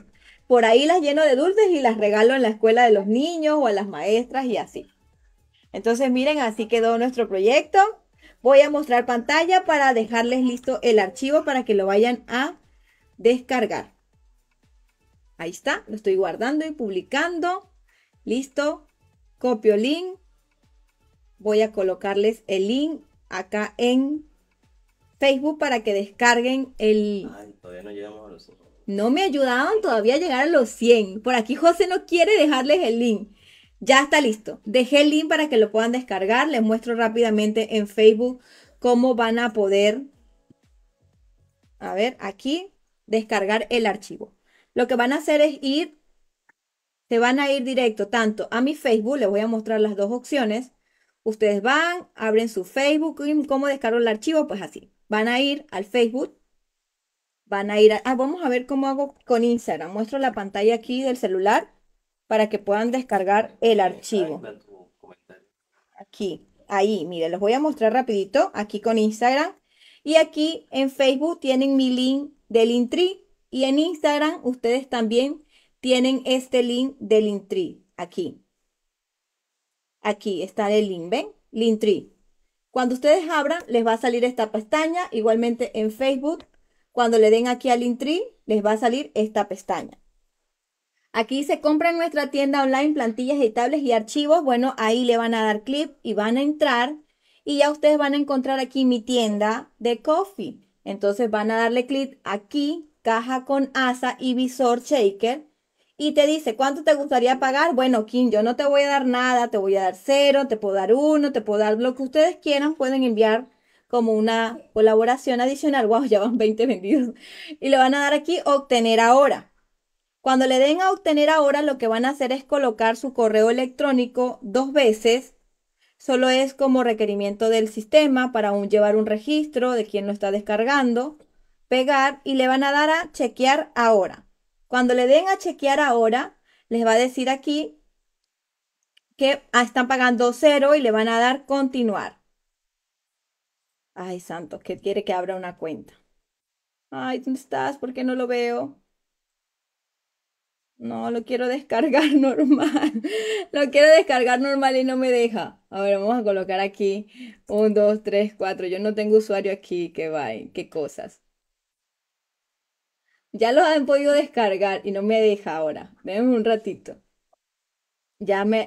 por ahí las lleno de dulces y las regalo en la escuela de los niños o a las maestras y así. Entonces miren, así quedó nuestro proyecto. Voy a mostrar pantalla para dejarles listo el archivo para que lo vayan a descargar. Ahí está, lo estoy guardando y publicando. Listo, copio link. Voy a colocarles el link acá en Facebook para que descarguen el... Ay, todavía no llegamos a los no me ayudaban todavía a llegar a los 100. Por aquí José no quiere dejarles el link. Ya está listo. Dejé el link para que lo puedan descargar. Les muestro rápidamente en Facebook cómo van a poder, a ver, aquí, descargar el archivo. Lo que van a hacer es ir, se van a ir directo tanto a mi Facebook, les voy a mostrar las dos opciones. Ustedes van, abren su Facebook, ¿cómo descargo el archivo? Pues así. Van a ir al Facebook van a ir Ah, vamos a ver cómo hago con Instagram. Muestro la pantalla aquí del celular para que puedan descargar el archivo. Aquí, ahí, miren, los voy a mostrar rapidito aquí con Instagram. Y aquí en Facebook tienen mi link del intri y en Instagram ustedes también tienen este link del intri aquí. Aquí está el link, ¿ven? Linktree. Cuando ustedes abran, les va a salir esta pestaña. Igualmente en Facebook cuando le den aquí al intrín, les va a salir esta pestaña. Aquí se compra en nuestra tienda online plantillas editables y archivos. Bueno, ahí le van a dar clic y van a entrar. Y ya ustedes van a encontrar aquí mi tienda de Coffee. Entonces van a darle clic aquí, caja con asa y visor shaker. Y te dice, ¿cuánto te gustaría pagar? Bueno, Kim, yo no te voy a dar nada, te voy a dar cero, te puedo dar uno, te puedo dar lo que ustedes quieran. Pueden enviar como una colaboración adicional. ¡Wow! Ya van 20 vendidos. Y le van a dar aquí obtener ahora. Cuando le den a obtener ahora, lo que van a hacer es colocar su correo electrónico dos veces. Solo es como requerimiento del sistema para llevar un registro de quien lo está descargando. Pegar y le van a dar a chequear ahora. Cuando le den a chequear ahora, les va a decir aquí que ah, están pagando cero y le van a dar continuar. Ay, santo, ¿qué quiere que abra una cuenta. Ay, ¿dónde estás? ¿Por qué no lo veo? No, lo quiero descargar normal. lo quiero descargar normal y no me deja. A ver, vamos a colocar aquí. Un, dos, tres, cuatro. Yo no tengo usuario aquí. Qué va? qué cosas. Ya lo han podido descargar y no me deja ahora. Ven un ratito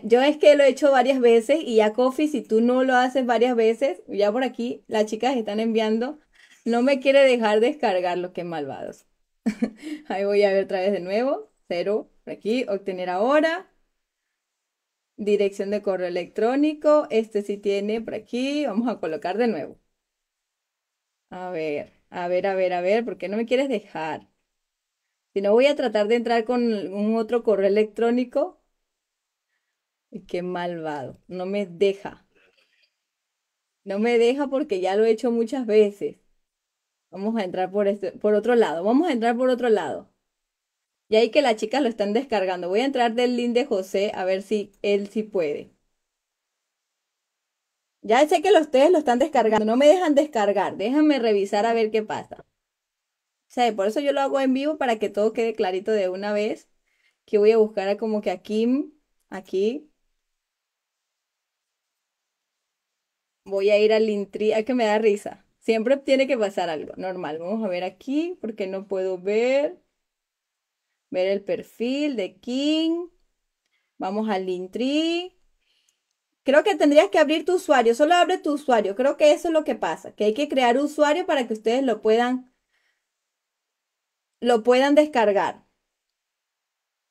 yo es que lo he hecho varias veces y ya Kofi, si tú no lo haces varias veces, ya por aquí las chicas están enviando, no me quiere dejar descargar los que malvados. Ahí voy a ver otra vez de nuevo, cero, por aquí, obtener ahora, dirección de correo electrónico, este sí tiene por aquí, vamos a colocar de nuevo. A ver, a ver, a ver, a ver, ¿por qué no me quieres dejar? Si no, voy a tratar de entrar con un otro correo electrónico Qué malvado, no me deja. No me deja porque ya lo he hecho muchas veces. Vamos a entrar por, este, por otro lado, vamos a entrar por otro lado. Y ahí que las chicas lo están descargando. Voy a entrar del link de José a ver si él sí puede. Ya sé que ustedes lo están descargando, no me dejan descargar, déjame revisar a ver qué pasa. O por eso yo lo hago en vivo para que todo quede clarito de una vez. Que voy a buscar como que aquí. aquí, voy a ir al intri, a que me da risa. Siempre tiene que pasar algo, normal. Vamos a ver aquí, porque no puedo ver. Ver el perfil de King. Vamos al intri. Creo que tendrías que abrir tu usuario. Solo abre tu usuario. Creo que eso es lo que pasa. Que hay que crear usuario para que ustedes lo puedan, lo puedan descargar.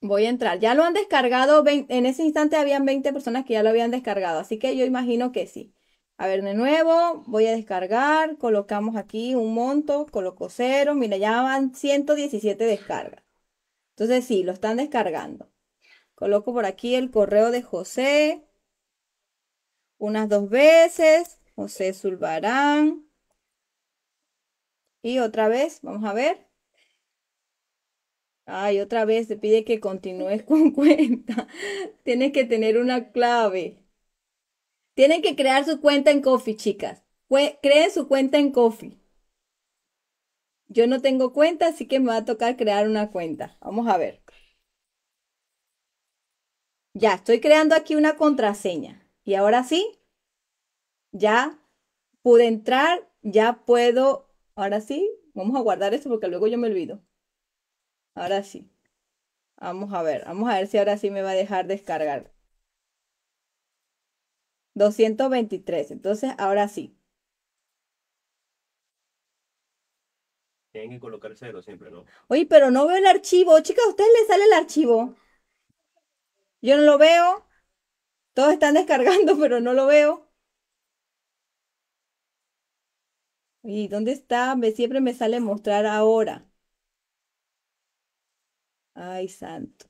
Voy a entrar. Ya lo han descargado. En ese instante habían 20 personas que ya lo habían descargado. Así que yo imagino que sí. A ver, de nuevo, voy a descargar, colocamos aquí un monto, coloco cero, mira, ya van 117 descargas. Entonces sí, lo están descargando. Coloco por aquí el correo de José, unas dos veces, José Zulbarán. Y otra vez, vamos a ver. Ay, otra vez te pide que continúes con cuenta. Tienes que tener una clave. Tienen que crear su cuenta en Coffee, chicas. Creen su cuenta en Coffee. Yo no tengo cuenta, así que me va a tocar crear una cuenta. Vamos a ver. Ya, estoy creando aquí una contraseña. Y ahora sí, ya pude entrar, ya puedo. Ahora sí, vamos a guardar esto porque luego yo me olvido. Ahora sí. Vamos a ver, vamos a ver si ahora sí me va a dejar descargar. 223. Entonces, ahora sí. Tienen que colocar cero siempre, ¿no? Oye, pero no veo el archivo. Chicas, ¿a ustedes les sale el archivo? Yo no lo veo. Todos están descargando, pero no lo veo. ¿Y dónde está? Me, siempre me sale mostrar ahora. Ay, santo.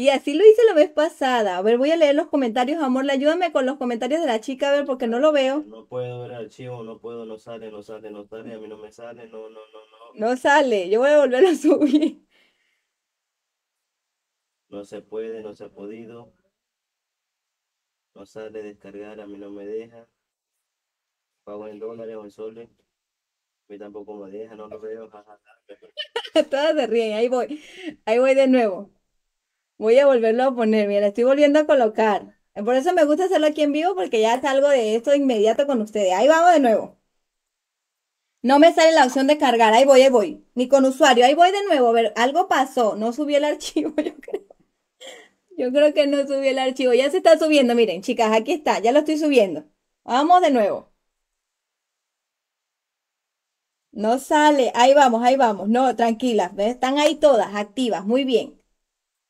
Y así lo hice la vez pasada. A ver, voy a leer los comentarios, amor. Le Ayúdame con los comentarios de la chica, a ver, porque no lo veo. No puedo ver archivo, no puedo, no sale, no sale, no sale, a mí no me sale, no, no, no, no. No sale, yo voy a volver a subir. No se puede, no se ha podido. No sale descargar, a mí no me deja. Pago en dólares o en soles. A mí tampoco me deja, no lo veo. Todas se ríen, ahí voy. Ahí voy de nuevo. Voy a volverlo a poner, mira, estoy volviendo a colocar. Por eso me gusta hacerlo aquí en vivo porque ya salgo de esto de inmediato con ustedes. Ahí vamos de nuevo. No me sale la opción de cargar. Ahí voy, ahí voy. Ni con usuario. Ahí voy de nuevo. A ver, algo pasó. No subí el archivo, yo creo. Yo creo que no subí el archivo. Ya se está subiendo. Miren, chicas, aquí está. Ya lo estoy subiendo. Vamos de nuevo. No sale. Ahí vamos, ahí vamos. No, tranquilas. Están ahí todas, activas. Muy bien.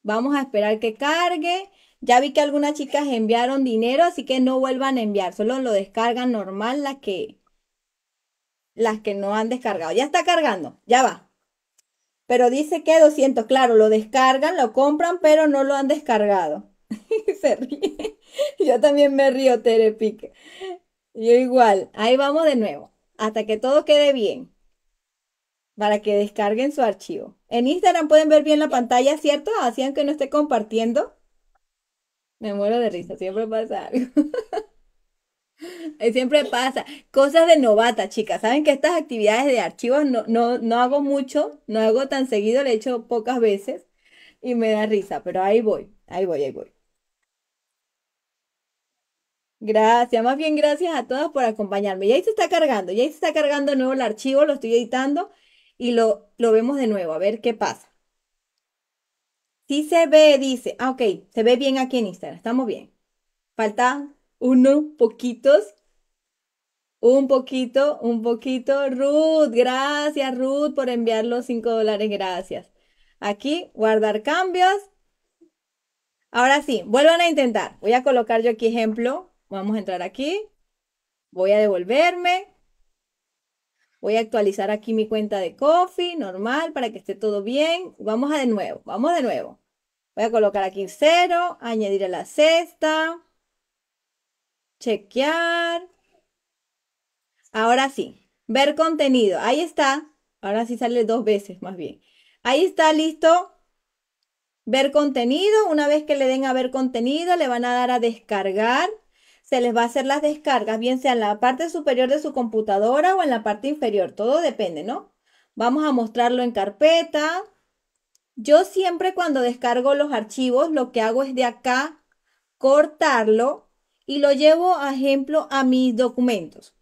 Vamos a esperar que cargue. Ya vi que algunas chicas enviaron dinero, así que no vuelvan a enviar, solo lo descargan normal las que las que no han descargado. Ya está cargando, ya va. Pero dice que 200, claro, lo descargan, lo compran, pero no lo han descargado. Se ríe. Yo también me río, Pique. Yo igual. Ahí vamos de nuevo, hasta que todo quede bien, para que descarguen su archivo. En Instagram pueden ver bien la pantalla, ¿cierto? Así aunque no esté compartiendo. Me muero de risa, siempre pasa algo. Eh, siempre pasa. Cosas de novata, chicas. Saben que estas actividades de archivos no, no, hago mucho, no hago tan seguido, le he hecho pocas veces y me da risa, pero ahí voy, ahí voy, ahí voy. Gracias, más bien gracias a todas por acompañarme. Ya ahí se está cargando, ya ahí se está cargando de nuevo el archivo, lo estoy editando y lo, lo vemos de nuevo, a ver qué pasa. Si se ve, dice, ah, ok, se ve bien aquí en Instagram, estamos bien. Falta unos poquitos. Un poquito, un poquito. Ruth, gracias Ruth por enviar los 5 dólares, gracias. Aquí, guardar cambios. Ahora sí, vuelvan a intentar. Voy a colocar yo aquí ejemplo. Vamos a entrar aquí. Voy a devolverme. Voy a actualizar aquí mi cuenta de coffee, normal, para que esté todo bien. Vamos a de nuevo, vamos de nuevo. Voy a colocar aquí cero, añadir a la cesta, chequear. Ahora sí, ver contenido. Ahí está. Ahora sí sale dos veces más bien. Ahí está listo. Ver contenido. Una vez que le den a ver contenido, le van a dar a descargar se les va a hacer las descargas, bien sea en la parte superior de su computadora o en la parte inferior, todo depende, ¿no? Vamos a mostrarlo en carpeta. Yo siempre cuando descargo los archivos, lo que hago es de acá cortarlo y lo llevo, a ejemplo, a mis documentos.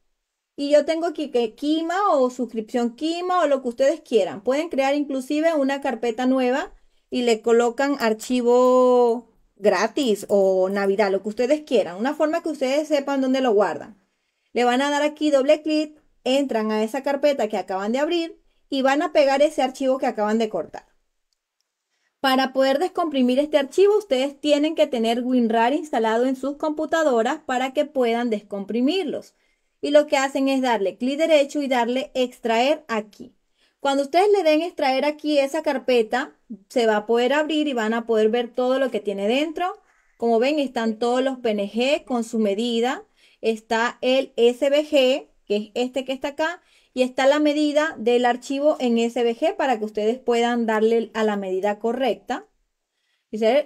Y yo tengo aquí que Quima o suscripción quima o lo que ustedes quieran. Pueden crear inclusive una carpeta nueva y le colocan archivo gratis o Navidad, lo que ustedes quieran, una forma que ustedes sepan dónde lo guardan. Le van a dar aquí doble clic, entran a esa carpeta que acaban de abrir y van a pegar ese archivo que acaban de cortar. Para poder descomprimir este archivo, ustedes tienen que tener WinRAR instalado en sus computadoras para que puedan descomprimirlos. Y lo que hacen es darle clic derecho y darle extraer aquí. Cuando ustedes le den extraer aquí esa carpeta, se va a poder abrir y van a poder ver todo lo que tiene dentro. Como ven, están todos los PNG con su medida. Está el SVG, que es este que está acá, y está la medida del archivo en SVG para que ustedes puedan darle a la medida correcta.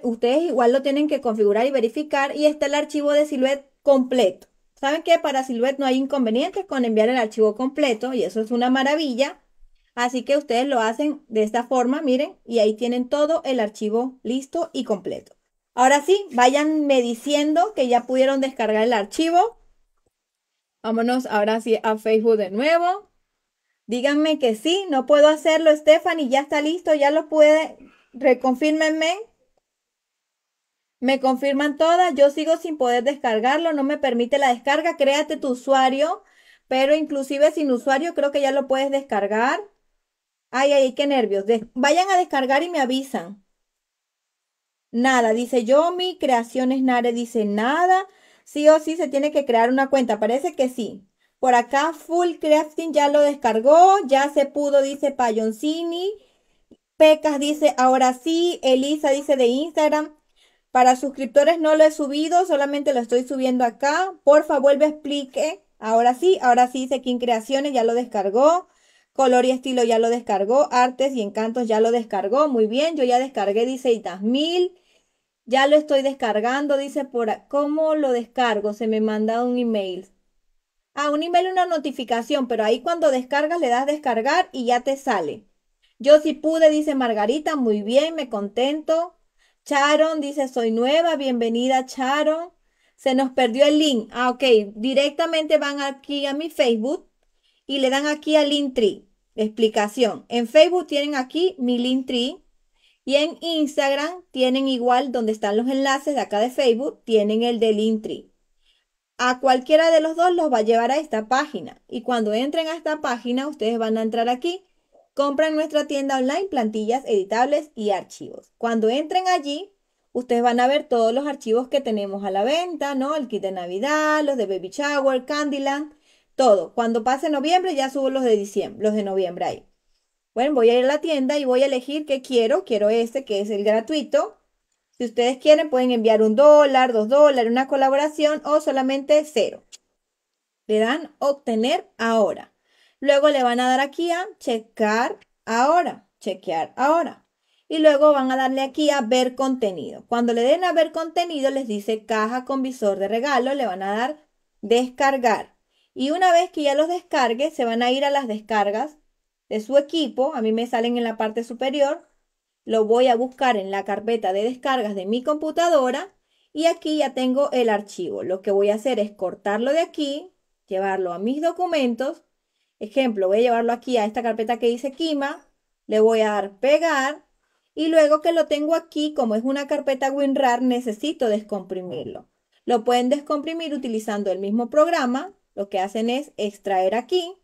Ustedes igual lo tienen que configurar y verificar. Y está el archivo de Silhouette completo. Saben qué? para Silhouette no hay inconvenientes con enviar el archivo completo y eso es una maravilla. Así que ustedes lo hacen de esta forma, miren, y ahí tienen todo el archivo listo y completo. Ahora sí, váyanme diciendo que ya pudieron descargar el archivo. Vámonos ahora sí a Facebook de nuevo. Díganme que sí, no puedo hacerlo, Stephanie, ya está listo, ya lo puede. Reconfírmenme. Me confirman todas, yo sigo sin poder descargarlo, no me permite la descarga. Créate tu usuario, pero inclusive sin usuario creo que ya lo puedes descargar. Ay, ay, qué nervios. vayan a descargar y me avisan. Nada, dice Yomi, Creaciones Nare dice nada. Sí o sí se tiene que crear una cuenta. Parece que sí. Por acá Full Crafting ya lo descargó, ya se pudo, dice Payoncini. Pecas dice, ahora sí. Elisa dice de Instagram. Para suscriptores no lo he subido, solamente lo estoy subiendo acá. Por favor, me explique. Ahora sí, ahora sí dice King Creaciones, ya lo descargó. Color y estilo ya lo descargó. Artes y encantos ya lo descargó. Muy bien, yo ya descargué, dice mil, Ya lo estoy descargando, dice por... ¿Cómo lo descargo? Se me manda un email. Ah, un email, una notificación, pero ahí cuando descargas le das descargar y ya te sale. Yo sí pude, dice Margarita, muy bien, me contento. Charon dice, soy nueva, bienvenida Charon. Se nos perdió el link. Ah, ok, directamente van aquí a mi Facebook y le dan aquí al Linktree. Explicación. En Facebook tienen aquí mi Linktree y en Instagram tienen igual donde están los enlaces de acá de Facebook, tienen el de Linktree. A cualquiera de los dos los va a llevar a esta página y cuando entren a esta página ustedes van a entrar aquí. Compran nuestra tienda online plantillas editables y archivos. Cuando entren allí, ustedes van a ver todos los archivos que tenemos a la venta, ¿no? El kit de Navidad, los de Baby Shower, Candyland, todo. Cuando pase noviembre ya subo los de diciembre, los de noviembre ahí. Bueno, voy a ir a la tienda y voy a elegir qué quiero. Quiero este que es el gratuito. Si ustedes quieren pueden enviar un dólar, dos dólares, una colaboración o solamente cero. Le dan obtener ahora. Luego le van a dar aquí a checar ahora, chequear ahora. Y luego van a darle aquí a ver contenido. Cuando le den a ver contenido les dice caja con visor de regalo, le van a dar descargar. Y una vez que ya los descargue, se van a ir a las descargas de su equipo. A mí me salen en la parte superior. Lo voy a buscar en la carpeta de descargas de mi computadora. Y aquí ya tengo el archivo. Lo que voy a hacer es cortarlo de aquí, llevarlo a mis documentos. Ejemplo, voy a llevarlo aquí a esta carpeta que dice Kima. Le voy a dar pegar. Y luego que lo tengo aquí, como es una carpeta WinRAR, necesito descomprimirlo. Lo pueden descomprimir utilizando el mismo programa lo que hacen es extraer aquí.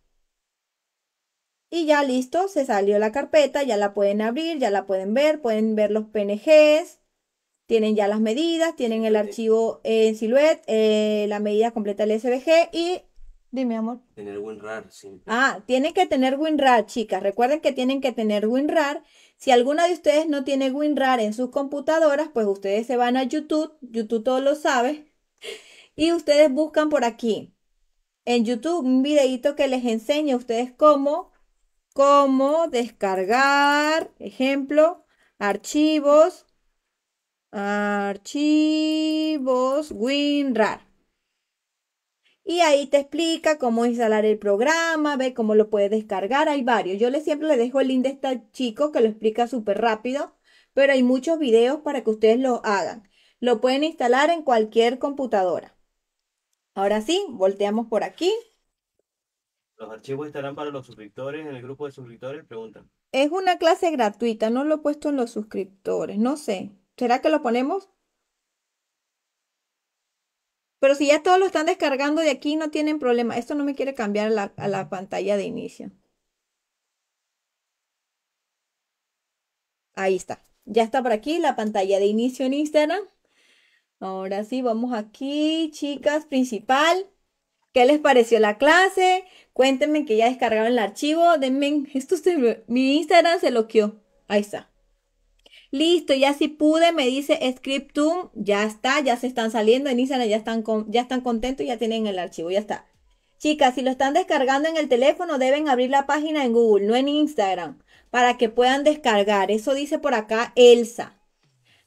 Y ya listo, se salió la carpeta, ya la pueden abrir, ya la pueden ver, pueden ver los PNGs, tienen ya las medidas, tienen el archivo en silhouette, eh, la medida completa del SVG y Dime, amor. Tener WinRAR, Ah, tienen que tener WinRAR, chicas. Recuerden que tienen que tener WinRAR. Si alguna de ustedes no tiene WinRAR en sus computadoras, pues ustedes se van a YouTube. YouTube todo lo sabe. Y ustedes buscan por aquí en YouTube un videito que les enseña a ustedes cómo, cómo descargar, ejemplo, archivos, archivos WinRAR. Y ahí te explica cómo instalar el programa, ve cómo lo puedes descargar. Hay varios. Yo les siempre les dejo el link de este chico que lo explica súper rápido, pero hay muchos videos para que ustedes lo hagan. Lo pueden instalar en cualquier computadora. Ahora sí, volteamos por aquí. ¿Los archivos estarán para los suscriptores en el grupo de suscriptores? Preguntan. Es una clase gratuita, no lo he puesto en los suscriptores, no sé. ¿Será que lo ponemos? Pero si ya todos lo están descargando de aquí, no tienen problema. Esto no me quiere cambiar a la, a la pantalla de inicio. Ahí está. Ya está por aquí la pantalla de inicio en Instagram. Ahora sí, vamos aquí, chicas, principal. ¿Qué les pareció la clase? Cuéntenme que ya descargaron el archivo. Denme, esto se, mi Instagram se loqueó. Ahí está. Listo, ya si pude, me dice Scriptum. Ya está, ya se están saliendo en Instagram, ya están, con, ya están contentos, ya tienen el archivo, ya está. Chicas, si lo están descargando en el teléfono, deben abrir la página en Google, no en Instagram, para que puedan descargar. Eso dice por acá Elsa.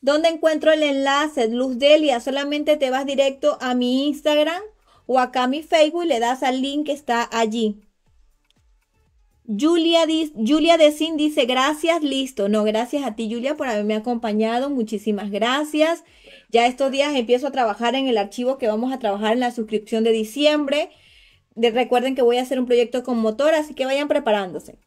¿Dónde encuentro el enlace? Luz Delia, solamente te vas directo a mi Instagram o acá a mi Facebook y le das al link que está allí. Julia, Julia de Sin dice gracias, listo. No, gracias a ti Julia por haberme acompañado, muchísimas gracias. Ya estos días empiezo a trabajar en el archivo que vamos a trabajar en la suscripción de diciembre. De, recuerden que voy a hacer un proyecto con motor, así que vayan preparándose.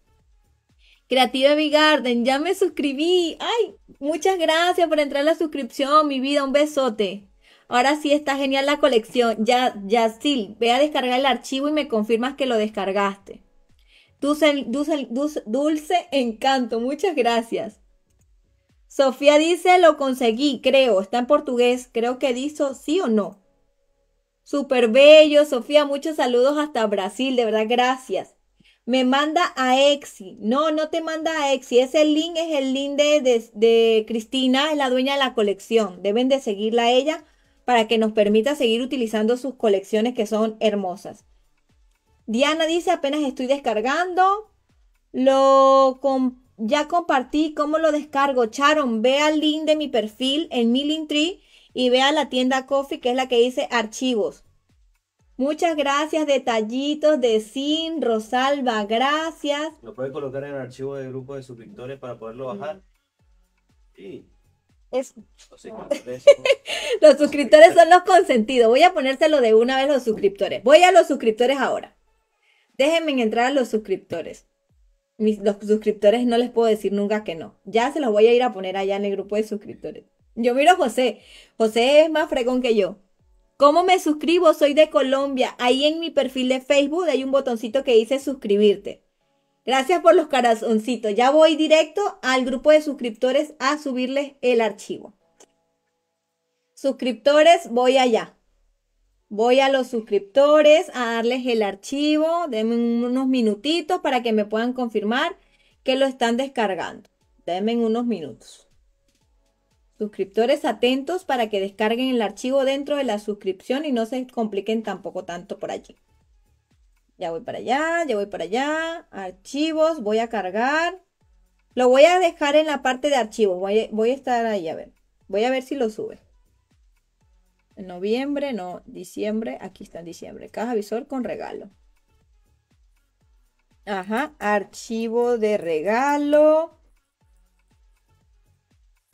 Creativa Garden, ya me suscribí. Ay, muchas gracias por entrar en la suscripción, mi vida, un besote. Ahora sí está genial la colección. Ya, sí. ve a descargar el archivo y me confirmas que lo descargaste. Dulce, dulce, dulce, encanto, muchas gracias. Sofía dice, lo conseguí, creo, está en portugués, creo que dijo sí o no. Súper bello, Sofía, muchos saludos hasta Brasil, de verdad, gracias me manda a Exi. No, no te manda a Exi. Ese link es el link de, Cristina, es la dueña de la colección. Deben de seguirla a ella para que nos permita seguir utilizando sus colecciones que son hermosas. Diana dice, apenas estoy descargando. Lo ya compartí cómo lo descargo. Charon, ve al link de mi perfil en mi tree y ve a la tienda Coffee, que es la que dice archivos. Muchas gracias, detallitos de Sin, Rosalba, gracias. Lo puedes colocar en el archivo del grupo de suscriptores para poderlo mm. bajar. Sí. los suscriptores son los consentidos. Voy a ponérselo de una vez los suscriptores. Voy a los suscriptores ahora. Déjenme entrar a los suscriptores. Mis, los suscriptores no les puedo decir nunca que no. Ya se los voy a ir a poner allá en el grupo de suscriptores. Yo miro a José. José es más fregón que yo. ¿Cómo me suscribo? Soy de Colombia. Ahí en mi perfil de Facebook hay un botoncito que dice suscribirte. Gracias por los corazoncitos. Ya voy directo al grupo de suscriptores a subirles el archivo. Suscriptores, voy allá. Voy a los suscriptores a darles el archivo. Denme unos minutitos para que me puedan confirmar que lo están descargando. Denme unos minutos. Suscriptores atentos para que descarguen el archivo dentro de la suscripción y no se compliquen tampoco tanto por allí. Ya voy para allá, ya voy para allá. Archivos, voy a cargar. Lo voy a dejar en la parte de archivos. Voy, a estar ahí, a ver. Voy a ver si lo sube. En noviembre, no, diciembre. Aquí está en diciembre. Caja visor con regalo. Ajá, archivo de regalo.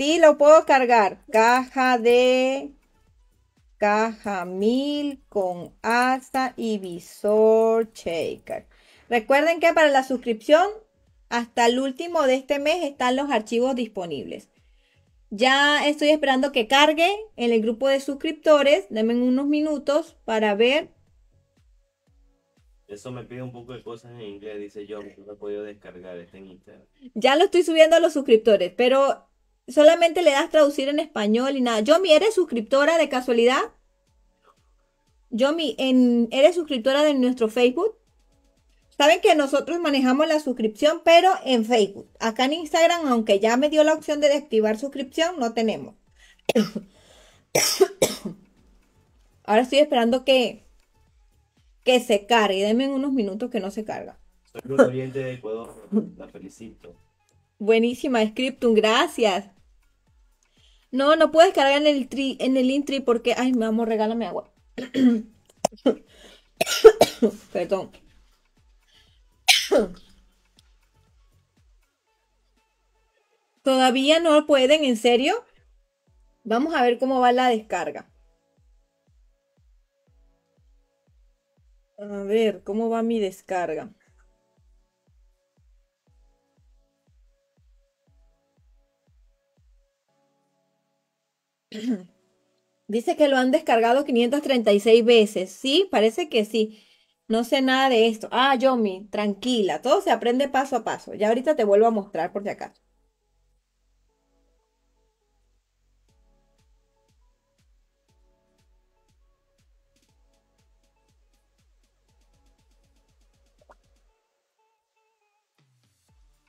Sí, lo puedo cargar. Caja de caja 1000 con asa y visor shaker. Recuerden que para la suscripción hasta el último de este mes están los archivos disponibles. Ya estoy esperando que cargue en el grupo de suscriptores. Denme unos minutos para ver. Eso me pide un poco de cosas en inglés, dice yo. No he podido descargar este en Ya lo estoy subiendo a los suscriptores, pero solamente le das traducir en español y nada. Yomi, ¿eres suscriptora de casualidad? Yomi, en, ¿eres suscriptora de nuestro Facebook? Saben que nosotros manejamos la suscripción, pero en Facebook. Acá en Instagram, aunque ya me dio la opción de desactivar suscripción, no tenemos. Ahora estoy esperando que, que se cargue. Denme unos minutos que no se carga. Soy un oriente de Ecuador. La felicito. Buenísima, Scriptum, gracias. No, no puedes cargar en el, tri, en el intri porque. Ay, mamá, regálame agua. Perdón. Todavía no pueden, ¿en serio? Vamos a ver cómo va la descarga. A ver, ¿cómo va mi descarga? Dice que lo han descargado 536 veces. Sí, parece que sí. No sé nada de esto. Ah, Yomi, tranquila. Todo se aprende paso a paso. Ya ahorita te vuelvo a mostrar por si acaso.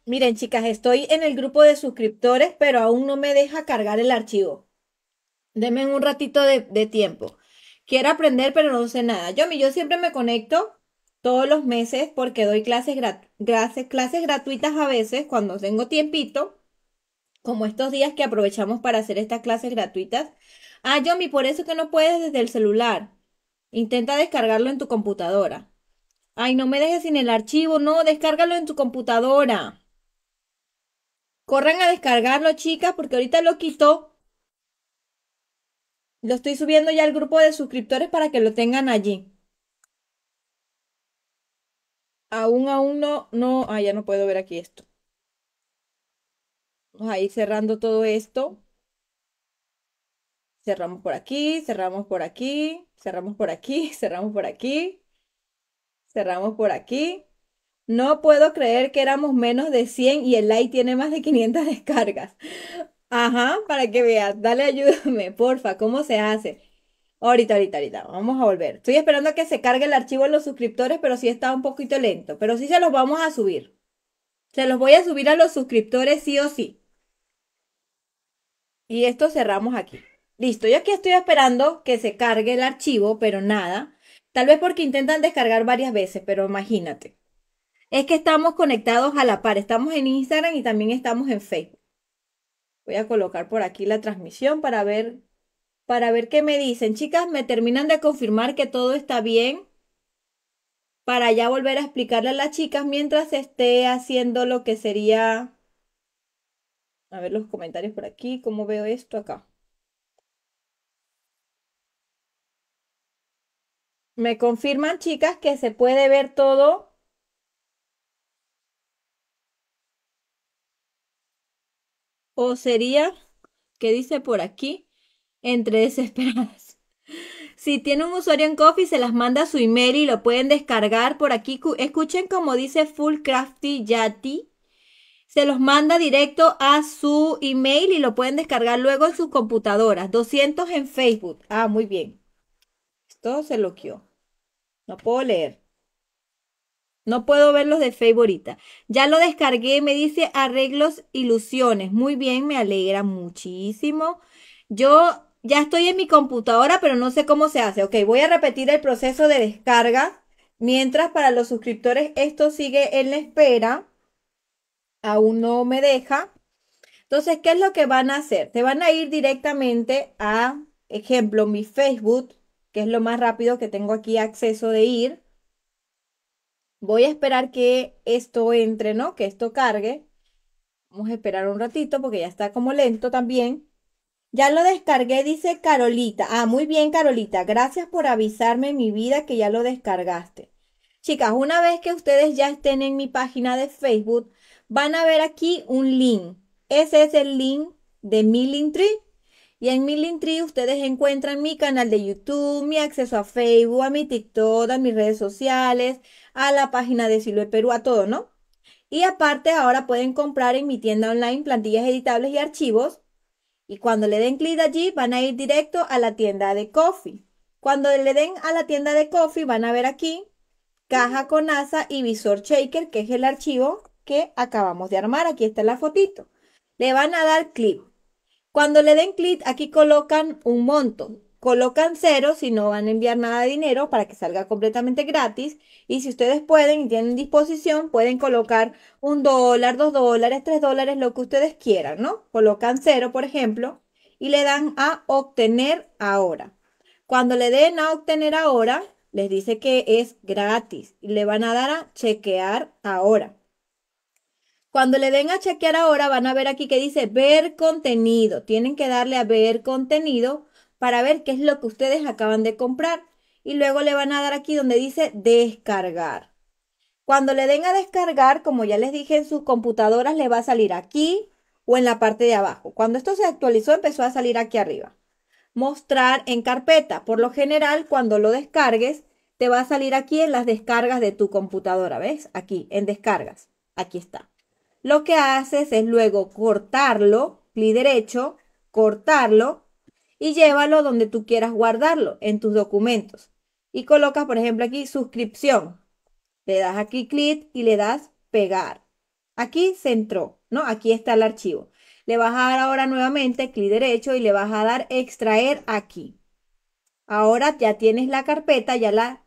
Miren, chicas, estoy en el grupo de suscriptores, pero aún no me deja cargar el archivo. Deme un ratito de, tiempo. Quiero aprender, pero no sé nada. Yomi, yo siempre me conecto todos los meses porque doy clases, clases, clases gratuitas a veces cuando tengo tiempito, como estos días que aprovechamos para hacer estas clases gratuitas. Ah, Yomi, por eso que no puedes desde el celular. Intenta descargarlo en tu computadora. Ay, no me dejes sin el archivo, no, descárgalo en tu computadora. Corran a descargarlo, chicas, porque ahorita lo quito lo estoy subiendo ya al grupo de suscriptores para que lo tengan allí. Aún, aún no, no, ah, ya no puedo ver aquí esto. Vamos a ir cerrando todo esto. Cerramos por aquí, cerramos por aquí, cerramos por aquí, cerramos por aquí, cerramos por aquí. No puedo creer que éramos menos de 100 y el like tiene más de 500 descargas. Ajá, para que veas. Dale, ayúdame, porfa, ¿cómo se hace? Ahorita, ahorita, ahorita. Vamos a volver. Estoy esperando a que se cargue el archivo a los suscriptores, pero sí está un poquito lento. Pero sí se los vamos a subir. Se los voy a subir a los suscriptores sí o sí. Y esto cerramos aquí. Listo, yo aquí estoy esperando que se cargue el archivo, pero nada. Tal vez porque intentan descargar varias veces, pero imagínate. Es que estamos conectados a la par. Estamos en Instagram y también estamos en Facebook. Voy a colocar por aquí la transmisión para ver, para ver qué me dicen. Chicas, me terminan de confirmar que todo está bien para ya volver a explicarle a las chicas mientras esté haciendo lo que sería... A ver los comentarios por aquí, cómo veo esto acá. Me confirman, chicas, que se puede ver todo o sería, que dice por aquí, entre desesperadas. Si tiene un usuario en Coffee, se las manda a su email y lo pueden descargar por aquí. Escuchen como dice Full Crafty Yati. Se los manda directo a su email y lo pueden descargar luego en su computadora, 200 en Facebook. Ah, muy bien. Esto se lo quio. No puedo leer. No puedo ver los de favorita Ya lo descargué, me dice arreglos ilusiones. Muy bien, me alegra muchísimo. Yo ya estoy en mi computadora, pero no sé cómo se hace. Ok, voy a repetir el proceso de descarga. Mientras para los suscriptores esto sigue en la espera. Aún no me deja. Entonces, ¿qué es lo que van a hacer? Te van a ir directamente a, ejemplo, mi Facebook, que es lo más rápido que tengo aquí acceso de ir voy a esperar que esto entre, ¿no? Que esto cargue. Vamos a esperar un ratito porque ya está como lento también. Ya lo descargué, dice Carolita. Ah, muy bien, Carolita. Gracias por avisarme mi vida que ya lo descargaste. Chicas, una vez que ustedes ya estén en mi página de Facebook, van a ver aquí un link. Ese es el link de mi Linktree y en mi ustedes encuentran mi canal de YouTube, mi acceso a Facebook, a mi TikTok, a mis redes sociales, a la página de Silue Perú, a todo, ¿no? Y aparte ahora pueden comprar en mi tienda online plantillas editables y archivos. Y cuando le den clic allí van a ir directo a la tienda de Coffee. Cuando le den a la tienda de Coffee van a ver aquí caja con asa y visor shaker, que es el archivo que acabamos de armar. Aquí está la fotito. Le van a dar clic. Cuando le den clic, aquí colocan un monto. Colocan cero si no van a enviar nada de dinero para que salga completamente gratis. Y si ustedes pueden y tienen disposición, pueden colocar un dólar, dos dólares, tres dólares, lo que ustedes quieran, ¿no? Colocan cero, por ejemplo, y le dan a obtener ahora. Cuando le den a obtener ahora, les dice que es gratis y le van a dar a chequear ahora. Cuando le den a chequear ahora, van a ver aquí que dice ver contenido. Tienen que darle a ver contenido para ver qué es lo que ustedes acaban de comprar. Y luego le van a dar aquí donde dice descargar. Cuando le den a descargar, como ya les dije, en sus computadoras le va a salir aquí o en la parte de abajo. Cuando esto se actualizó, empezó a salir aquí arriba. Mostrar en carpeta. Por lo general, cuando lo descargues, te va a salir aquí en las descargas de tu computadora. ¿Ves? Aquí, en descargas. Aquí está lo que haces es luego cortarlo, clic derecho, cortarlo y llévalo donde tú quieras guardarlo, en tus documentos. Y colocas, por ejemplo, aquí suscripción. Le das aquí clic y le das pegar. Aquí se entró, ¿no? Aquí está el archivo. Le vas a dar ahora nuevamente clic derecho y le vas a dar extraer aquí. Ahora ya tienes la carpeta, ya la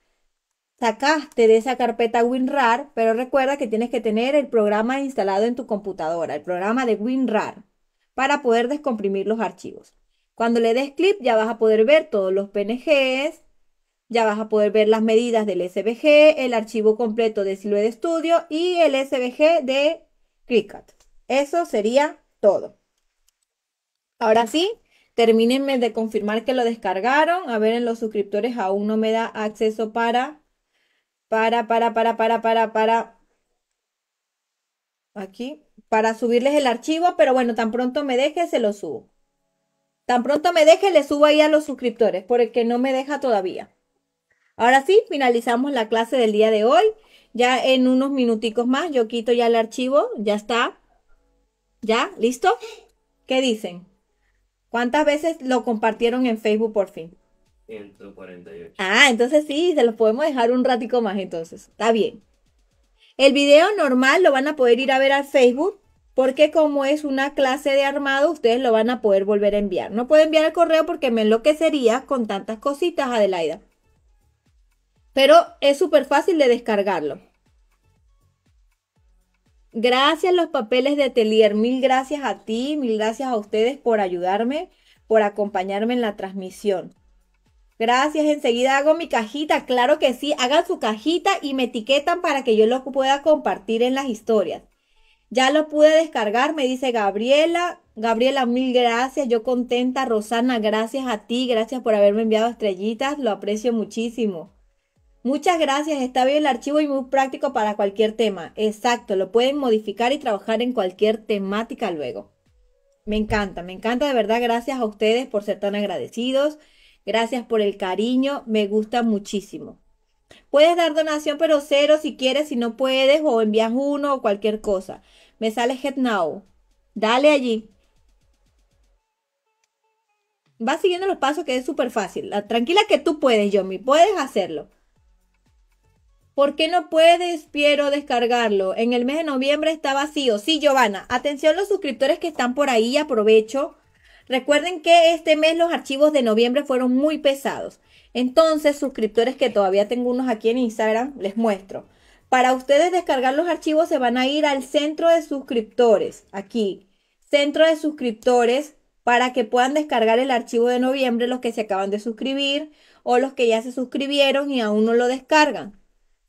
sacaste de esa carpeta WinRAR, pero recuerda que tienes que tener el programa instalado en tu computadora, el programa de WinRAR, para poder descomprimir los archivos. Cuando le des clip, ya vas a poder ver todos los PNGs, ya vas a poder ver las medidas del SVG, el archivo completo de Silhouette Studio y el SVG de Cricut. Eso sería todo. Ahora sí, termínenme de confirmar que lo descargaron. A ver, en los suscriptores aún no me da acceso para para, para, para, para, para, para. Aquí. Para subirles el archivo, pero bueno, tan pronto me deje, se lo subo. Tan pronto me deje, le subo ahí a los suscriptores, porque no me deja todavía. Ahora sí, finalizamos la clase del día de hoy. Ya en unos minuticos más yo quito ya el archivo, ya está. ¿Ya? ¿Listo? ¿Qué dicen? ¿Cuántas veces lo compartieron en Facebook por fin? 148 Ah, entonces sí, se los podemos dejar un ratico más entonces. Está bien. El video normal lo van a poder ir a ver al Facebook porque como es una clase de armado, ustedes lo van a poder volver a enviar. No puedo enviar el correo porque me enloquecería con tantas cositas, Adelaida. Pero es súper fácil de descargarlo. Gracias los papeles de Telier. Mil gracias a ti, mil gracias a ustedes por ayudarme, por acompañarme en la transmisión. Gracias, enseguida hago mi cajita. Claro que sí, hagan su cajita y me etiquetan para que yo lo pueda compartir en las historias. Ya lo pude descargar, me dice Gabriela. Gabriela, mil gracias, yo contenta. Rosana, gracias a ti, gracias por haberme enviado estrellitas, lo aprecio muchísimo. Muchas gracias, está bien el archivo y muy práctico para cualquier tema. Exacto, lo pueden modificar y trabajar en cualquier temática luego. Me encanta, me encanta de verdad, gracias a ustedes por ser tan agradecidos. Gracias por el cariño, me gusta muchísimo. Puedes dar donación, pero cero si quieres, si no puedes, o envías uno o cualquier cosa. Me sale Head Now. Dale allí. Va siguiendo los pasos que es súper fácil. Tranquila que tú puedes, Yomi. Puedes hacerlo. ¿Por qué no puedes, Piero, descargarlo? En el mes de noviembre está vacío. Sí, Giovanna. Atención los suscriptores que están por ahí. Aprovecho Recuerden que este mes los archivos de noviembre fueron muy pesados. Entonces, suscriptores que todavía tengo unos aquí en Instagram, les muestro. Para ustedes descargar los archivos se van a ir al centro de suscriptores, aquí, centro de suscriptores, para que puedan descargar el archivo de noviembre los que se acaban de suscribir o los que ya se suscribieron y aún no lo descargan.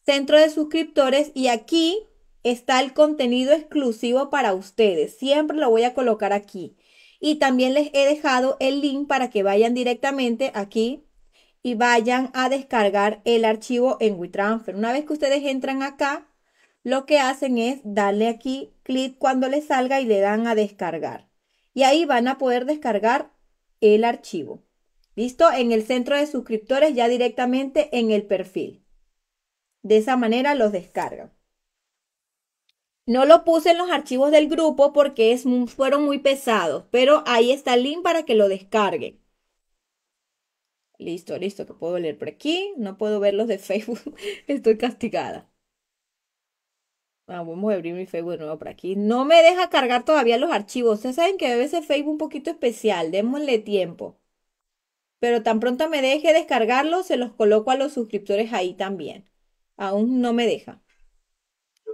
Centro de suscriptores y aquí está el contenido exclusivo para ustedes. Siempre lo voy a colocar aquí. Y también les he dejado el link para que vayan directamente aquí y vayan a descargar el archivo en WeTransfer. Una vez que ustedes entran acá, lo que hacen es darle aquí clic cuando les salga y le dan a descargar. Y ahí van a poder descargar el archivo. ¿Listo? En el centro de suscriptores ya directamente en el perfil. De esa manera los descargan. No lo puse en los archivos del grupo porque es, fueron muy pesados, pero ahí está el link para que lo descarguen. Listo, listo, que puedo leer por aquí. No puedo ver los de Facebook, estoy castigada. Ah, vamos a abrir mi Facebook de nuevo por aquí. No me deja cargar todavía los archivos. Ustedes saben que a veces Facebook un poquito especial. Démosle tiempo. Pero tan pronto me deje descargarlos, se los coloco a los suscriptores ahí también. Aún no me deja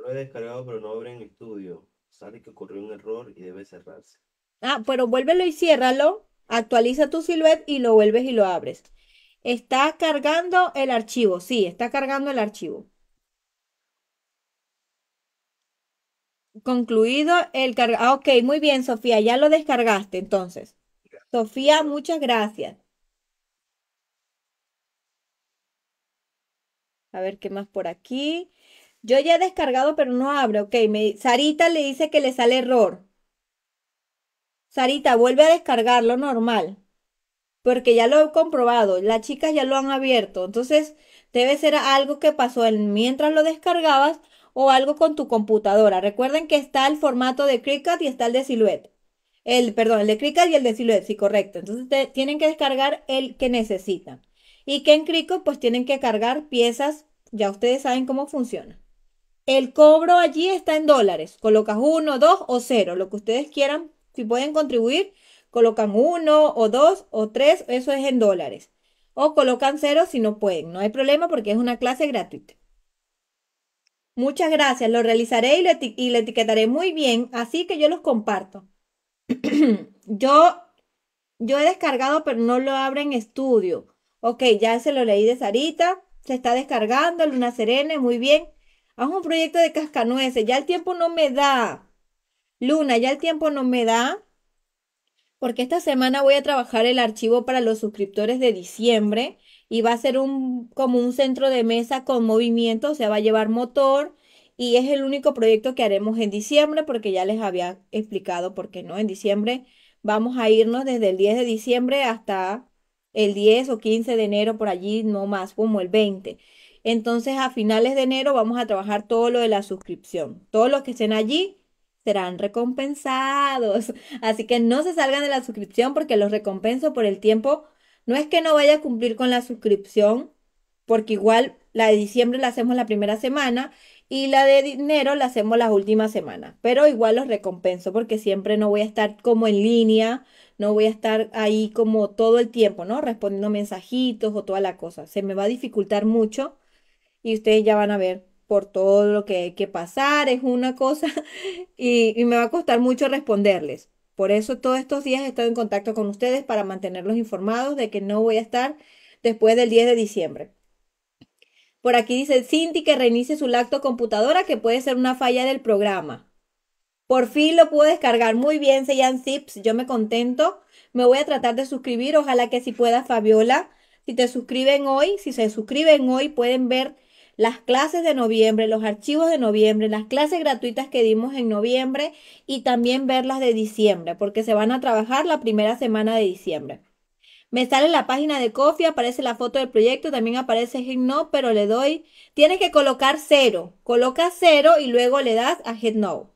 lo he descargado, pero no abre en estudio. Sale que ocurrió un error y debe cerrarse. Ah, pero vuélvelo y ciérralo. Actualiza tu silhouette y lo vuelves y lo abres. Está cargando el archivo. Sí, está cargando el archivo. Concluido el cargado. Ah, ok, muy bien, Sofía. Ya lo descargaste entonces. Sofía, muchas gracias. A ver qué más por aquí. Yo ya he descargado, pero no abre. Ok, Sarita le dice que le sale error. Sarita, vuelve a lo normal. Porque ya lo he comprobado. Las chicas ya lo han abierto. Entonces, debe ser algo que pasó mientras lo descargabas o algo con tu computadora. Recuerden que está el formato de Cricut y está el de Silhouette. El, perdón, el de Cricut y el de Silhouette, sí, correcto. Entonces, tienen que descargar el que necesitan. Y que en Cricut, pues tienen que cargar piezas. Ya ustedes saben cómo funciona. El cobro allí está en dólares. Colocas uno, dos o cero, lo que ustedes quieran. Si pueden contribuir, colocan uno o dos o tres, eso es en dólares. O colocan cero si no pueden. No hay problema porque es una clase gratuita. Muchas gracias, lo realizaré y lo, etiquetaré muy bien, así que yo los comparto. yo, yo he descargado, pero no lo abro en estudio. Ok, ya se lo leí de Sarita, se está descargando, Luna Serena, muy bien. Haz un proyecto de cascanueces. Ya el tiempo no me da. Luna, ya el tiempo no me da. Porque esta semana voy a trabajar el archivo para los suscriptores de diciembre y va a ser un, como un centro de mesa con movimiento, o sea, va a llevar motor y es el único proyecto que haremos en diciembre porque ya les había explicado por qué no. En diciembre vamos a irnos desde el 10 de diciembre hasta el 10 o 15 de enero por allí, no más, como el 20. Entonces a finales de enero vamos a trabajar todo lo de la suscripción. Todos los que estén allí serán recompensados. Así que no se salgan de la suscripción porque los recompenso por el tiempo. No es que no vaya a cumplir con la suscripción, porque igual la de diciembre la hacemos la primera semana y la de enero la hacemos las últimas semanas. Pero igual los recompenso porque siempre no voy a estar como en línea, no voy a estar ahí como todo el tiempo, ¿no? Respondiendo mensajitos o toda la cosa. Se me va a dificultar mucho y ustedes ya van a ver por todo lo que hay que pasar, es una cosa y, me va a costar mucho responderles. Por eso todos estos días he estado en contacto con ustedes para mantenerlos informados de que no voy a estar después del 10 de diciembre. Por aquí dice Cinti que reinicie su lacto computadora, que puede ser una falla del programa. Por fin lo pude descargar. Muy bien, Seyan Zips, yo me contento. Me voy a tratar de suscribir. Ojalá que si pueda, Fabiola. Si te suscriben hoy, si se suscriben hoy, pueden ver las clases de noviembre, los archivos de noviembre, las clases gratuitas que dimos en noviembre y también ver las de diciembre, porque se van a trabajar la primera semana de diciembre. Me sale la página de Coffee, aparece la foto del proyecto, también aparece Head No, pero le doy, tienes que colocar cero, coloca cero y luego le das a Head No.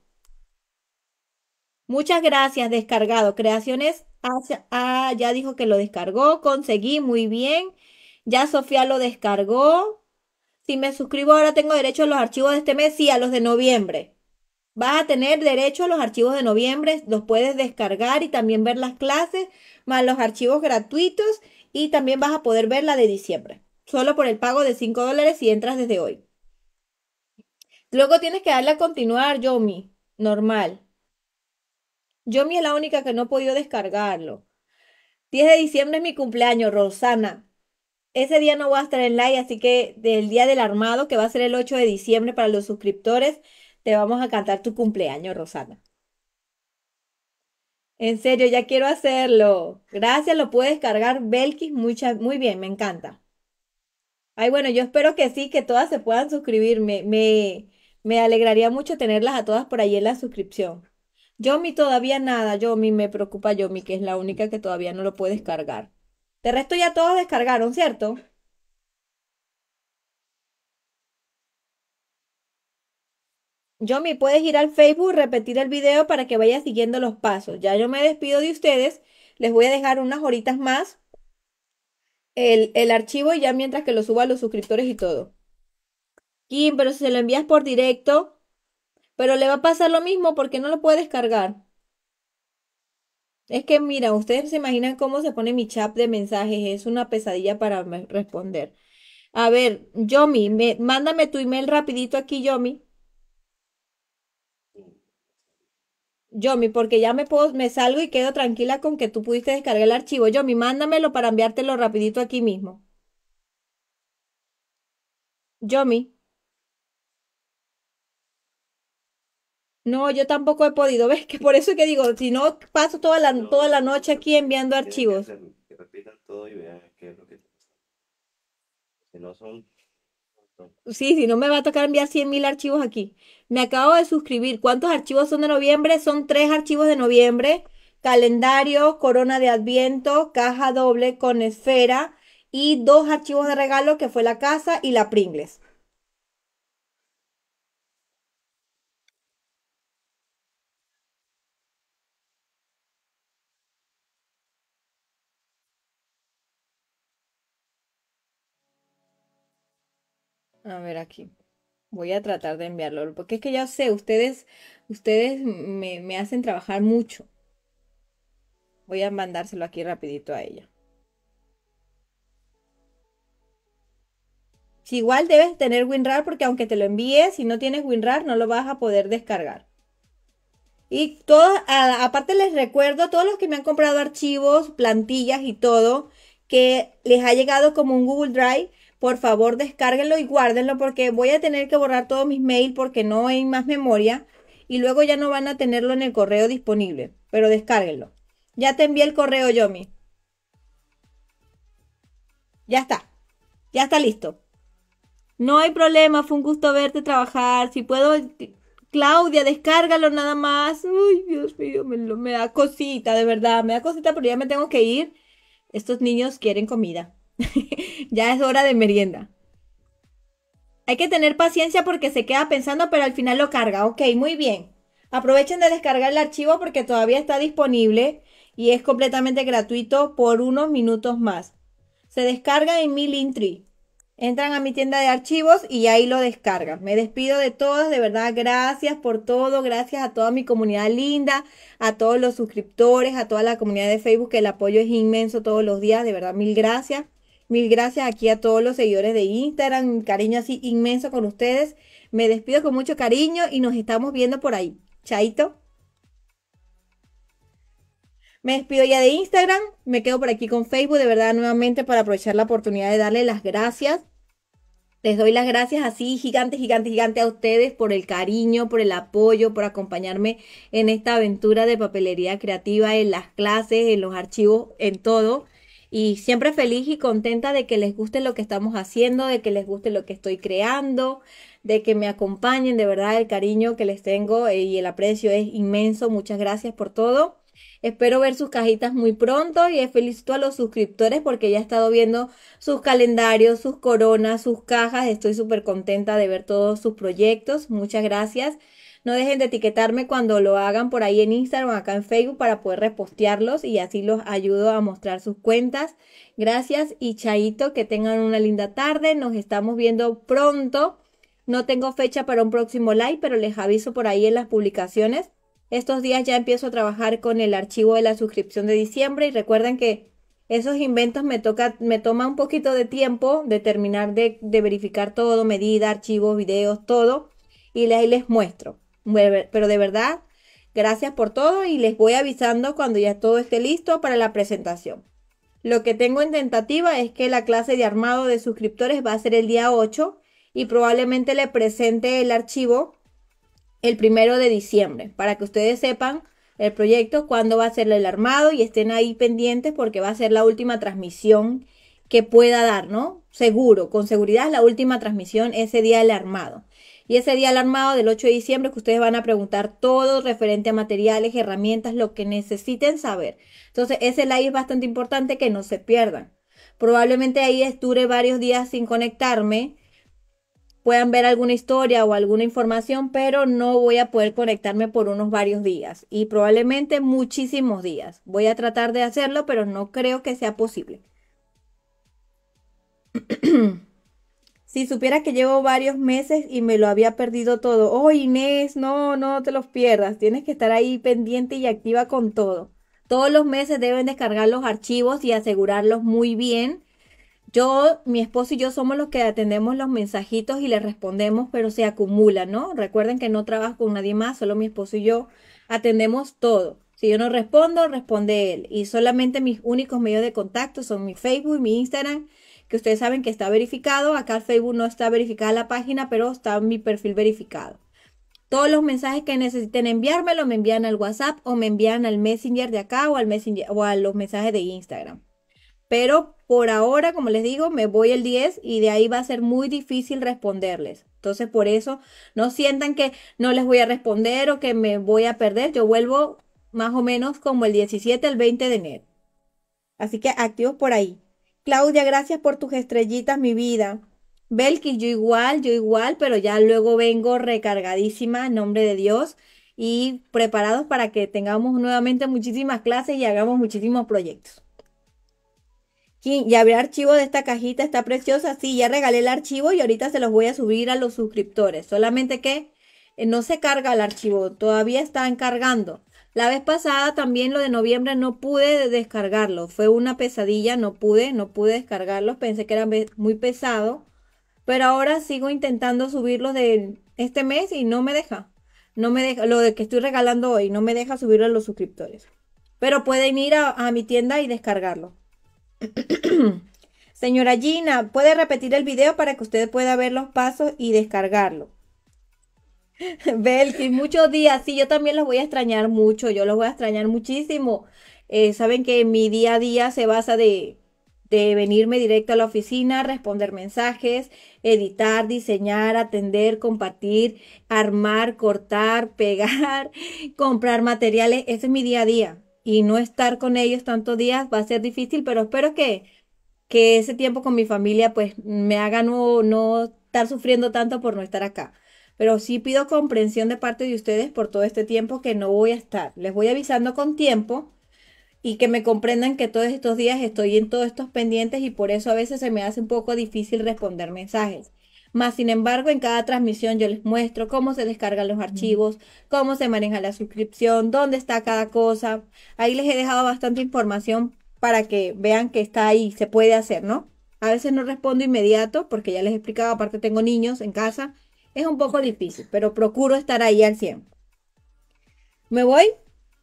Muchas gracias, descargado. Creaciones, ah, ya dijo que lo descargó, conseguí, muy bien. Ya Sofía lo descargó. Si me suscribo ahora tengo derecho a los archivos de este mes, y a los de noviembre. Vas a tener derecho a los archivos de noviembre, los puedes descargar y también ver las clases, más los archivos gratuitos y también vas a poder ver la de diciembre, solo por el pago de 5 dólares si entras desde hoy. Luego tienes que darle a continuar, Yomi, normal. Yomi es la única que no ha podido descargarlo. 10 de diciembre es mi cumpleaños, Rosana. Ese día no voy a estar en live, así que del día del armado, que va a ser el 8 de diciembre para los suscriptores, te vamos a cantar tu cumpleaños, Rosana. En serio, ya quiero hacerlo. Gracias, lo puedes cargar, Belkis. muy bien, me encanta. Ay, bueno, yo espero que sí, que todas se puedan suscribir. Me, me, me alegraría mucho tenerlas a todas por ahí en la suscripción. Yomi todavía nada, Yomi me preocupa Yomi, que es la única que todavía no lo puedes cargar. De resto ya todos descargaron, ¿cierto? Yomi, puedes ir al Facebook, y repetir el video para que vayas siguiendo los pasos. Ya yo me despido de ustedes. Les voy a dejar unas horitas más el, el archivo y ya mientras que lo suba a los suscriptores y todo. Kim, pero si se lo envías por directo, pero le va a pasar lo mismo porque no lo puede descargar. Es que mira, ustedes se imaginan cómo se pone mi chat de mensajes, es una pesadilla para responder. A ver, Yomi, me, mándame tu email rapidito aquí, Yomi. Yomi, porque ya me puedo, me salgo y quedo tranquila con que tú pudiste descargar el archivo. Yomi, mándamelo para enviártelo rapidito aquí mismo. Yomi. No, yo tampoco he podido. ¿Ves? Que por eso es que digo, si no paso toda la, toda la noche aquí enviando archivos. Que, repitan todo y vean qué es lo que Si no son. Sí, si no me va a tocar enviar 100.000 mil archivos aquí. Me acabo de suscribir. ¿Cuántos archivos son de noviembre? Son tres archivos de noviembre. Calendario, corona de adviento, caja doble con esfera y dos archivos de regalo que fue la casa y la Pringles. A ver aquí. Voy a tratar de enviarlo, porque es que ya sé, ustedes, ustedes me, hacen trabajar mucho. Voy a mandárselo aquí rapidito a ella. Si igual debes tener WinRAR porque aunque te lo envíes, si no tienes WinRAR no lo vas a poder descargar. Y todo aparte les recuerdo a todos los que me han comprado archivos, plantillas y todo, que les ha llegado como un Google Drive por favor descárguenlo y guárdenlo porque voy a tener que borrar todos mis mails porque no hay más memoria y luego ya no van a tenerlo en el correo disponible, pero descárguenlo. Ya te envié el correo, Yomi. Ya está. Ya está listo. No hay problema, fue un gusto verte trabajar. Si puedo, Claudia, descárgalo nada más. Uy, Dios mío, me, me da cosita, de verdad, me da cosita, pero ya me tengo que ir. Estos niños quieren comida. ya es hora de merienda. Hay que tener paciencia porque se queda pensando, pero al final lo carga. Ok, muy bien. Aprovechen de descargar el archivo porque todavía está disponible y es completamente gratuito por unos minutos más. Se descarga en mi Linktree. Entran a mi tienda de archivos y ahí lo descargan. Me despido de todos, de verdad, gracias por todo, gracias a toda mi comunidad linda, a todos los suscriptores, a toda la comunidad de Facebook, que el apoyo es inmenso todos los días, de verdad, mil gracias. Mil gracias aquí a todos los seguidores de Instagram. Cariño así inmenso con ustedes. Me despido con mucho cariño y nos estamos viendo por ahí. Chaito. Me despido ya de Instagram. Me quedo por aquí con Facebook, de verdad, nuevamente para aprovechar la oportunidad de darle las gracias. Les doy las gracias así gigante, gigante, gigante a ustedes por el cariño, por el apoyo, por acompañarme en esta aventura de papelería creativa, en las clases, en los archivos, en todo y siempre feliz y contenta de que les guste lo que estamos haciendo, de que les guste lo que estoy creando, de que me acompañen, de verdad el cariño que les tengo eh, y el aprecio es inmenso, muchas gracias por todo. Espero ver sus cajitas muy pronto y felicito a los suscriptores porque ya he estado viendo sus calendarios, sus coronas, sus cajas. Estoy súper contenta de ver todos sus proyectos. Muchas gracias. No dejen de etiquetarme cuando lo hagan por ahí en Instagram, acá en Facebook, para poder repostearlos y así los ayudo a mostrar sus cuentas. Gracias y chaito, que tengan una linda tarde. Nos estamos viendo pronto. No tengo fecha para un próximo live, pero les aviso por ahí en las publicaciones. Estos días ya empiezo a trabajar con el archivo de la suscripción de diciembre y recuerden que esos inventos me, toca, me toma un poquito de tiempo de terminar de, de verificar todo, medida, archivos, videos, todo. Y ahí les muestro. Pero de verdad, gracias por todo y les voy avisando cuando ya todo esté listo para la presentación. Lo que tengo en tentativa es que la clase de armado de suscriptores va a ser el día 8 y probablemente le presente el archivo el primero de diciembre para que ustedes sepan el proyecto, cuándo va a ser el armado y estén ahí pendientes porque va a ser la última transmisión que pueda dar, ¿no? Seguro, con seguridad la última transmisión ese día del armado. Y ese día alarmado del 8 de diciembre que ustedes van a preguntar todo referente a materiales, herramientas, lo que necesiten saber. Entonces ese live es bastante importante que no se pierdan. Probablemente ahí estuve varios días sin conectarme. Puedan ver alguna historia o alguna información, pero no voy a poder conectarme por unos varios días y probablemente muchísimos días. Voy a tratar de hacerlo, pero no creo que sea posible. Si supieras que llevo varios meses y me lo había perdido todo. Oh, Inés, no, no te los pierdas. Tienes que estar ahí pendiente y activa con todo. Todos los meses deben descargar los archivos y asegurarlos muy bien. Yo, mi esposo y yo somos los que atendemos los mensajitos y les respondemos, pero se acumula, ¿no? Recuerden que no trabajo con nadie más, solo mi esposo y yo atendemos todo. Si yo no respondo, responde él. Y solamente mis únicos medios de contacto son mi Facebook, y mi Instagram que ustedes saben que está verificado. Acá en Facebook no está verificada la página, pero está mi perfil verificado. Todos los mensajes que necesiten enviármelo me envían al WhatsApp o me envían al Messenger de acá o al Messenger o a los mensajes de Instagram. Pero por ahora, como les digo, me voy el 10 y de ahí va a ser muy difícil responderles. Entonces, por eso no sientan que no les voy a responder o que me voy a perder. Yo vuelvo más o menos como el 17 al 20 de enero. Así que activos por ahí. Claudia, gracias por tus estrellitas, mi vida. Belky, yo igual, yo igual, pero ya luego vengo recargadísima en nombre de Dios y preparados para que tengamos nuevamente muchísimas clases y hagamos muchísimos proyectos. Ya habrá archivo de esta cajita, está preciosa. Sí, ya regalé el archivo y ahorita se los voy a subir a los suscriptores. Solamente que eh, no se carga el archivo, todavía están cargando. La vez pasada también lo de noviembre no pude descargarlo. Fue una pesadilla, no pude, no pude descargarlos. Pensé que era muy pesado. Pero ahora sigo intentando subirlos de este mes y no me deja. No me deja, lo de que estoy regalando hoy, no me deja subirlo a los suscriptores. Pero pueden ir a, a mi tienda y descargarlo. Señora Gina, ¿puede repetir el video para que usted pueda ver los pasos y descargarlo? Belkin, muchos días. Sí, yo también los voy a extrañar mucho. Yo los voy a extrañar muchísimo. Eh, saben que mi día a día se basa de, venirme directo a la oficina, responder mensajes, editar, diseñar, atender, compartir, armar, cortar, pegar, comprar materiales. Ese es mi día a día. Y no estar con ellos tantos días va a ser difícil, pero espero que, ese tiempo con mi familia pues me haga no estar sufriendo tanto por no estar acá pero sí pido comprensión de parte de ustedes por todo este tiempo que no voy a estar. Les voy avisando con tiempo y que me comprendan que todos estos días estoy en todos estos pendientes y por eso a veces se me hace un poco difícil responder mensajes. Más sin embargo, en cada transmisión yo les muestro cómo se descargan los archivos, cómo se maneja la suscripción, dónde está cada cosa. Ahí les he dejado bastante información para que vean que está ahí, se puede hacer, ¿no? A veces no respondo inmediato porque ya les he explicado, aparte tengo niños en casa, es un poco difícil, pero procuro estar ahí al 100. Me voy,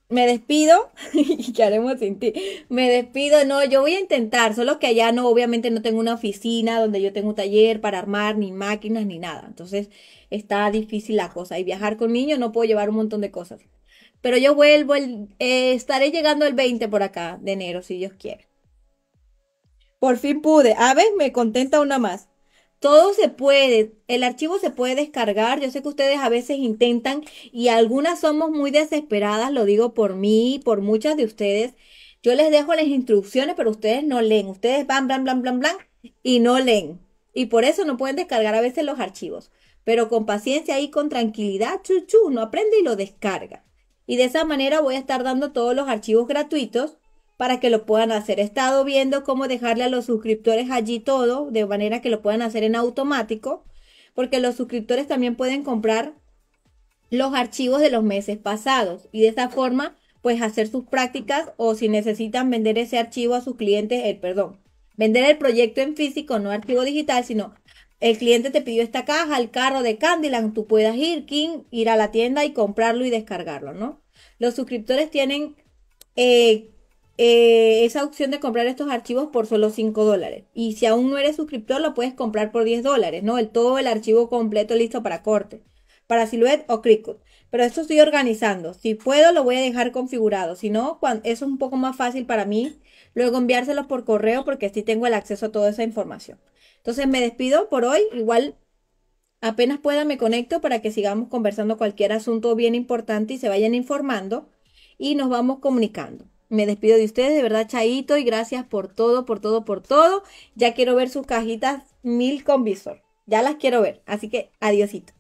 me despido, y qué haremos sin ti. Me despido, no, yo voy a intentar, solo que allá no, obviamente no tengo una oficina donde yo tengo un taller para armar, ni máquinas, ni nada. Entonces está difícil la cosa. Y viajar con niños no puedo llevar un montón de cosas. Pero yo vuelvo, eh, estaré llegando el 20 por acá de enero, si Dios quiere. Por fin pude. A ver, me contenta una más. Todo se puede, el archivo se puede descargar. Yo sé que ustedes a veces intentan y algunas somos muy desesperadas, lo digo por mí, por muchas de ustedes. Yo les dejo las instrucciones, pero ustedes no leen. Ustedes van, blan, blan, blan, blan y no leen. Y por eso no pueden descargar a veces los archivos. Pero con paciencia y con tranquilidad, chuchu, uno aprende y lo descarga. Y de esa manera voy a estar dando todos los archivos gratuitos para que lo puedan hacer. He estado viendo cómo dejarle a los suscriptores allí todo, de manera que lo puedan hacer en automático, porque los suscriptores también pueden comprar los archivos de los meses pasados y de esa forma pues hacer sus prácticas o si necesitan vender ese archivo a sus clientes, el eh, perdón, vender el proyecto en físico, no archivo digital, sino el cliente te pidió esta caja, el carro de Candyland, tú puedas ir, ir a la tienda y comprarlo y descargarlo, ¿no? Los suscriptores tienen eh, eh, esa opción de comprar estos archivos por solo 5 dólares. Y si aún no eres suscriptor, lo puedes comprar por 10 dólares, ¿no? El todo el archivo completo listo para corte, para Silhouette o Cricut. Pero esto estoy organizando. Si puedo, lo voy a dejar configurado. Si no, eso es un poco más fácil para mí. Luego enviárselos por correo porque así tengo el acceso a toda esa información. Entonces me despido por hoy. Igual apenas pueda me conecto para que sigamos conversando cualquier asunto bien importante y se vayan informando y nos vamos comunicando. Me despido de ustedes, de verdad, Chaito, y gracias por todo, por todo, por todo. Ya quiero ver sus cajitas mil con visor. Ya las quiero ver. Así que adiósito.